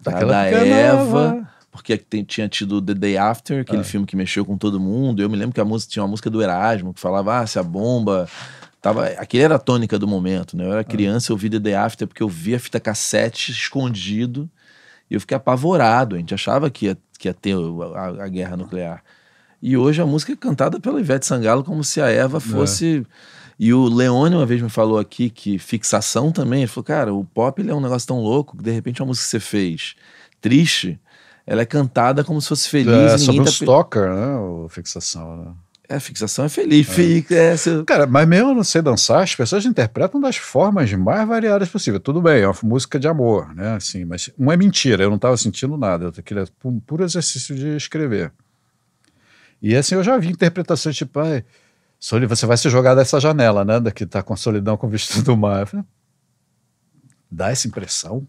da, da Eva. Nova porque tinha tido The Day After, aquele é. filme que mexeu com todo mundo. Eu me lembro que a música tinha uma música do Erasmo que falava: ah, se a bomba. Tava, aquele era a tônica do momento, né? Eu era é. criança, eu vi The Day After porque eu via a fita cassete escondido e eu fiquei apavorado. A gente achava que ia, que ia ter a, a guerra nuclear. E hoje a música é cantada pela Ivete Sangalo como se a Eva é. fosse. É. E o Leone uma vez me falou aqui que fixação também. Ele falou, cara, o pop ele é um negócio tão louco que de repente uma música que você fez triste ela é cantada como se fosse feliz. É, sobre o tá stalker, né? O fixação, né? É, fixação é feliz. É. Fica, é, Cara, mas mesmo não sei dançar, as pessoas interpretam das formas mais variadas possível. Tudo bem, é uma música de amor, né? Assim, mas não é mentira, eu não estava sentindo nada. Aquilo é um puro exercício de escrever. E assim, eu já vi interpretações tipo, ai, ah, você vai se jogar dessa janela, né? Daqui tá com a solidão com o vestido do mar. Falei, Dá essa impressão?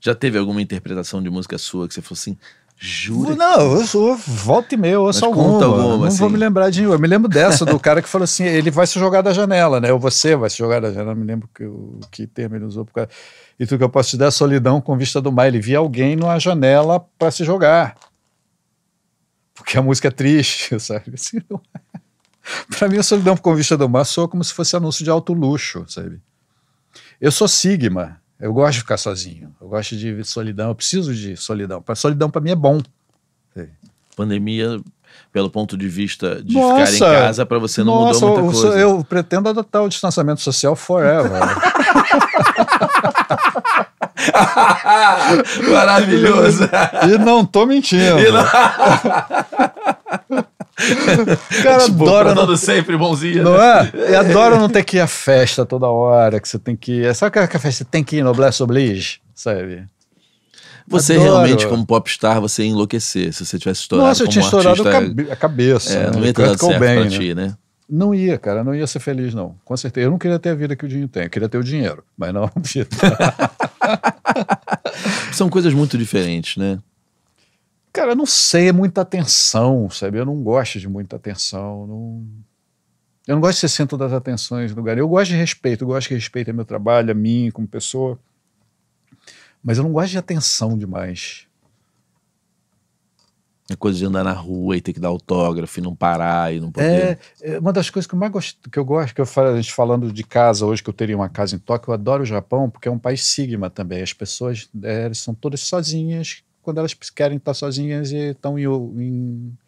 Já teve alguma interpretação de música sua que você falou assim? Jura? Não, eu sou volta e meia, ouço alguma. alguma. Não assim. vou me lembrar de nenhum. Eu me lembro dessa, do cara que falou assim: ele vai se jogar da janela, né? Ou você vai se jogar da janela. Eu me lembro que, o que termo ele usou. Porque... E tudo que eu posso te dar é solidão com vista do mar. Ele via alguém numa janela para se jogar. Porque a música é triste, sabe? Assim, é. para mim, a solidão com vista do mar soa como se fosse anúncio de alto luxo, sabe? Eu sou Sigma. Eu gosto de ficar sozinho. Eu gosto de solidão. Eu preciso de solidão. Solidão para mim é bom. Pandemia, pelo ponto de vista de nossa, ficar em casa, para você não nossa, mudou muita eu, coisa. Eu pretendo adotar o distanciamento social forever. Maravilhoso. E não tô mentindo. E não... cara tipo, adora. Não... Dando sempre bonzinho. Não né? é? E adora não ter que ir à festa toda hora, que você tem que ir. É só que a festa tem que ir no Bless Oblige, sabe? Você adoro. realmente, como popstar, você ia enlouquecer se você tivesse estourado Nossa, eu tinha estourado artista, a cabeça. É, né? Não ia ter bem, pra né? ti, né? Não ia, cara, não ia ser feliz, não. Com certeza. Eu não queria ter a vida que o Dinho tem, eu queria ter o dinheiro, mas não a vida. São coisas muito diferentes, né? Cara, não sei, é muita atenção, sabe? Eu não gosto de muita atenção. Não... Eu não gosto de ser centro das atenções no lugar. Eu gosto de respeito, eu gosto que respeito meu trabalho, a mim, como pessoa. Mas eu não gosto de atenção demais. É coisa de andar na rua e ter que dar autógrafo e não parar e não poder. É, é uma das coisas que eu mais gosto, que eu gosto, que eu falo, a gente falando de casa hoje, que eu teria uma casa em Tóquio, eu adoro o Japão, porque é um país sigma também. As pessoas é, são todas sozinhas, quando elas querem estar sozinhas e estão em, em,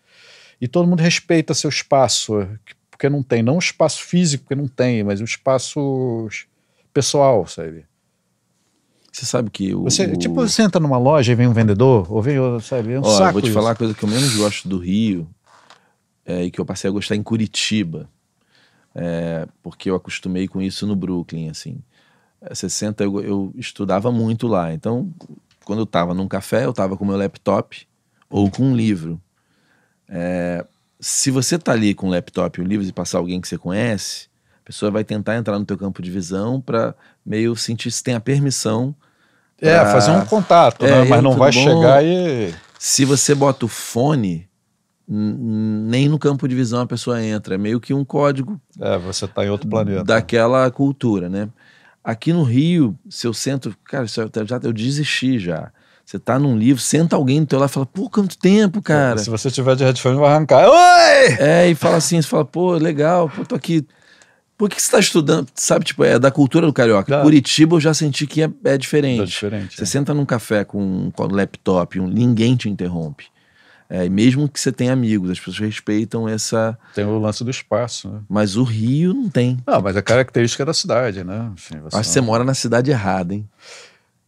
E todo mundo respeita seu espaço, porque não tem. Não o espaço físico, porque não tem, mas o espaço pessoal, sabe? Você sabe que o. Você, tipo, você entra numa loja e vem um vendedor, ou vem, sabe? É um saco vou te isso. falar a coisa que eu menos gosto do Rio é, e que eu passei a gostar em Curitiba. É, porque eu acostumei com isso no Brooklyn, assim. 60 é, eu, eu estudava muito lá, então quando eu estava num café, eu estava com meu laptop ou com um livro. É, se você está ali com o laptop e um livro e passar alguém que você conhece, a pessoa vai tentar entrar no teu campo de visão para meio sentir se tem a permissão. É, pra... É, fazer um contato, né? é, né? mas não vai bom? chegar e. Se você bota o fone, nem no campo de visão a pessoa entra. É meio que um código. É, você está em outro planeta. Daquela cultura, né? Aqui no Rio, seu centro, cara, é, já, eu desisti já. Você tá num livro, senta alguém do teu lado e fala, pô, quanto tempo, é, cara. Se você tiver de headphone, vai arrancar. Oi! É, e fala assim, você fala, pô, legal, pô, tô aqui. Por que, você tá estudando? Sabe, tipo, é da cultura do carioca. Dá. Curitiba eu já senti que é, é diferente. É diferente. Você é. senta num café com um, com um laptop, um, ninguém te interrompe. É, mesmo que você tenha amigos, as pessoas respeitam essa. Tem o lance do espaço, né? Mas o Rio não tem. Não, ah, mas a característica é da cidade, né? Enfim, você Acho não... que você mora na cidade errada, hein?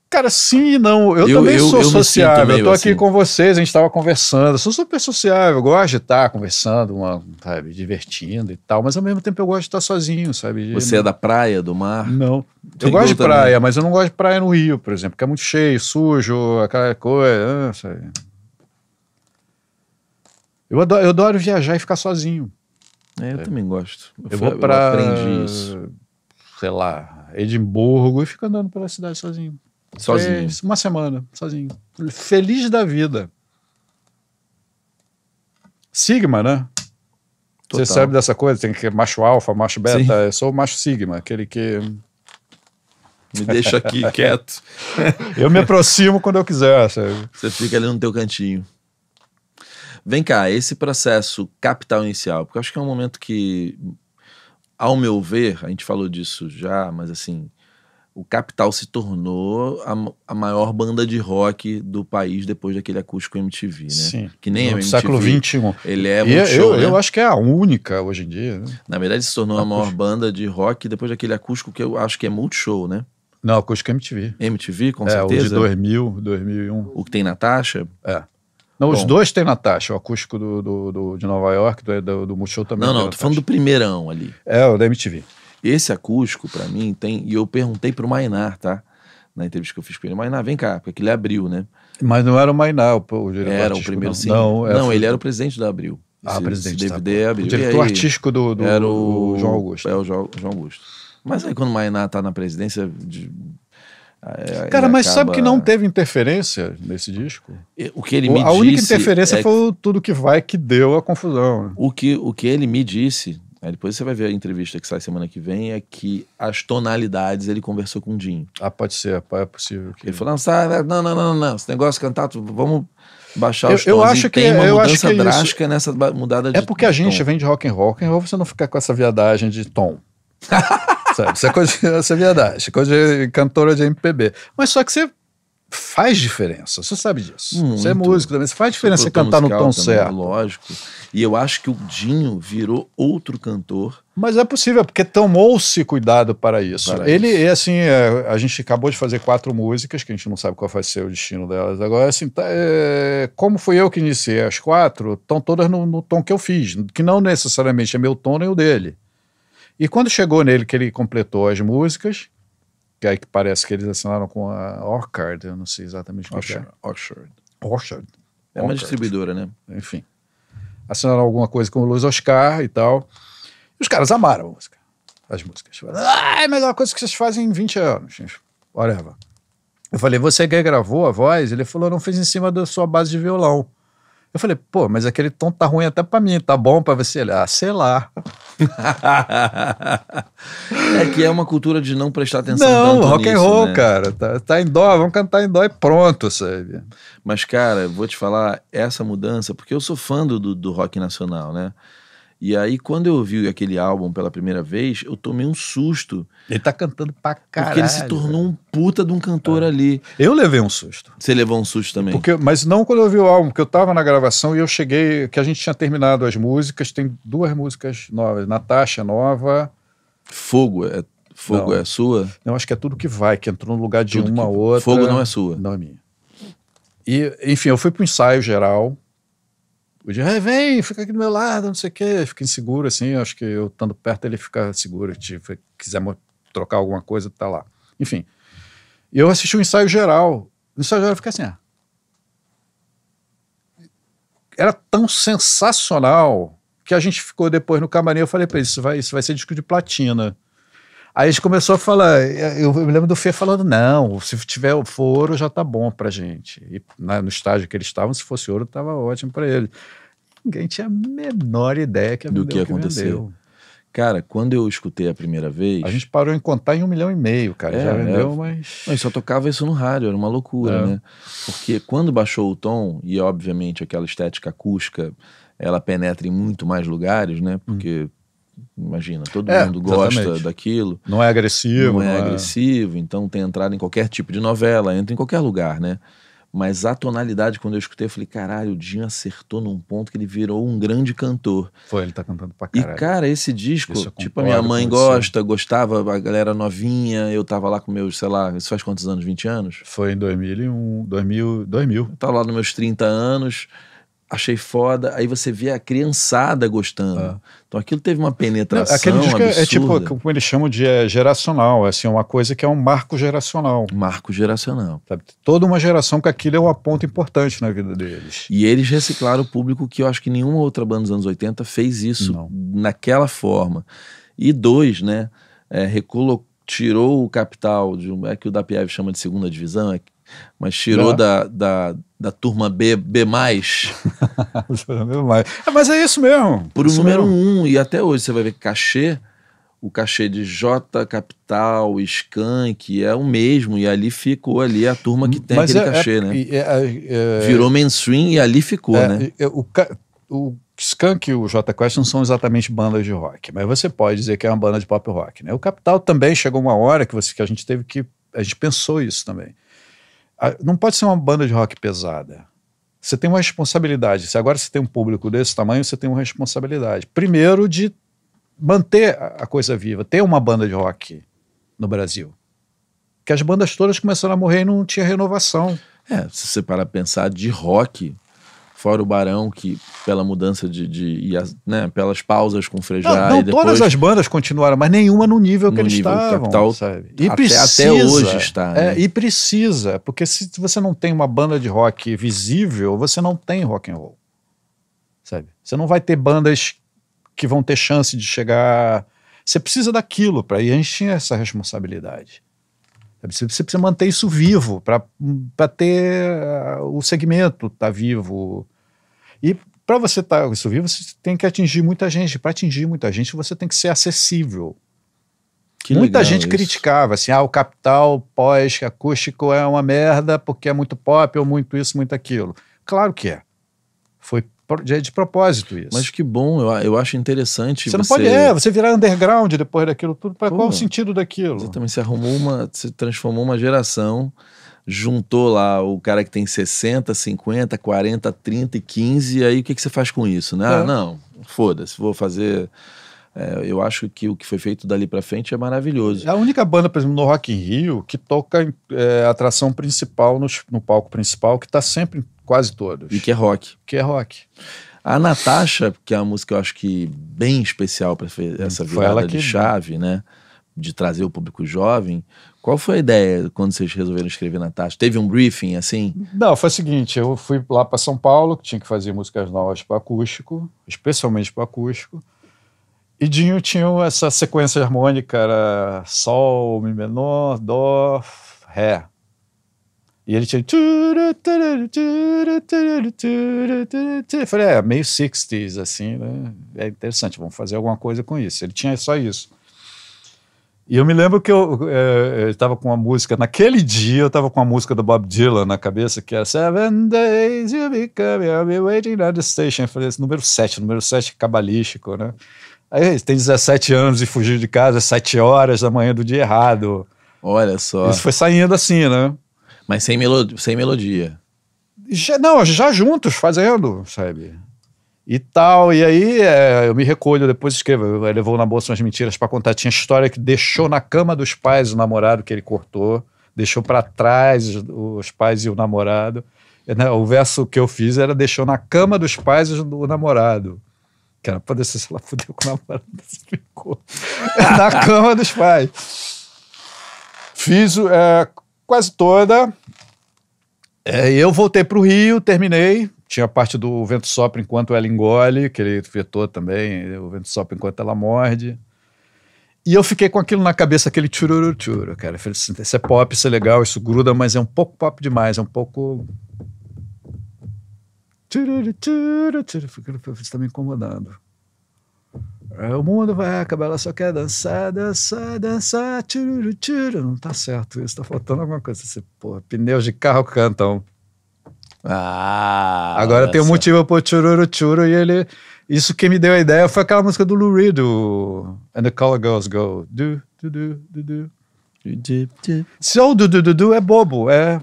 Cara, sim e não. Eu, eu também sou eu sociável. eu tô aqui assim. com vocês, a gente tava conversando. Eu sou super sociável, eu gosto de estar conversando, uma, sabe, divertindo e tal, mas ao mesmo tempo eu gosto de estar sozinho, sabe? De... Você é da praia, do mar? Não. Tem eu gosto de praia, também. mas eu não gosto de praia no Rio, por exemplo, que é muito cheio, sujo, aquela coisa, ah, sabe? Eu adoro, eu adoro viajar e ficar sozinho. É, eu é. também gosto. Eu, eu vou para Sei lá, Edimburgo e fico andando pela cidade sozinho. Sozinho. uma semana, sozinho. Feliz da vida. Sigma, né? Total. Você sabe dessa coisa? Tem que macho alfa, macho beta. Sim. Eu sou o macho sigma, aquele que me deixa aqui quieto. eu me aproximo quando eu quiser. Sabe? Você fica ali no teu cantinho. Vem cá, esse processo capital inicial, porque eu acho que é um momento que, ao meu ver, a gente falou disso já, mas assim, o Capital se tornou a, a, maior banda de rock do país depois daquele acústico MTV, né? Sim. Que nem no é MTV, século XXI. Ele é e eu, show, eu, né? eu acho que é a única hoje em dia. Né? Na verdade, se tornou acústico. a maior banda de rock depois daquele acústico que eu acho que é multishow, né? Não, acústico é MTV. MTV, com é, certeza. É, o de 2000, 2001. O que tem na taxa? É. Não, Bom. os dois tem Natasha, o acústico do, do, do de Nova York, do, do, do Multishow também. Não, não, tô falando do primeirão ali. É, o da MTV. Esse acústico, para mim, tem. E eu perguntei pro Mainar, tá? Na entrevista que eu fiz com ele, Mainar, vem cá, porque ele abriu, né? Mas não era o Mainar, o, o diretor. Era o primeiro, não. sim. Não, era é não ele era o presidente da Abril. Ah, esse, presidente. Esse DVD tá. O diretor aí, artístico do, do, era o, João Augusto. É, o João, Augusto. Mas aí, quando o Mainar tá na presidência, de, Cara, mas acaba... sabe que não teve interferência nesse disco? O que ele me A única interferência é... foi tudo que vai que deu a confusão. Né? O que, o que ele me disse, depois você vai ver a entrevista que sai semana que vem, é que as tonalidades ele conversou com o Dinho. Ah, pode ser, é, é possível. Que... Ele falou: não, não, não, não, não, esse negócio de cantar, vamos baixar os eu, eu acho que tem uma eu mudança acho que é drástica nessa mudada é de É porque a gente tom. vem de rock and roll, rock você não fica com essa viadagem de tom. sabe? Isso é, coisa, isso é verdade. É coisa de cantora de MPB. Mas só que você faz diferença, você sabe disso. Muito. Você é músico também, você faz diferença você cantar no tom também, certo. Lógico. E eu acho que o Dinho virou outro cantor. Mas é possível, porque tomou-se cuidado para isso. Para ele, isso. É assim, é, a gente acabou de fazer quatro músicas, que a gente não sabe qual vai ser o destino delas agora. Assim, tá, é, como fui eu que iniciei as quatro, estão todas no, no tom que eu fiz, que não necessariamente é meu tom nem o dele. E quando chegou nele que ele completou as músicas, que aí que parece que eles assinaram com a Orchard, eu não sei exatamente o que é. Orchard. Orchard. É uma distribuidora, né? Enfim. Assinaram alguma coisa com o Luiz Oscar e tal. E os caras amaram a música, as músicas. Ah, é a melhor coisa que vocês fazem em 20 anos. Whatever. Eu falei, você que gravou a voz? Ele falou, não fiz em cima da sua base de violão. Eu falei, pô, mas aquele tom tá ruim até pra mim, tá bom pra você? Ele, ah, sei lá é que é uma cultura de não prestar atenção não, rock nisso, and roll, né? cara. Tá, tá, em dó, vamos cantar em dó e pronto, sabe? Mas, cara, vou te falar essa mudança, porque eu sou fã do, do rock nacional, né? E aí, quando eu vi aquele álbum pela primeira vez, eu tomei um susto. Ele tá cantando pra caralho. Porque ele se tornou um puta de um cantor é. ali. Eu levei um susto. Você levou um susto também? Porque, mas não quando eu ouvi o álbum, porque eu tava na gravação e eu cheguei, que a gente tinha terminado as músicas, tem duas músicas novas, Natasha nova... Fogo, é... Fogo não. é sua? Não, acho que é tudo que vai, que entrou no lugar de tudo uma que... outra. Fogo não é sua. Não é minha. E, enfim, eu fui pro ensaio geral, o dia, ah, vem, fica aqui do meu lado, não sei o quê. Fica inseguro, assim. Acho que eu estando perto ele fica seguro. Se quiser trocar alguma coisa, tá lá. Enfim. E eu assisti o um ensaio geral. O ensaio geral fica assim, ah. Era tão sensacional que a gente ficou depois no camarim. Eu falei para ele: isso vai, isso vai ser disco de platina. Aí a gente começou a falar, eu, me lembro do Fê falando, não, se tiver ouro já tá bom pra gente. E na, no estágio que eles estavam, se fosse ouro, tava ótimo para eles. Ninguém tinha a menor ideia que do que, que aconteceu. Cara, quando eu escutei a primeira vez. A gente parou em contar em um milhão e meio, cara. É, já vendeu, é, mas. Não, só tocava isso no rádio, era uma loucura, é. né? Porque quando baixou o tom, e obviamente aquela estética acústica, ela penetra em muito mais lugares, né? Porque hum. Imagina, todo é, mundo gosta exatamente. daquilo. Não é agressivo. Não é, não é agressivo, então tem entrado em qualquer tipo de novela, entra em qualquer lugar, né? Mas a tonalidade, quando eu escutei, eu falei, caralho, o Dinho acertou num ponto que ele virou um grande cantor. Foi, ele tá cantando pra caralho. E, cara, esse disco, tipo, a minha mãe gosta, gostava, a galera novinha, eu tava lá com meus, sei lá, isso faz quantos anos? 20 anos? Foi em 2001, 2000, 2000. Eu tava lá nos meus 30 anos, achei foda. Aí você vê a criançada gostando. É. Então aquilo teve uma penetração. Não, aquele disco é, é, tipo, como eles chamam de é, geracional. É assim, uma coisa que é um marco geracional. Marco geracional. Sabe? Toda uma geração que aquilo é uma ponto importante na vida deles. E eles reciclaram o público que eu acho que nenhuma outra banda dos anos 80 fez isso Não. naquela forma. E dois, né? É, recolocou tirou o capital de o é que o Dapieve chama de segunda divisão, é mas tirou é. da, da, da turma B, B+. é, mas é isso mesmo. Por o número mesmo. um, e até hoje você vai ver que cachê, o cachê de J Capital, Skank, é o mesmo, e ali ficou ali a turma que tem mas aquele é, é cachê, né? É, é, Virou mainstream e ali ficou, né? o, o Skank e o J Quest não são exatamente bandas de rock, mas você pode dizer que é uma banda de pop rock, né? O Capital também chegou uma hora que, você, que a gente teve que... A gente pensou isso também não pode ser uma banda de rock pesada. Você tem uma responsabilidade. Se agora você tem um público desse tamanho, você tem uma responsabilidade. Primeiro, de manter a coisa viva, ter uma banda de rock no Brasil. Que as bandas todas começaram a morrer e não tinha renovação. É, se você parar a pensar de rock, fora o Barão, que pela mudança de. de as, né, pelas pausas com Frejá. Não, não depois, todas as bandas continuaram, mas nenhuma no nível no que eles nível estavam. Capital, sabe? E até, precisa, até hoje está. É, né? E precisa, porque se você não tem uma banda de rock visível, você não tem rock and roll. Sabe? Você não vai ter bandas que vão ter chance de chegar. Você precisa daquilo para. ir a gente tinha essa responsabilidade. Você precisa manter isso vivo para ter ah, o segmento tá vivo. E para você estar tá isso vivo, você tem que atingir muita gente. Para atingir muita gente, você tem que ser acessível. Que muita gente isso. criticava assim: ah, o capital pós-acústico é uma merda porque é muito pop ou muito isso, muito aquilo. Claro que é. Foi de propósito isso. Mas que bom, eu, eu acho interessante. Você, você, não pode, é, você virar underground depois daquilo tudo. Pô, qual o sentido daquilo? Você também se arrumou uma, se transformou uma geração, juntou lá o cara que tem 60, 50, 40, 30 e 15, e aí o que, que você faz com isso? Né? Ah, é. Ah, não, foda-se, vou fazer. É, eu acho que o que foi feito dali para frente é maravilhoso. É a única banda, por exemplo, no Rock in Rio que toca é, atração principal no, no palco principal, que está sempre quase todos. E que é rock. Que é rock. A Natasha, que é uma música eu acho que bem especial para essa virada que... de chave, né? De trazer o público jovem. Qual foi a ideia quando vocês resolveram escrever Natasha? Teve um briefing assim? Não, foi o seguinte: eu fui lá para São Paulo, que tinha que fazer músicas novas para acústico, especialmente para acústico. E Dinho tinha essa sequência harmônica, era Sol, Mi menor, Dó, Ré. E ele tinha. Eu falei, é, meio 60s, assim, né? É interessante, vamos fazer alguma coisa com isso. Ele tinha só isso. E eu me lembro que eu estava com uma música, naquele dia eu estava com a música do Bob Dylan na cabeça, que era Seven Days You'll Be Coming, I'll Be Waiting at the Station. Eu falei, esse número 7, número 7 cabalístico, né? Aí tem 17 anos e fugiu de casa às 7 horas da manhã do dia errado. Olha só. Isso foi saindo assim, né? Mas sem, melo sem melodia. Já, não, já juntos, fazendo, sabe? E tal, e aí é, eu me recolho, depois escrevo. Levou na bolsa umas mentiras para contar. Tinha história que deixou na cama dos pais o namorado que ele cortou, deixou para trás os pais e o namorado. É, né, o verso que eu fiz era deixou na cama dos pais o namorado. Que era pode ser se ela fudeu com o namorado, se ficou. na cama dos pais. Fiz é, quase toda. É, eu voltei para o Rio, terminei. Tinha a parte do Vento Sopra Enquanto Ela Engole, que ele vetou também, o Vento Sopra Enquanto Ela Morde. E eu fiquei com aquilo na cabeça, aquele tchururu tchuru, cara. Eu falei assim, isso é pop, isso é legal, isso gruda, mas é um pouco pop demais, é um pouco... Tchururu tchuru, tchuru. Isso tá me incomodando. É, o mundo vai acabar, ela só quer dançar, dançar, dançar, tchururu, tchururu. Não tá certo isso, tá faltando alguma coisa. Você, porra, pneus de carro cantam. Ah, Agora tem um motivo pro tchururu, tchururu e ele... Isso que me deu a ideia foi aquela música do Lou Reed, do And the Color Girls Go. Du, du, do, do. du. Seu é du, du, du, du é bobo, é...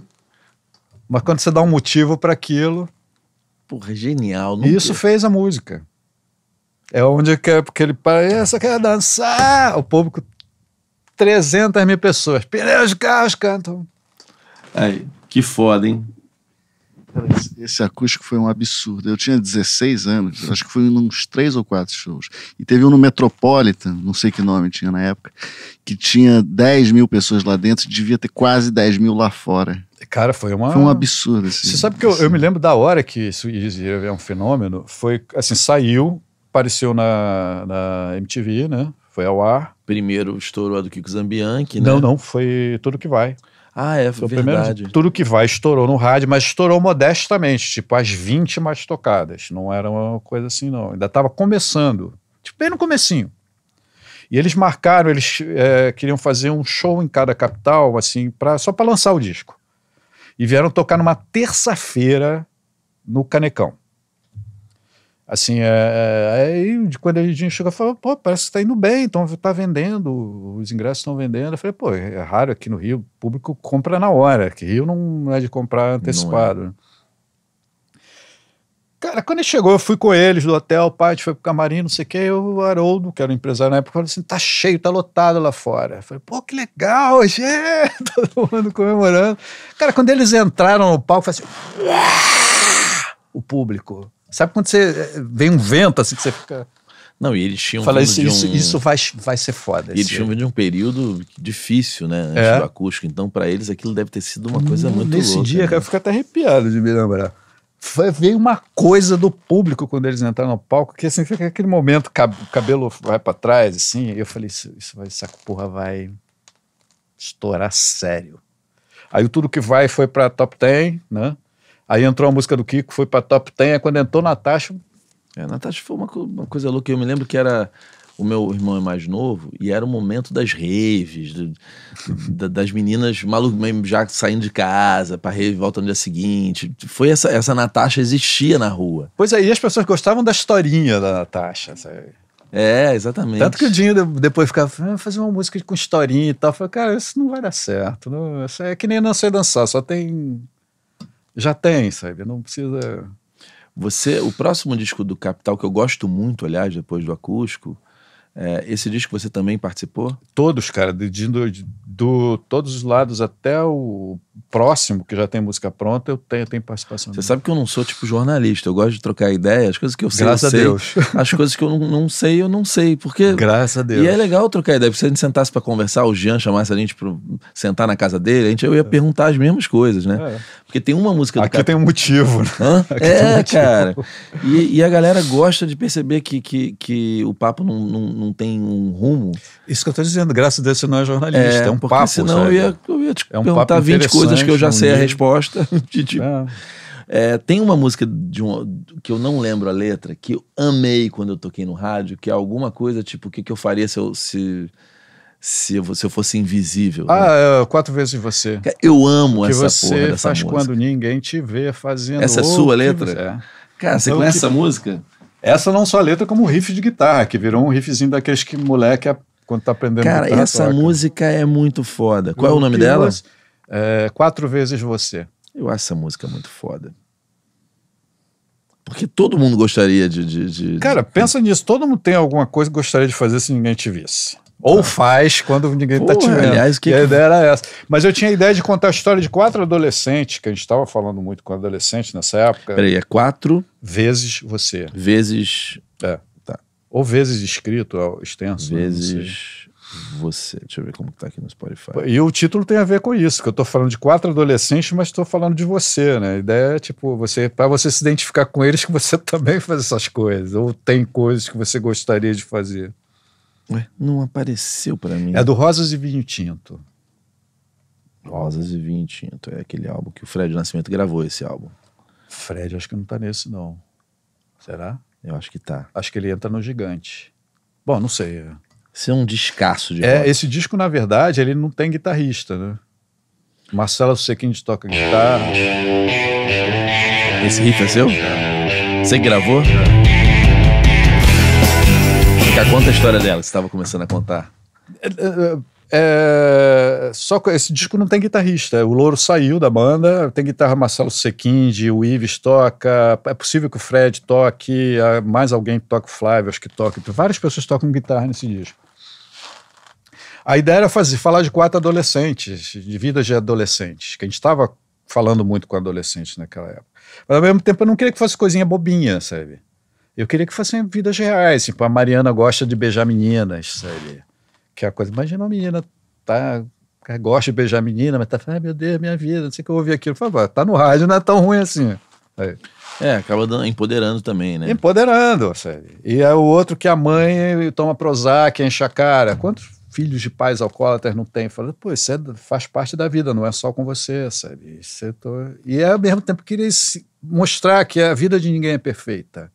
Mas quando você dá um motivo para aquilo... Porra, é genial. Isso fez a música. É onde é porque ele para, eu só dançar. O público, 300 mil pessoas. Pneus de carros cantam. Aí, que foda, hein? Esse, acústico foi um absurdo. Eu tinha 16 anos, acho que foi uns três ou quatro shows. E teve um no Metropolitan, não sei que nome tinha na época, que tinha 10 mil pessoas lá dentro e devia ter quase 10 mil lá fora. Cara, foi uma. Foi um absurdo. Assim, Você sabe que eu, eu, assim. me lembro da hora que isso ia é um fenômeno. Foi assim, saiu apareceu na, na MTV, né? Foi ao ar. Primeiro estourou a do Kiko Zambianchi, né? Não, não, foi Tudo Que Vai. Ah, é, foi verdade. Primeiro, tudo que vai estourou no rádio, mas estourou modestamente, tipo as 20 mais tocadas. Não era uma coisa assim, não. Ainda estava começando, tipo, bem no comecinho. E eles marcaram, eles é, queriam fazer um show em cada capital, assim, pra, só para lançar o disco. E vieram tocar numa terça-feira no Canecão. Assim, é, é aí quando a gente chegou, falou, pô, parece que está indo bem, então está vendendo, os ingressos estão vendendo. Eu falei, pô, é raro aqui no Rio, o público compra na hora, que Rio não é de comprar é. antecipado. É. Cara, quando ele chegou, eu fui com eles do hotel, o Paty foi pro camarim, não sei o que eu, o Haroldo, que era o empresário na época, falou assim, tá cheio, tá lotado lá fora. Eu falei, pô, que legal, hoje é, todo mundo comemorando. Cara, quando eles entraram no palco, foi assim, o público Sabe quando você eh, vem um vento assim que você fica. Não, e eles tinham. Fala, isso, um... isso, isso, vai, vai ser foda. E eles tinham vindo de um período difícil, né? Antes é. do acústico. Então, para eles, aquilo deve ter sido uma coisa muito nesse louca. Nesse dia, né? eu fico até arrepiado de me lembrar. Foi, veio uma coisa do público quando eles entraram no palco, que assim, fica aquele momento, o cabelo vai para trás, assim. eu falei, isso, isso vai, essa porra vai estourar sério. Aí tudo que vai foi para top 10, né? Aí entrou a música do Kiko, foi pra Top Ten, quando entrou Natasha. É, Natasha foi uma, uma coisa louca. Eu me lembro que era o meu irmão é mais novo e era o momento das raves, do, das meninas malucas já saindo de casa para rave volta no dia seguinte. Foi essa, essa Natasha existia na rua. Pois aí é, as pessoas gostavam da historinha da Natasha, sabe? É, exatamente. Tanto que o Dinho depois ficava, ah, fazer uma música com historinha e tal. falei, cara, isso não vai dar certo. Não, isso é que nem não sei dançar, só tem já tem, sabe? Não precisa. Você, o próximo disco do Capital, que eu gosto muito, aliás, depois do acústico, é, esse disco você também participou? Todos, cara, de, de, de do todos os lados até o próximo, que já tem música pronta, eu tenho, eu tenho participação. Você sabe que eu não sou tipo jornalista, eu gosto de trocar ideias, as coisas que eu sei, Graças eu a sei. Deus. As coisas que eu não, não, sei, eu não sei, porque... Graças a Deus. E é legal trocar ideia, se a gente sentasse para conversar, o Jean chamasse a gente para sentar na casa dele, a gente, eu ia é. perguntar as mesmas coisas, né? É. Porque tem uma música... Aqui cara... tem um motivo. Né? É, um motivo. cara. E, e, a galera gosta de perceber que, que, que o papo não, não, não tem um rumo. Isso que eu tô dizendo, graças a Deus você não é jornalista, é, é um porque papo, senão eu ia, eu ia te é um perguntar 20 coisas que eu já sei a resposta. De, tipo, é. é, tem uma música de um, que eu não lembro a letra, que eu amei quando eu toquei no rádio, que é alguma coisa tipo: o que, que eu faria se eu, se, se, eu, se eu fosse invisível? Né? Ah, né? quatro vezes em você. Eu amo que essa você porra dessa faz quando ninguém te vê fazendo. Essa é sua letra? É. Cara, você então, conhece que... essa música? Essa não é só a letra, como o riff de guitarra, que virou um riffzinho daqueles que moleque quando tá aprendendo Cara, guitarra, essa toca. música é muito foda. Qual é o nome dela? É, Quatro Vezes Você. Eu acho essa música muito foda. Porque todo mundo gostaria de. de, de Cara, de... pensa nisso. Todo mundo tem alguma coisa que gostaria de fazer se ninguém te visse. Ou ah. faz quando ninguém Porra, tá te vendo. Aliás, que... E a ideia era essa. Mas eu tinha a ideia de contar a história de quatro adolescentes, que a gente estava falando muito com adolescentes nessa época. Peraí, é quatro. Vezes você. Vezes. É. Ou vezes escrito, ao é extenso. Né? Vezes você. Deixa eu ver como tá aqui no Spotify. E o título tem a ver com isso, que eu estou falando de quatro adolescentes, mas estou falando de você, né? A ideia é, tipo, você, para você se identificar com eles, que você também faz essas coisas. Ou tem coisas que você gostaria de fazer. Ué, não apareceu para mim. É do Rosas e Vinho Tinto. Rosas e Vinho Tinto. É aquele álbum que o Fred Nascimento gravou, esse álbum. Fred, acho que não está nesse, não. Será? Eu acho que tá. Acho que ele entra no gigante. Bom, não sei. É. Isso é um descasso de É, rock. esse disco, na verdade, ele não tem guitarrista, né? Marcelo Sequinde toca guitarra. Esse riff é seu? Você gravou? Fica, conta a história dela que você estava começando a contar. É, é, é é, só que esse disco não tem guitarrista. O Louro saiu da banda, tem guitarra Marcelo Sequinde, o Ives toca, é possível que o Fred toque, mais alguém toca o Flávio, acho que toca. Várias pessoas tocam guitarra nesse disco. A ideia era fazer, falar de quatro adolescentes, de vidas de adolescentes, que a gente estava falando muito com adolescentes naquela época. Mas ao mesmo tempo eu não queria que fosse coisinha bobinha, sabe? Eu queria que fossem vidas reais. Tipo, a Mariana gosta de beijar meninas, sabe? que é a coisa. Imagina uma menina tá gosta de beijar a menina, mas tá falando, ah, meu Deus, minha vida, não sei o que eu ouvi aquilo. Por favor, tá no rádio, não é tão ruim assim. Aí. É, acaba dando, empoderando também, né? Empoderando. sério e é o outro que a mãe toma Prozac, enche a cara. Quantos filhos de pais alcoólatras não tem? Fala, pô, isso é, faz parte da vida, não é só com você, sabe? E é, ao mesmo tempo queria mostrar que a vida de ninguém é perfeita.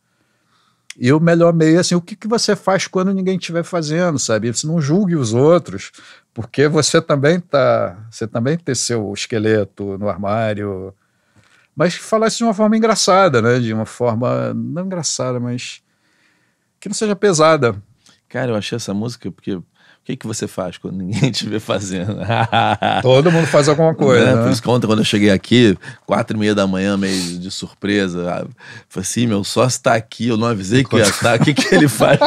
E o melhor meio é assim, o que, que você faz quando ninguém estiver fazendo, sabe? Você não julgue os outros, porque você também tá, você também tem seu esqueleto no armário. Mas falar isso de uma forma engraçada, né? De uma forma não engraçada, mas que não seja pesada. Cara, eu achei essa música porque que, que você faz quando ninguém te vê fazendo? Todo mundo faz alguma né, coisa. Né? Né? Por isso conta quando eu cheguei aqui, quatro e meia da manhã, meio de surpresa, ah, falei assim: meu sócio está aqui, eu não avisei que ia estar, o que, que ele faz?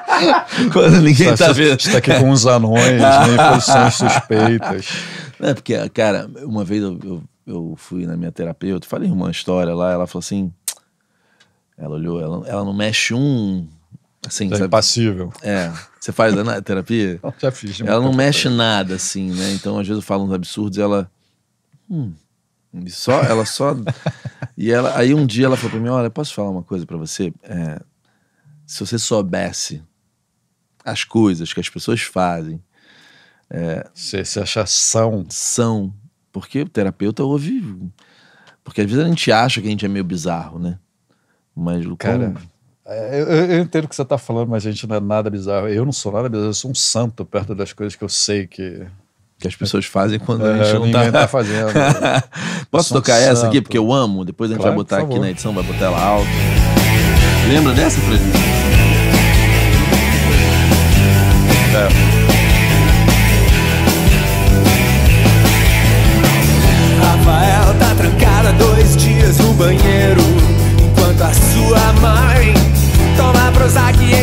quando ninguém está vendo. está aqui com uns anões, nem né, posições suspeitas. Não é porque, cara, uma vez eu, eu, eu fui na minha terapeuta, falei uma história lá, ela falou assim. Ela olhou, ela, ela não mexe um Assim, é sabe? impassível. É. Você faz a terapia? já fiz. Ela não mexe nada, assim, né? Então, às vezes eu falo uns absurdos e ela. Hum. E só, ela só. e ela, aí um dia ela falou pra mim: Olha, posso falar uma coisa para você? É, se você soubesse as coisas que as pessoas fazem. É, se, achar são. São. Porque o terapeuta ouve. Porque às vezes a gente acha que a gente é meio bizarro, né? Mas o cara. Como é, eu, eu, entendo o que você está falando, mas a gente não é nada bizarro. Eu não sou nada bizarro, eu sou um santo perto das coisas que eu sei que. Que as pessoas fazem quando é, a gente não tá... tá fazendo. Posso tocar essa aqui? Porque eu amo. Depois a gente claro, vai botar aqui na edição, vai botar ela alta. Lembra dessa, Fred? É.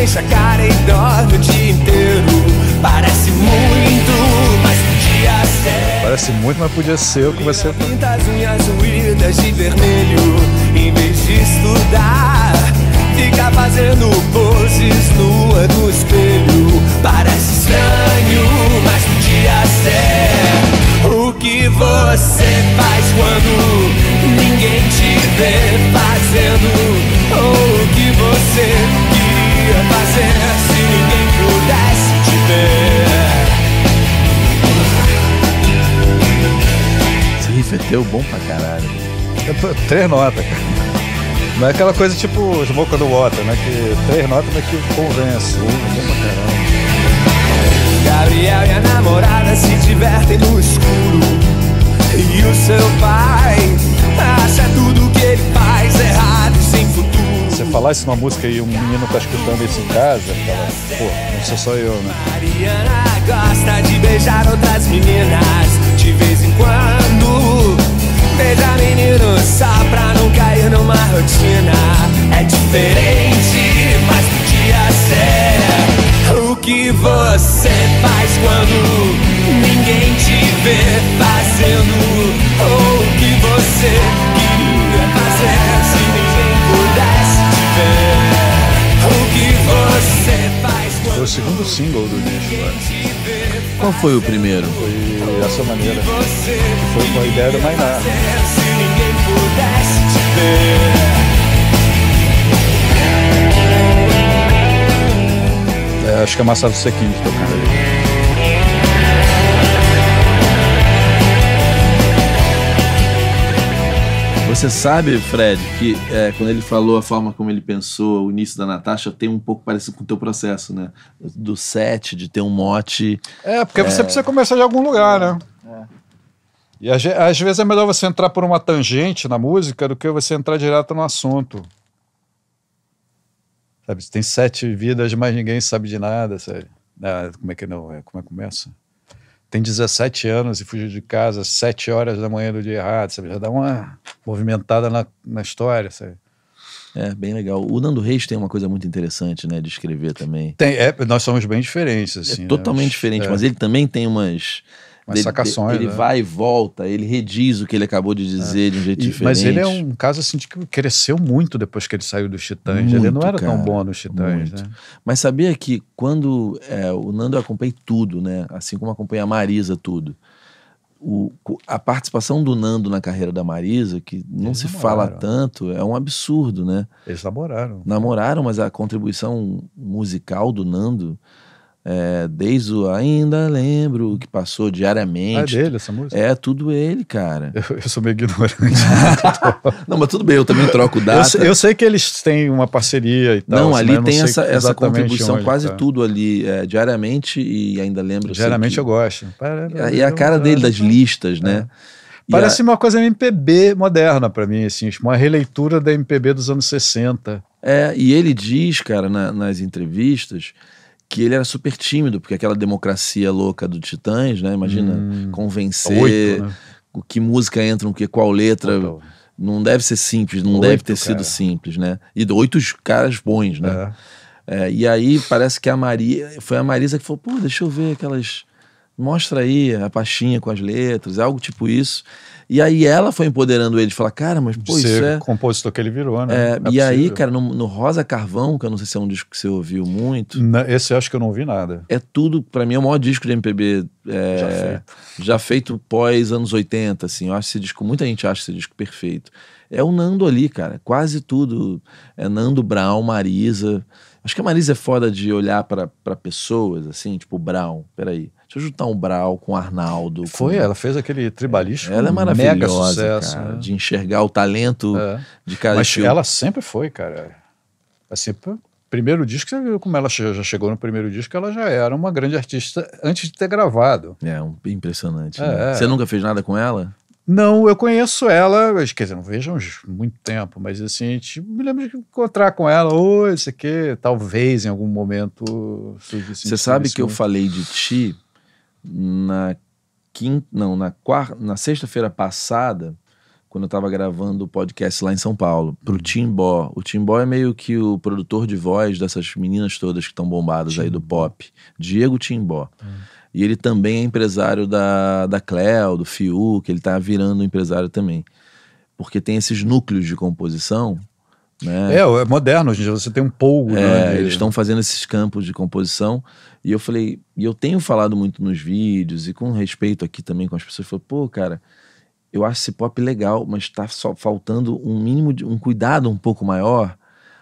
Deixa a cara e dorme o dia inteiro. Parece muito, mas podia ser. Parece muito, mas podia ser o que você. Pinta unhas ruídas de vermelho. Em vez de estudar, fica fazendo poses nua no espelho. Parece estranho, mas podia ser. O que você faz quando ninguém te vê fazendo? Ou o que você poderia fazer se ninguém pudesse te ver? Esse riff é teu bom pra caralho. É três notas, cara. Não é aquela coisa tipo Smoke do the Water, né? Que três notas, mas que convence. Uh, bom pra caralho. Gabriel e a namorada se divertem no escuro. E o seu pai acha tudo que ele faz errado falar isso numa música e um menino tá escutando isso em casa, cara, pô, não sou só eu, né? Mariana gosta de beijar outras meninas de vez em quando. Beija menino só pra não cair numa rotina. É diferente, mas podia ser. O que você faz quando ninguém te vê fazendo? Ou o que você quer? Foi o segundo single do disco, Qual foi o primeiro? Foi Essa Maneira. Que foi com a ideia do Mainá. É, acho que é Massado Sequinho tocando ali. Você sabe, Fred, que é, quando ele falou a forma como ele pensou o início da Natasha, tem um pouco parecido com o teu processo, né? Do set, de ter um mote. É, porque é... você precisa começar de algum lugar, né? É. E às vezes é melhor você entrar por uma tangente na música do que você entrar direto no assunto. Sabe, você tem sete vidas, mas ninguém sabe de nada, sabe? Ah, como é que não? É, como é que começa? tem 17 anos e fugiu de casa às 7 horas da manhã do dia errado, sabe? Já dá uma movimentada na, na história, sabe? É, bem legal. O Nando Reis tem uma coisa muito interessante, né, de escrever também. Tem, é, nós somos bem diferentes, é assim. É totalmente diferente, é. mas ele também tem umas Umas dele, sacações. Ele né? vai e volta, ele rediz o que ele acabou de dizer é. de um é. jeito e, diferente. Mas ele é um caso assim de que cresceu muito depois que ele saiu dos Titãs. Muito, né? ele não era cara, tão bom nos Titãs, né? Mas sabia que quando é, o Nando eu acompanhei tudo, né? Assim como acompanhei a Marisa tudo. O, a participação do Nando na carreira da Marisa, que não Eles se namoraram. fala tanto, é um absurdo, né? Eles namoraram. Namoraram, mas a contribuição musical do Nando é, desde o Ainda Lembro, que passou diariamente. Ah, é dele essa música? É, tudo ele, cara. Eu, eu sou meio ignorante. Né? não, mas tudo bem, eu também troco data. Eu, eu sei que eles têm uma parceria e tal. Não, assim, ali tem não essa, essa contribuição, quase tá. tudo ali, é, diariamente e Ainda Lembro. Diariamente que... eu gosto. E a, a cara dele das né? listas, né? É. Parece a... uma coisa MPB moderna para mim, assim, tipo, uma releitura da MPB dos anos 60. É, e ele diz, cara, na, nas entrevistas que ele era super tímido, porque aquela democracia louca do Titãs, né? Imagina hum, convencer oito, né? o que música entra, o que qual letra. Total. Não deve ser simples, não oito, deve ter cara. sido simples, né? E oito caras bons, né? É. É, e aí parece que a Maria, foi a Marisa que falou, pô, deixa eu ver aquelas mostra aí a pastinha com as letras, é algo tipo isso. E aí ela foi empoderando ele de falar, cara, mas pô, de isso é... compositor que ele virou, né? É, é e possível. aí, cara, no, no, Rosa Carvão, que eu não sei se é um disco que você ouviu muito... Na, esse eu acho que eu não ouvi nada. É tudo, para mim, é o maior disco de MPB... É, já feito. Já feito pós anos 80, assim. Eu acho esse disco, muita gente acha esse disco perfeito. É o Nando ali, cara. Quase tudo. É Nando Brown, Marisa... Acho que a Marisa é foda de olhar para pessoas, assim, tipo, Brown, peraí... Se eu juntar um Brau com o Arnaldo. Foi, com... ela fez aquele tribalístico. Ela é maravilhosa. Mega sucesso, cara, né? De enxergar o talento é. de cada Mas ela sempre foi, cara. Assim, primeiro disco, você viu como ela já chegou no primeiro disco, ela já era uma grande artista antes de ter gravado. É, um, impressionante. Né? É, né? Você nunca fez nada com ela? Não, eu conheço ela, quer dizer, não vejo há muito tempo, mas assim, a gente me lembro de encontrar com ela, ou esse aqui, talvez em algum momento Você sabe que eu falei de ti na quinta, não, na quarta, na sexta-feira passada, quando eu estava gravando o podcast lá em São Paulo, pro Timbó. O Timbó é meio que o produtor de voz dessas meninas todas que estão bombadas Timbó. aí do pop. Diego Timbó. É. E ele também é empresário da, da Cleo, do Fiuk, ele tá virando empresário também. Porque tem esses núcleos de composição né? É, é moderno hoje você tem um polvo. É, né? eles estão fazendo esses campos de composição. E eu falei, e eu tenho falado muito nos vídeos e com respeito aqui também com as pessoas. Falei, pô, cara, eu acho esse pop legal, mas está só faltando um mínimo de um cuidado um pouco maior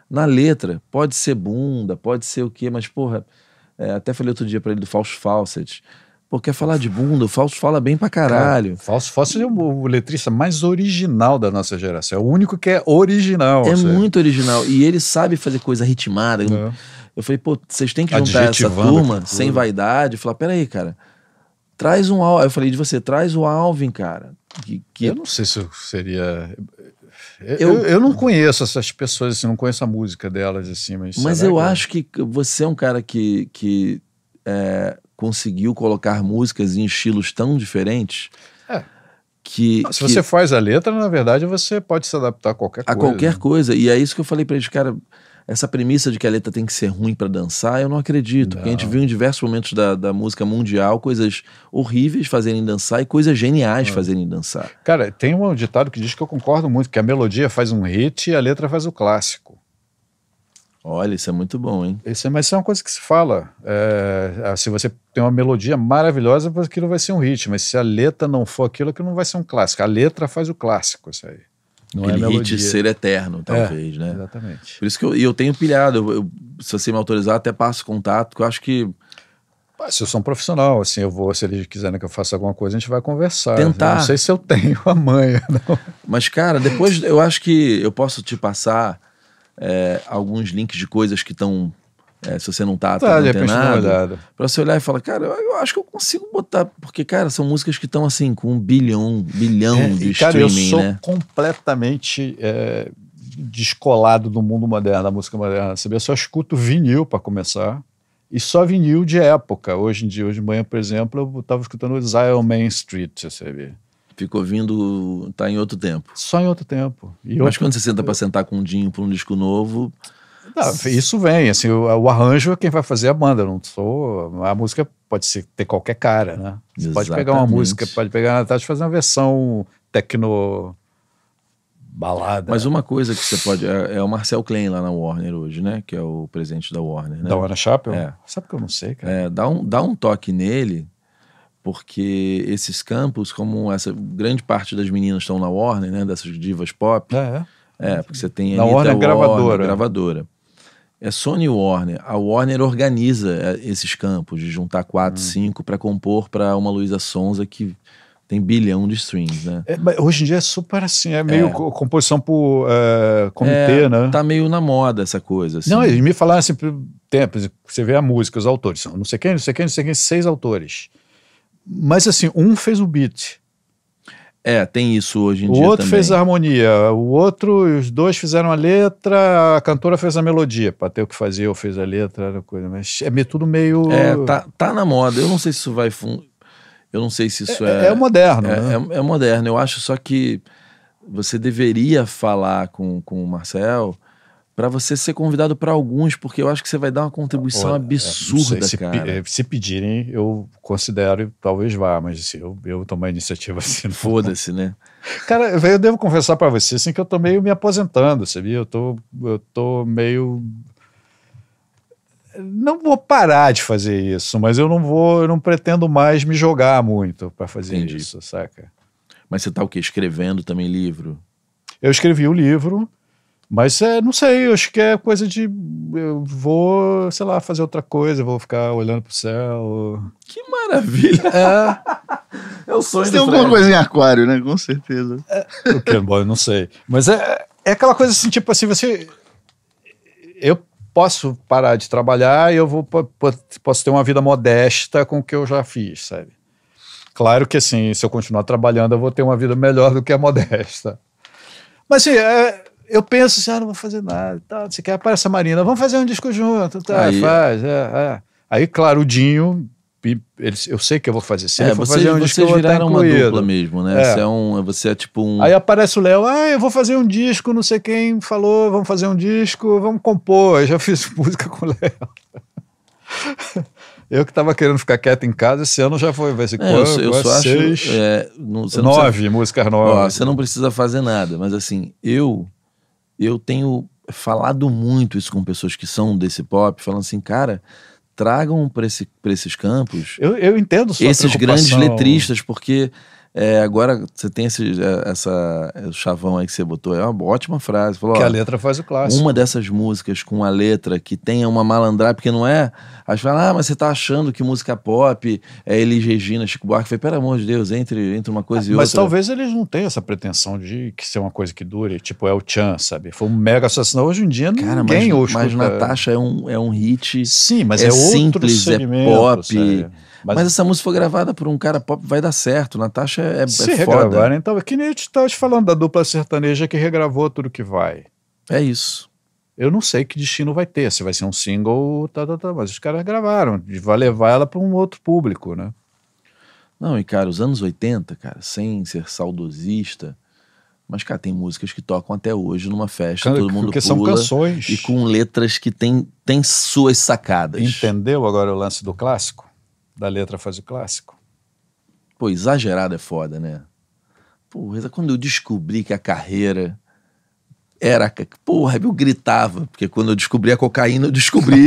na letra. Pode ser bunda, pode ser o quê, mas porra, é, até falei outro dia para ele do falso falset. Pô, quer falar de bunda? O Falso fala bem pra caralho. Cara, falso é o, letrista mais original da nossa geração. É o único que é original. É muito original. E ele sabe fazer coisa ritmada. É. Eu falei, pô, vocês têm que juntar essa turma sem vaidade. Falar, peraí, cara. Traz um Alvin. Eu falei de você, traz o Alvin, cara. Que, que... Eu não sei se seria. Eh, eu, eu, eu, não conheço essas pessoas, assim, não conheço a música delas, assim, mas. Mas eu que... É? acho que você é um cara que, que é, conseguiu colocar músicas em estilos tão diferentes. É. Que, Não, se que... você faz a letra, na verdade, você pode se adaptar a qualquer a coisa. A né? qualquer coisa. E é isso que eu falei para eles, cara essa premissa de que a letra tem que ser ruim para dançar, eu não acredito. Não. Porque a gente viu em diversos momentos da, da música mundial coisas horríveis fazerem dançar e coisas geniais é. fazerem dançar. Cara, tem um ditado que diz que eu concordo muito, que a melodia faz um hit e a letra faz o clássico. Olha, isso é muito bom, hein? Isso, é, mas é uma coisa que se fala. É, ah, se você tem uma melodia maravilhosa, aquilo vai ser um hit. Mas se a letra não for aquilo, aquilo não vai ser um clássico. A letra faz o clássico, isso aí. Não é Aquele é melodia. hit ser eterno, é, talvez, é, né? Exatamente. Por isso que eu, eu tenho pilhado. Eu, eu, se você me autorizar, até passo contato, que eu acho que ah, se eu sou um profissional, assim, eu vou, se eles quiserem que eu faça alguma coisa, a gente vai conversar. Né? Tentar. Eu não sei se eu tenho a manha. Não. Mas, cara, depois eu acho que eu posso te passar é, alguns links de coisas que estão. É, se você não tá, tá, tá antenado, pra você olhar e falar, cara, eu, eu, acho que eu consigo botar, porque, cara, são músicas que estão assim, com um bilhão, bilhão é, de e, cara, streaming, eu sou né? completamente é, descolado do mundo moderno, da música moderna. Sabe? Eu só escuto vinil para começar. E só vinil de época. Hoje em dia, hoje de manhã, por exemplo, eu estava escutando Zion Main Street, você vê. Ficou vindo, tá em outro tempo. Só em outro tempo. E Mas outro... quando você senta para sentar com um Dinho para um disco novo. Não, isso vem, assim, o, o, arranjo é quem vai fazer a banda, não sou. A música pode ser, ter qualquer cara, né? Você Exatamente. pode pegar uma música, pode pegar a tá fazer uma versão tecno balada. Mas uma coisa que você pode. É, é, o Marcel Klein lá na Warner hoje, né? Que é o presidente da Warner. Né? Da Warner Chapel É. Sabe que eu não sei, cara. É, dá um, dá um toque nele porque esses campos, como essa grande parte das meninas estão na Warner, né, dessas divas pop, é, é. é porque você tem a Anitta, Warner, é Warner gravadora. gravadora. É Sony Warner. A Warner organiza é, esses campos de juntar quatro, hum. cinco para compor para uma Luísa Sonza que tem bilhão de streams, né? É, hoje em dia é super assim, é meio é. composição por é, comitê, é, né? Tá meio na moda essa coisa. Assim. Não, e me falaram assim, tempo você vê a música, os autores são não sei quem, não sei quem, não sei quem, seis autores. Mas assim, um fez o beat. É, tem isso hoje em o dia. O outro também. fez a harmonia, o outro, os dois fizeram a letra, a cantora fez a melodia. para ter o que fazer, eu fiz a letra, era coisa. Mas é tudo meio. É, tá, tá na moda. Eu não sei se isso vai. Fun... Eu não sei se isso é. É, é moderno. É, né? é, é, moderno. Eu acho só que você deveria falar com, com o Marcel para você ser convidado para alguns, porque eu acho que você vai dar uma contribuição Olha, é, absurda, sei, se, cara. É, se pedirem, eu considero e talvez vá, mas assim, eu, eu tomar iniciativa assim. Foda-se, né? Cara, eu devo confessar para você assim que eu tô meio me aposentando, sabia? Eu tô, eu tô meio não vou parar de fazer isso, mas eu não vou, eu não pretendo mais me jogar muito para fazer Entendi. isso, saca? Mas você tá o quê? Escrevendo também livro? Eu escrevi o um livro, mas é, não sei, eu acho que é coisa de. Eu vou, sei lá, fazer outra coisa, vou ficar olhando pro céu. Que maravilha! É, é o sonho Você tem alguma coisa em aquário, né? Com certeza. É, o que? Bom, eu não sei. Mas é, é aquela coisa assim, tipo assim, você. Eu posso parar de trabalhar e eu vou, posso ter uma vida modesta com o que eu já fiz, sabe? Claro que assim, se eu continuar trabalhando, eu vou ter uma vida melhor do que a modesta. Mas assim, é, eu penso assim, ah, não vou fazer nada, tá, você quer, aparece a Marina, vamos fazer um disco junto, tá, aí, faz, é, é. Aí, claro, o Dinho, eu sei que eu vou fazer, se é, vocês, fazer um vocês disco, viraram uma dupla mesmo, né? É. Você, é um, você é tipo um... Aí aparece o Léo, ah, eu vou fazer um disco, não sei quem falou, vamos fazer um disco, vamos compor, eu já fiz música com o Léo. Eu que estava querendo ficar quieto em casa, esse ano já foi, vai ser é, Eu, eu é só seis, acho, é, não, nove precisa, músicas novas. Ó, você não precisa fazer nada, mas assim, eu eu tenho falado muito isso com pessoas que são desse pop, falando assim, cara, tragam para esse, esses campos eu, eu entendo esses grandes letristas, porque é, agora você tem esse é, essa, é, o chavão aí que você botou, é uma ótima frase. Falou, que a letra faz o clássico. Uma dessas músicas com a letra que tenha uma malandragem, porque não é. As fala, ah, mas você tá achando que música pop é Elis Regina, Chico Buarque. Eu falei, pelo amor de Deus, entre, entre uma coisa ah, e outra. Mas talvez eles não tenham essa pretensão de que ser uma coisa que dure, tipo El é Chan, sabe? Foi um mega assassino. Hoje em dia Cara, ninguém mas, Mas Natasha é um, é um hit. Sim, mas é, é simples, é pop. Sabe? Mas, mas, essa música foi gravada por um cara pop, vai dar certo. Natasha é, é se é regravarem, então, é que nem eu te estava tá falando da dupla sertaneja que regravou tudo que vai. É isso. Eu não sei que destino vai ter, se vai ser um single, tá, tá, tá, mas os caras gravaram, vai levar ela para um outro público, né? Não, e cara, os anos 80, cara, sem ser saudosista, mas, cara, tem músicas que tocam até hoje numa festa, cara, todo mundo porque pula. são canções. E com letras que têm tem suas sacadas. Entendeu agora o lance do clássico? da letra faz o clássico. Pô, exagerado é foda, né? Porra, quando eu descobri que a carreira era. Porra, eu gritava, porque quando eu descobri a cocaína, eu descobri.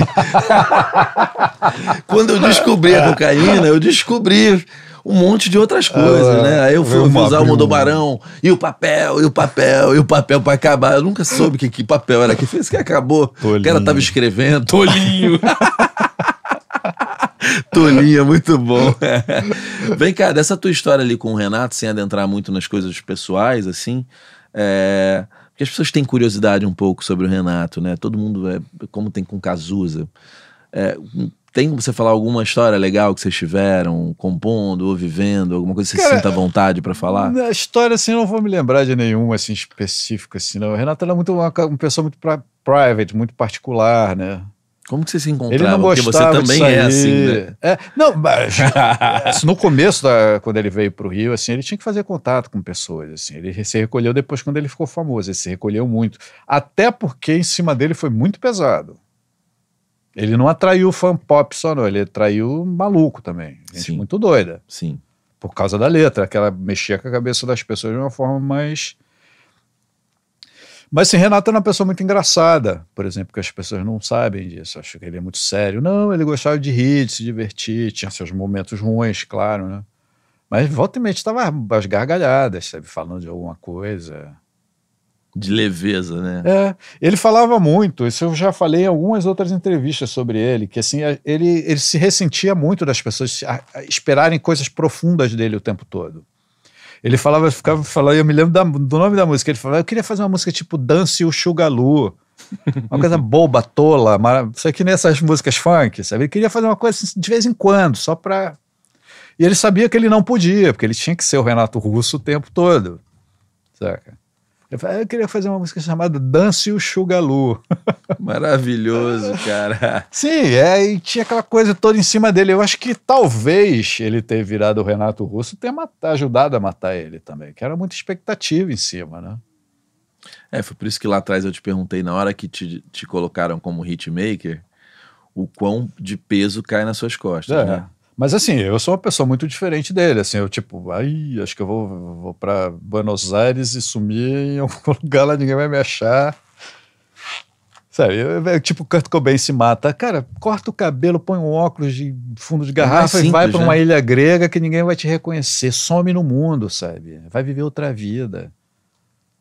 quando eu descobri a cocaína, eu descobri um monte de outras é, coisas, ah, né? Aí eu fui usar o Mondobarão, e o papel, e o papel, e o papel para acabar. Eu nunca soube que, que papel era que fez, que acabou. Tolinho. O cara tava escrevendo. Tolinho! Tolinha, é muito bom. Vem cá, dessa tua história ali com o Renato, sem adentrar muito nas coisas pessoais, assim, é... porque as pessoas têm curiosidade um pouco sobre o Renato, né? Todo mundo, é... como tem com Cazuza. É... Tem como você falar alguma história legal que vocês tiveram, compondo ou vivendo, alguma coisa que você Cara, sinta vontade para falar? Na história, assim, não vou me lembrar de nenhuma, assim, específica, assim, não. O Renato era é muito uma, uma pessoa muito pra, private, muito particular, né? Como que você se encontrava? Ele não gostava Porque você também é assim, né? É, não, mas, no começo, da, quando ele veio para o Rio, assim, ele tinha que fazer contato com pessoas. Assim, ele se recolheu depois quando ele ficou famoso, ele se recolheu muito. Até porque em cima dele foi muito pesado. Ele não atraiu fã pop só, não. Ele atraiu maluco também. Gente Sim. muito doida. Sim. Por causa da letra, que ela mexia com a cabeça das pessoas de uma forma mais mas assim, Renato era uma pessoa muito engraçada, por exemplo, que as pessoas não sabem disso, acham que ele é muito sério. Não, ele gostava de rir, de se divertir, tinha seus momentos ruins, claro, né? Mas volta e meia estava às gargalhadas, sabe, falando de alguma coisa. De leveza, né? É, ele falava muito, isso eu já falei em algumas outras entrevistas sobre ele, que assim, ele, ele se ressentia muito das pessoas esperarem coisas profundas dele o tempo todo. Ele falava, ficava falando, eu me lembro da, do nome da música. Ele falava, eu queria fazer uma música tipo Dance o Chugalu, Uma coisa boba, tola, maravilhosa. isso aqui nessas músicas funk, sabe? Ele queria fazer uma coisa assim, de vez em quando, só pra. E ele sabia que ele não podia, porque ele tinha que ser o Renato Russo o tempo todo, saca? Eu, falei, ah, eu queria fazer uma música chamada Dance o Sugalu. Maravilhoso, cara. Sim, é, e tinha aquela coisa toda em cima dele. Eu acho que talvez ele ter virado o Renato Russo tenha ajudado a matar ele também, que era muita expectativa em cima, né? É, foi por isso que lá atrás eu te perguntei, na hora que te, te colocaram como hitmaker, o quão de peso cai nas suas costas, é. né? Mas assim, eu sou uma pessoa muito diferente dele, assim, eu tipo, aí acho que eu vou, vou para Buenos Aires e sumir em algum lugar lá, ninguém vai me achar. Sabe, eu, eu, tipo, Kurt Cobain se mata. Cara, corta o cabelo, põe um óculos de fundo de é garrafa simples, e vai para uma né? ilha grega que ninguém vai te reconhecer. Some no mundo, sabe? Vai viver outra vida.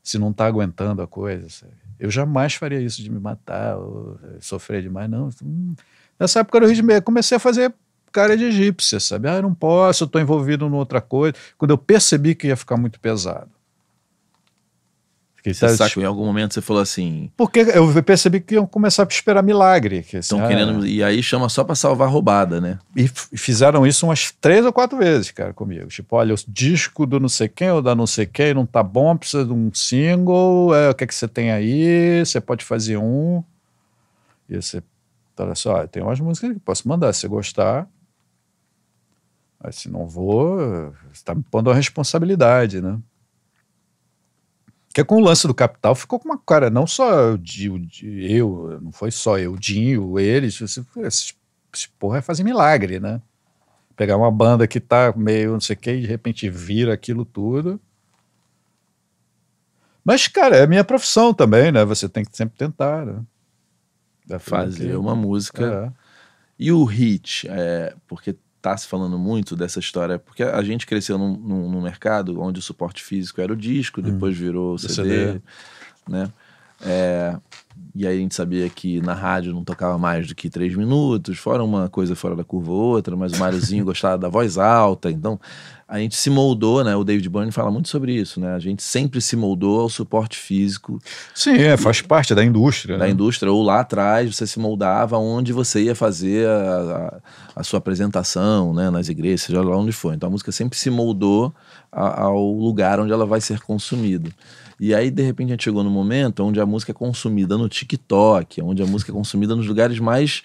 Se não tá aguentando a coisa, sabe? Eu jamais faria isso de me matar ou sofrer demais, não. Hum, nessa época eu comecei a fazer cara é de egípcia, sabe? Ah, eu não posso, eu estou envolvido em outra coisa. Quando eu percebi que ia ficar muito pesado. Você sabe, que tipo, em algum momento você falou assim. Porque eu percebi que iam começar a esperar milagre. Que, assim, ah, querendo. E aí chama só para salvar roubada, né? E fizeram isso umas três ou quatro vezes, cara, comigo. Tipo, olha, o disco do não sei quem ou da não sei quem não tá bom, precisa de um single. É, o que é que você tem aí? Você pode fazer um. E você, olha só, tem umas músicas que posso mandar, se você gostar. Mas ah, se não vou, você está me pondo uma responsabilidade, né? Porque com o lance do capital ficou com uma cara, não só de, eu, não foi só eu, Dinho, eles, esse porra porra é fazer milagre, né? Pegar uma banda que tá meio não sei o que e de repente vira aquilo tudo. Mas, cara, é a minha profissão também, né? Você tem que sempre tentar, né? Fazer uma música. É. E o hit, é, porque tá se falando muito dessa história, porque a gente cresceu num, num, num mercado onde o suporte físico era o disco, hum. depois virou o CD, CD. né? É, e aí a gente sabia que na rádio não tocava mais do que três minutos, fora uma coisa fora da curva outra, mas o Máriozinho gostava da voz alta, então a gente se moldou, né? O David Byrne fala muito sobre isso, né? A gente sempre se moldou ao suporte físico. Sim, é, faz parte da indústria. Da né? indústria, ou lá atrás você se moldava onde você ia fazer a, a, a sua apresentação, né? Nas igrejas, seja lá onde for. Então a música sempre se moldou a, ao lugar onde ela vai ser consumida. E aí, de repente, a gente chegou no momento onde a música é consumida no TikTok, onde a música é consumida nos lugares mais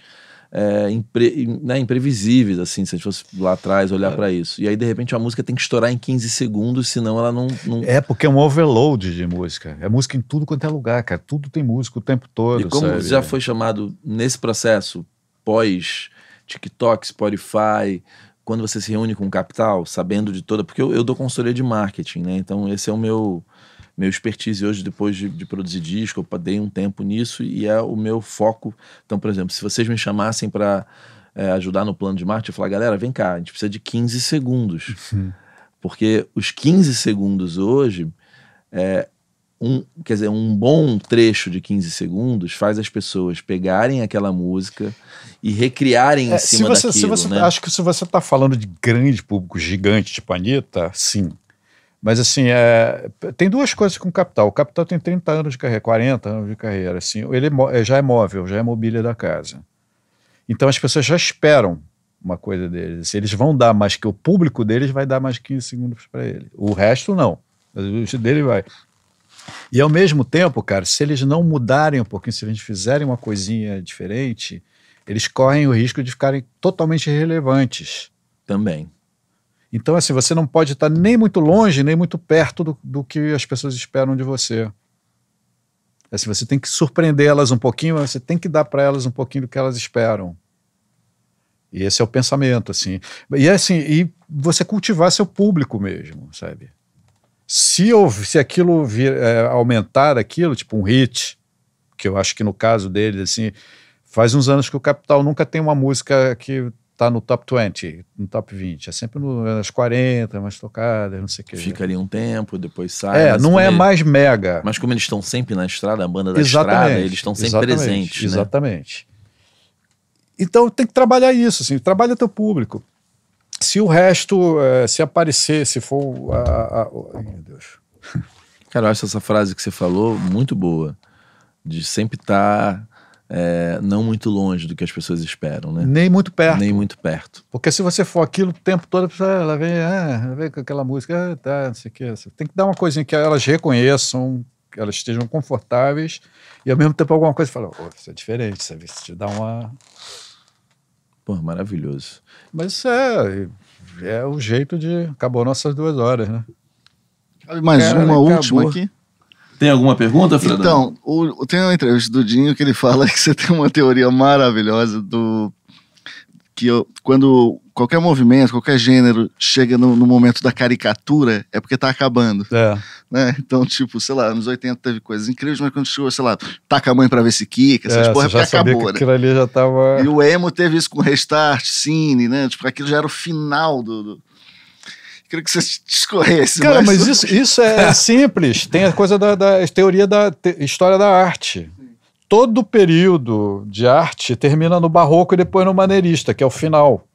é, impre, né, imprevisíveis, assim, se a gente fosse lá atrás olhar é. para isso. E aí, de repente, a música tem que estourar em 15 segundos, senão ela não, não, É, porque é um overload de música. É música em tudo quanto é lugar, cara. Tudo tem música o tempo todo. E como sabe? já é. foi chamado nesse processo, pós TikTok, Spotify, quando você se reúne com o capital, sabendo de toda. Porque eu, eu dou consultoria de marketing, né? Então, esse é o meu meu expertise hoje, depois de, de produzir disco, eu dei um tempo nisso e é o meu foco. Então, por exemplo, se vocês me chamassem para é, ajudar no plano de Marte eu falar, galera, vem cá, a gente precisa de 15 segundos. Sim. Uhum. Porque os 15 segundos hoje, é, um, quer dizer, um bom trecho de 15 segundos faz as pessoas pegarem aquela música e recriarem é, em cima se você, daquilo, se você, né? Acho que se você está falando de grande público, gigante, tipo Anitta, sim, mas assim, é, tem duas coisas com o capital. O capital tem 30 anos de carreira, 40 anos de carreira. Assim, ele é, é, já é móvel, já é mobília da casa. Então as pessoas já esperam uma coisa deles. Eles vão dar mais que o público deles vai dar mais 15 segundos para ele. O resto não. O dele vai. E ao mesmo tempo, cara, se eles não mudarem um pouquinho, se eles fizerem uma coisinha diferente, eles correm o risco de ficarem totalmente irrelevantes. Também. Então, assim, você não pode estar nem muito longe, nem muito perto do, do que as pessoas esperam de você. É, assim, você tem que surpreender elas um pouquinho, mas você tem que dar para elas um pouquinho do que elas esperam. E esse é o pensamento, assim. E assim, e você cultivar seu público mesmo, sabe? Se, eu, se aquilo vir, é, aumentar aquilo, tipo um hit, que eu acho que no caso dele, assim, faz uns anos que o Capital nunca tem uma música que tá no top 20, no top 20. É sempre no, é nas 40, mais tocadas, não sei o que. Fica ali um tempo, depois sai. É, não é ele... mais mega. Mas como eles estão sempre na estrada, a banda da Exatamente. estrada, eles estão sempre Exatamente. presentes. Né? Exatamente. Então tem que trabalhar isso, assim, trabalha teu público. Se o resto, é, se aparecer, se for. A, a, a... Ai, meu Deus. Cara, eu acho essa frase que você falou muito boa. De sempre estar. Tá é, não muito longe do que as pessoas esperam, né? Nem muito perto. Nem muito perto. Porque se você for aquilo o tempo todo, ela vem, ah, ela vem com aquela música, ah, tá, não sei o que. Tem que dar uma coisinha que elas reconheçam, que elas estejam confortáveis e ao mesmo tempo alguma coisa fala, oh, isso é diferente, Isso te dá uma. Pô, maravilhoso. Mas isso é, é o jeito de. Acabou nossas duas horas, né? Mais Cara, uma acabou. última aqui. Tem alguma pergunta, Fredão? Então, o, tem uma entrevista do Dinho que ele fala que você tem uma teoria maravilhosa do que eu, quando qualquer movimento, qualquer gênero chega no, no momento da caricatura, é porque tá acabando. É. Né? Então, tipo, sei lá, nos 80 teve coisas incríveis, mas quando chegou, sei lá, taca a mãe pra ver se quica, essas é, porra, é sabia acabou, né? ali já tava... E o emo teve isso com Restart, Cine, né? Tipo, aquilo já era o final do, do queria que você discorresse. Cara, mas, mas isso, isso é simples. Tem a coisa da, da teoria da te, história da arte. Todo período de arte termina no barroco e depois no maneirista, que é o final.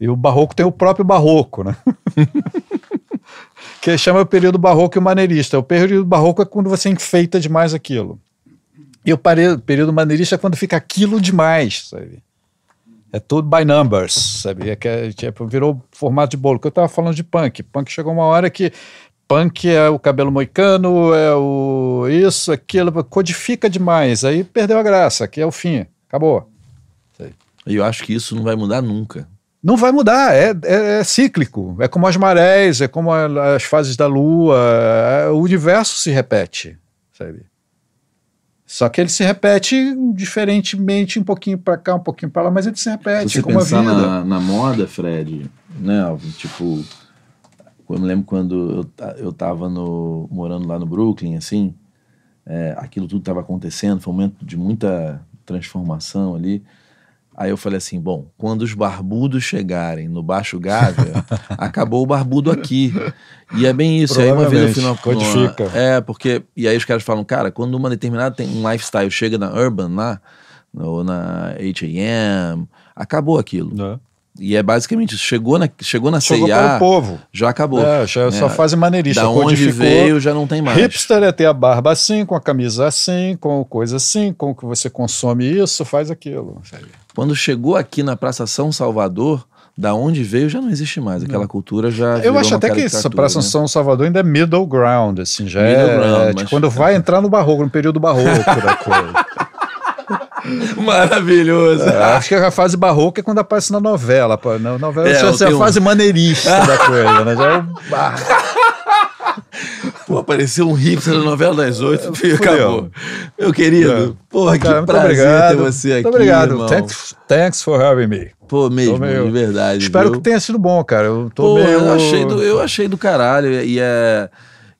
E o barroco tem o próprio barroco, né? que chama o período barroco e o maneirista. O período barroco é quando você enfeita demais aquilo. E o período maneirista é quando fica aquilo demais, sabe? É tudo by numbers, sabia? É que é, tipo, virou formato de bolo. Que eu estava falando de punk. Punk chegou uma hora que punk é o cabelo moicano, é o isso, aquilo, codifica demais. Aí perdeu a graça, que é o fim, acabou. E eu acho que isso não vai mudar nunca. Não vai mudar, é, é, é, cíclico. É como as marés, é como as fases da lua, é, o universo se repete, sabe? Só que ele se repete diferentemente, um pouquinho para cá, um pouquinho para lá, mas ele se repete. Se você como pensar na, na, moda, Fred, né? Tipo, eu me lembro quando eu, eu tava no, morando lá no Brooklyn, assim, é, aquilo tudo estava acontecendo, foi um momento de muita transformação ali. Aí eu falei assim: bom, quando os barbudos chegarem no Baixo Gávea, acabou o barbudo aqui. E é bem isso. Aí uma vez eu fui numa, é, porque. E aí os caras falam, cara, quando uma determinada tem um lifestyle chega na Urban lá, ou na HM, acabou aquilo. É. E é basicamente isso. Chegou na, chegou na chegou CIA, povo. já acabou. É, já é só é. fase maneirista. Da onde veio, já não tem mais. Hipster é ter a barba assim, com a camisa assim, com coisa assim, com o que você consome isso, faz aquilo. Sabe? Quando chegou aqui na Praça São Salvador, da onde veio já não existe mais. Aquela não. cultura já. Eu acho até que essa Praça né? São Salvador ainda é middle ground, assim, já middle é. Ground, é mas... quando vai entrar no barroco, no período barroco da coisa. Maravilhoso. É, acho que a fase barroca é quando aparece na novela. Pô. Na novela é, a fase um... maneirista da coisa, né? Já é o. Pô, apareceu um hipster na novela das oito é, e acabou. Meu querido, é. porra, que Cara, prazer obrigado. ter você aqui. Muito obrigado. Irmão. Thanks, thanks for having me. Pô, mesmo, meio... de verdade. Espero viu? que tenha sido bom, cara. Eu tô Pô, meio... eu, achei do, eu achei do caralho. E, é,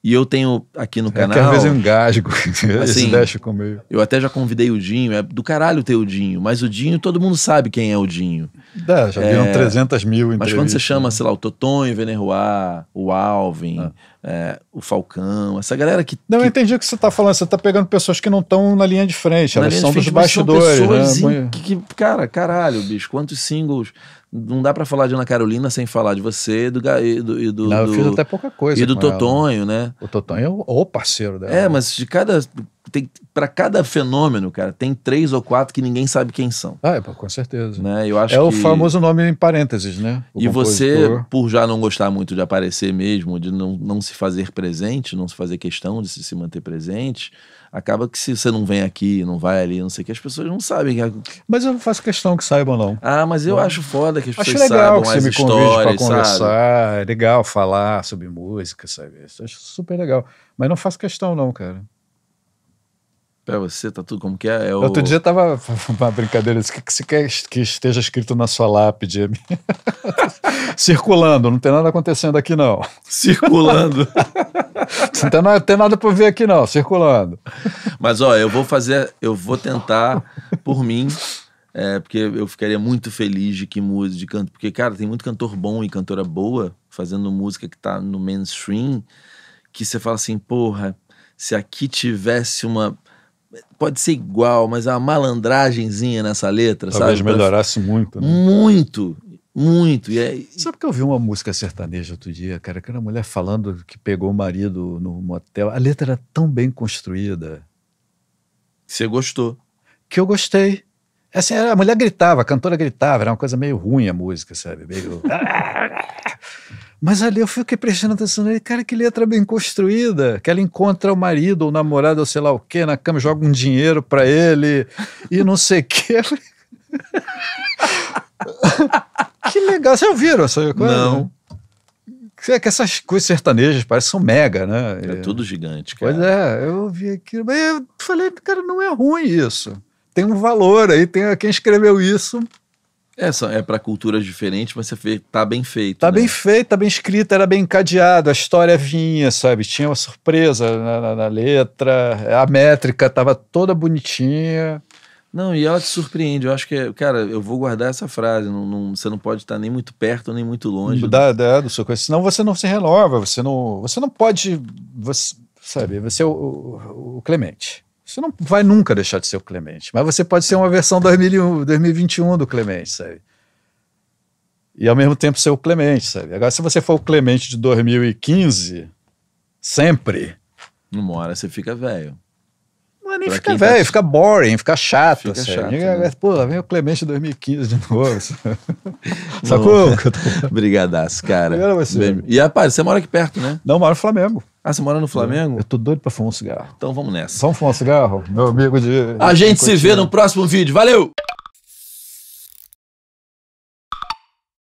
e eu tenho aqui no canal. É que às vezes eu engasgo. Assim, deixa comigo. Eu até já convidei o Dinho. É do caralho ter o Dinho. Mas o Dinho, todo mundo sabe quem é o Dinho. É, já viram é, 300 mil entrevistas. Mas quando você chama, né? sei lá, o Totonho, o Venerroar, o Alvin. Ah é, o Falcão, essa galera que. Não, que... eu entendi o que você está falando. Você está pegando pessoas que não estão na linha de frente, na elas são frente, dos bastidores. São né? pessoas né? que, que, cara, caralho, bicho, quantos singles. Não dá para falar de Ana Carolina sem falar de você do, e do. E do, não, eu do, fiz até pouca coisa. E do Totonho, ela. né? O Totonho é o, o parceiro dela. É, mas de cada tem para cada fenômeno, cara, tem três ou quatro que ninguém sabe quem são. Ah, é, com certeza. Né? Eu acho é que... o famoso nome em parênteses, né? O e compositor. você, por já não gostar muito de aparecer mesmo, de não, não se fazer presente, não se fazer questão de se, se manter presente, acaba que se você não vem aqui, não vai ali, não sei o que, as pessoas não sabem. É- mas eu não faço questão que saibam, não. Ah, mas eu não. acho foda que as pessoas acho legal saibam que você me histórias, pra conversar, sabe? É legal falar sobre música, sabe? Eu acho super legal. Mas não faço questão, não, cara. Pra você, tá tudo como que é? é o... Outro dia tava uma brincadeira, o que, você quer que esteja escrito na sua lápide? Circulando, não tem nada acontecendo aqui não. Circulando. não tem, nada, tem nada pra ver aqui não, circulando. Mas ó, eu vou fazer, eu vou tentar, por mim, é, porque eu ficaria muito feliz de que música de canto, porque cara, tem muito cantor bom e cantora boa fazendo música que tá no mainstream, que você fala assim, porra, se aqui tivesse uma pode ser igual, mas é uma malandragemzinha nessa letra, Talvez sabe? melhorasse muito. Né? Muito, muito. E aí... É sabe que eu vi uma música sertaneja outro dia, cara, que era uma mulher falando que pegou o marido no motel. A letra era tão bem construída. Você gostou. Que eu gostei. Assim, a mulher gritava, a cantora gritava, era uma coisa meio ruim a música, sabe? Meio... Mas ali eu fiquei prestando atenção nele, cara, que letra bem construída, que ela encontra o marido ou o namorado ou sei lá o quê na cama, joga um dinheiro pra ele e não sei o quê. que legal, vocês ouviram essa coisa? Não. É que essas coisas sertanejas parecem são mega, né? É tudo gigante, cara. Pois é, eu vi aquilo, mas eu falei, cara, não é ruim isso tem um valor aí, tem quem escreveu isso. Essa é, é para culturas diferentes, mas você vê, tá bem feito. Tá né? bem feito, tá bem escrito, era bem encadeado, a história vinha, sabe? Tinha uma surpresa na, na, na letra, a métrica tava toda bonitinha. Não, e ela te surpreende. Eu acho que, é, cara, eu vou guardar essa frase. Não, não, você não pode estar nem muito perto nem muito longe. Da, né? dá, do seu coisa. Senão você não se renova, você não, você não pode. Você, sabe, você é o, o, o Clemente. Você não vai nunca deixar de ser o Clemente, mas você pode ser uma versão 2001, 2021 do Clemente, sabe? E ao mesmo tempo ser o Clemente, sabe? Agora, se você for o Clemente de 2015, sempre. Numa hora você fica velho nem fica ficar velho, tá... fica boring, fica chato. Fica assim. chato né? Pô, vem o Clemente 2015 de novo. Sacou? Brigadaço, cara. Bem... E rapaz, você mora aqui perto, né? Não, moro no Flamengo. Ah, você mora no Flamengo? Eu tô doido pra fumar um cigarro. Então vamos nessa. Vamos fumar um cigarro? Meu amigo de. A gente se vê no próximo vídeo. Valeu!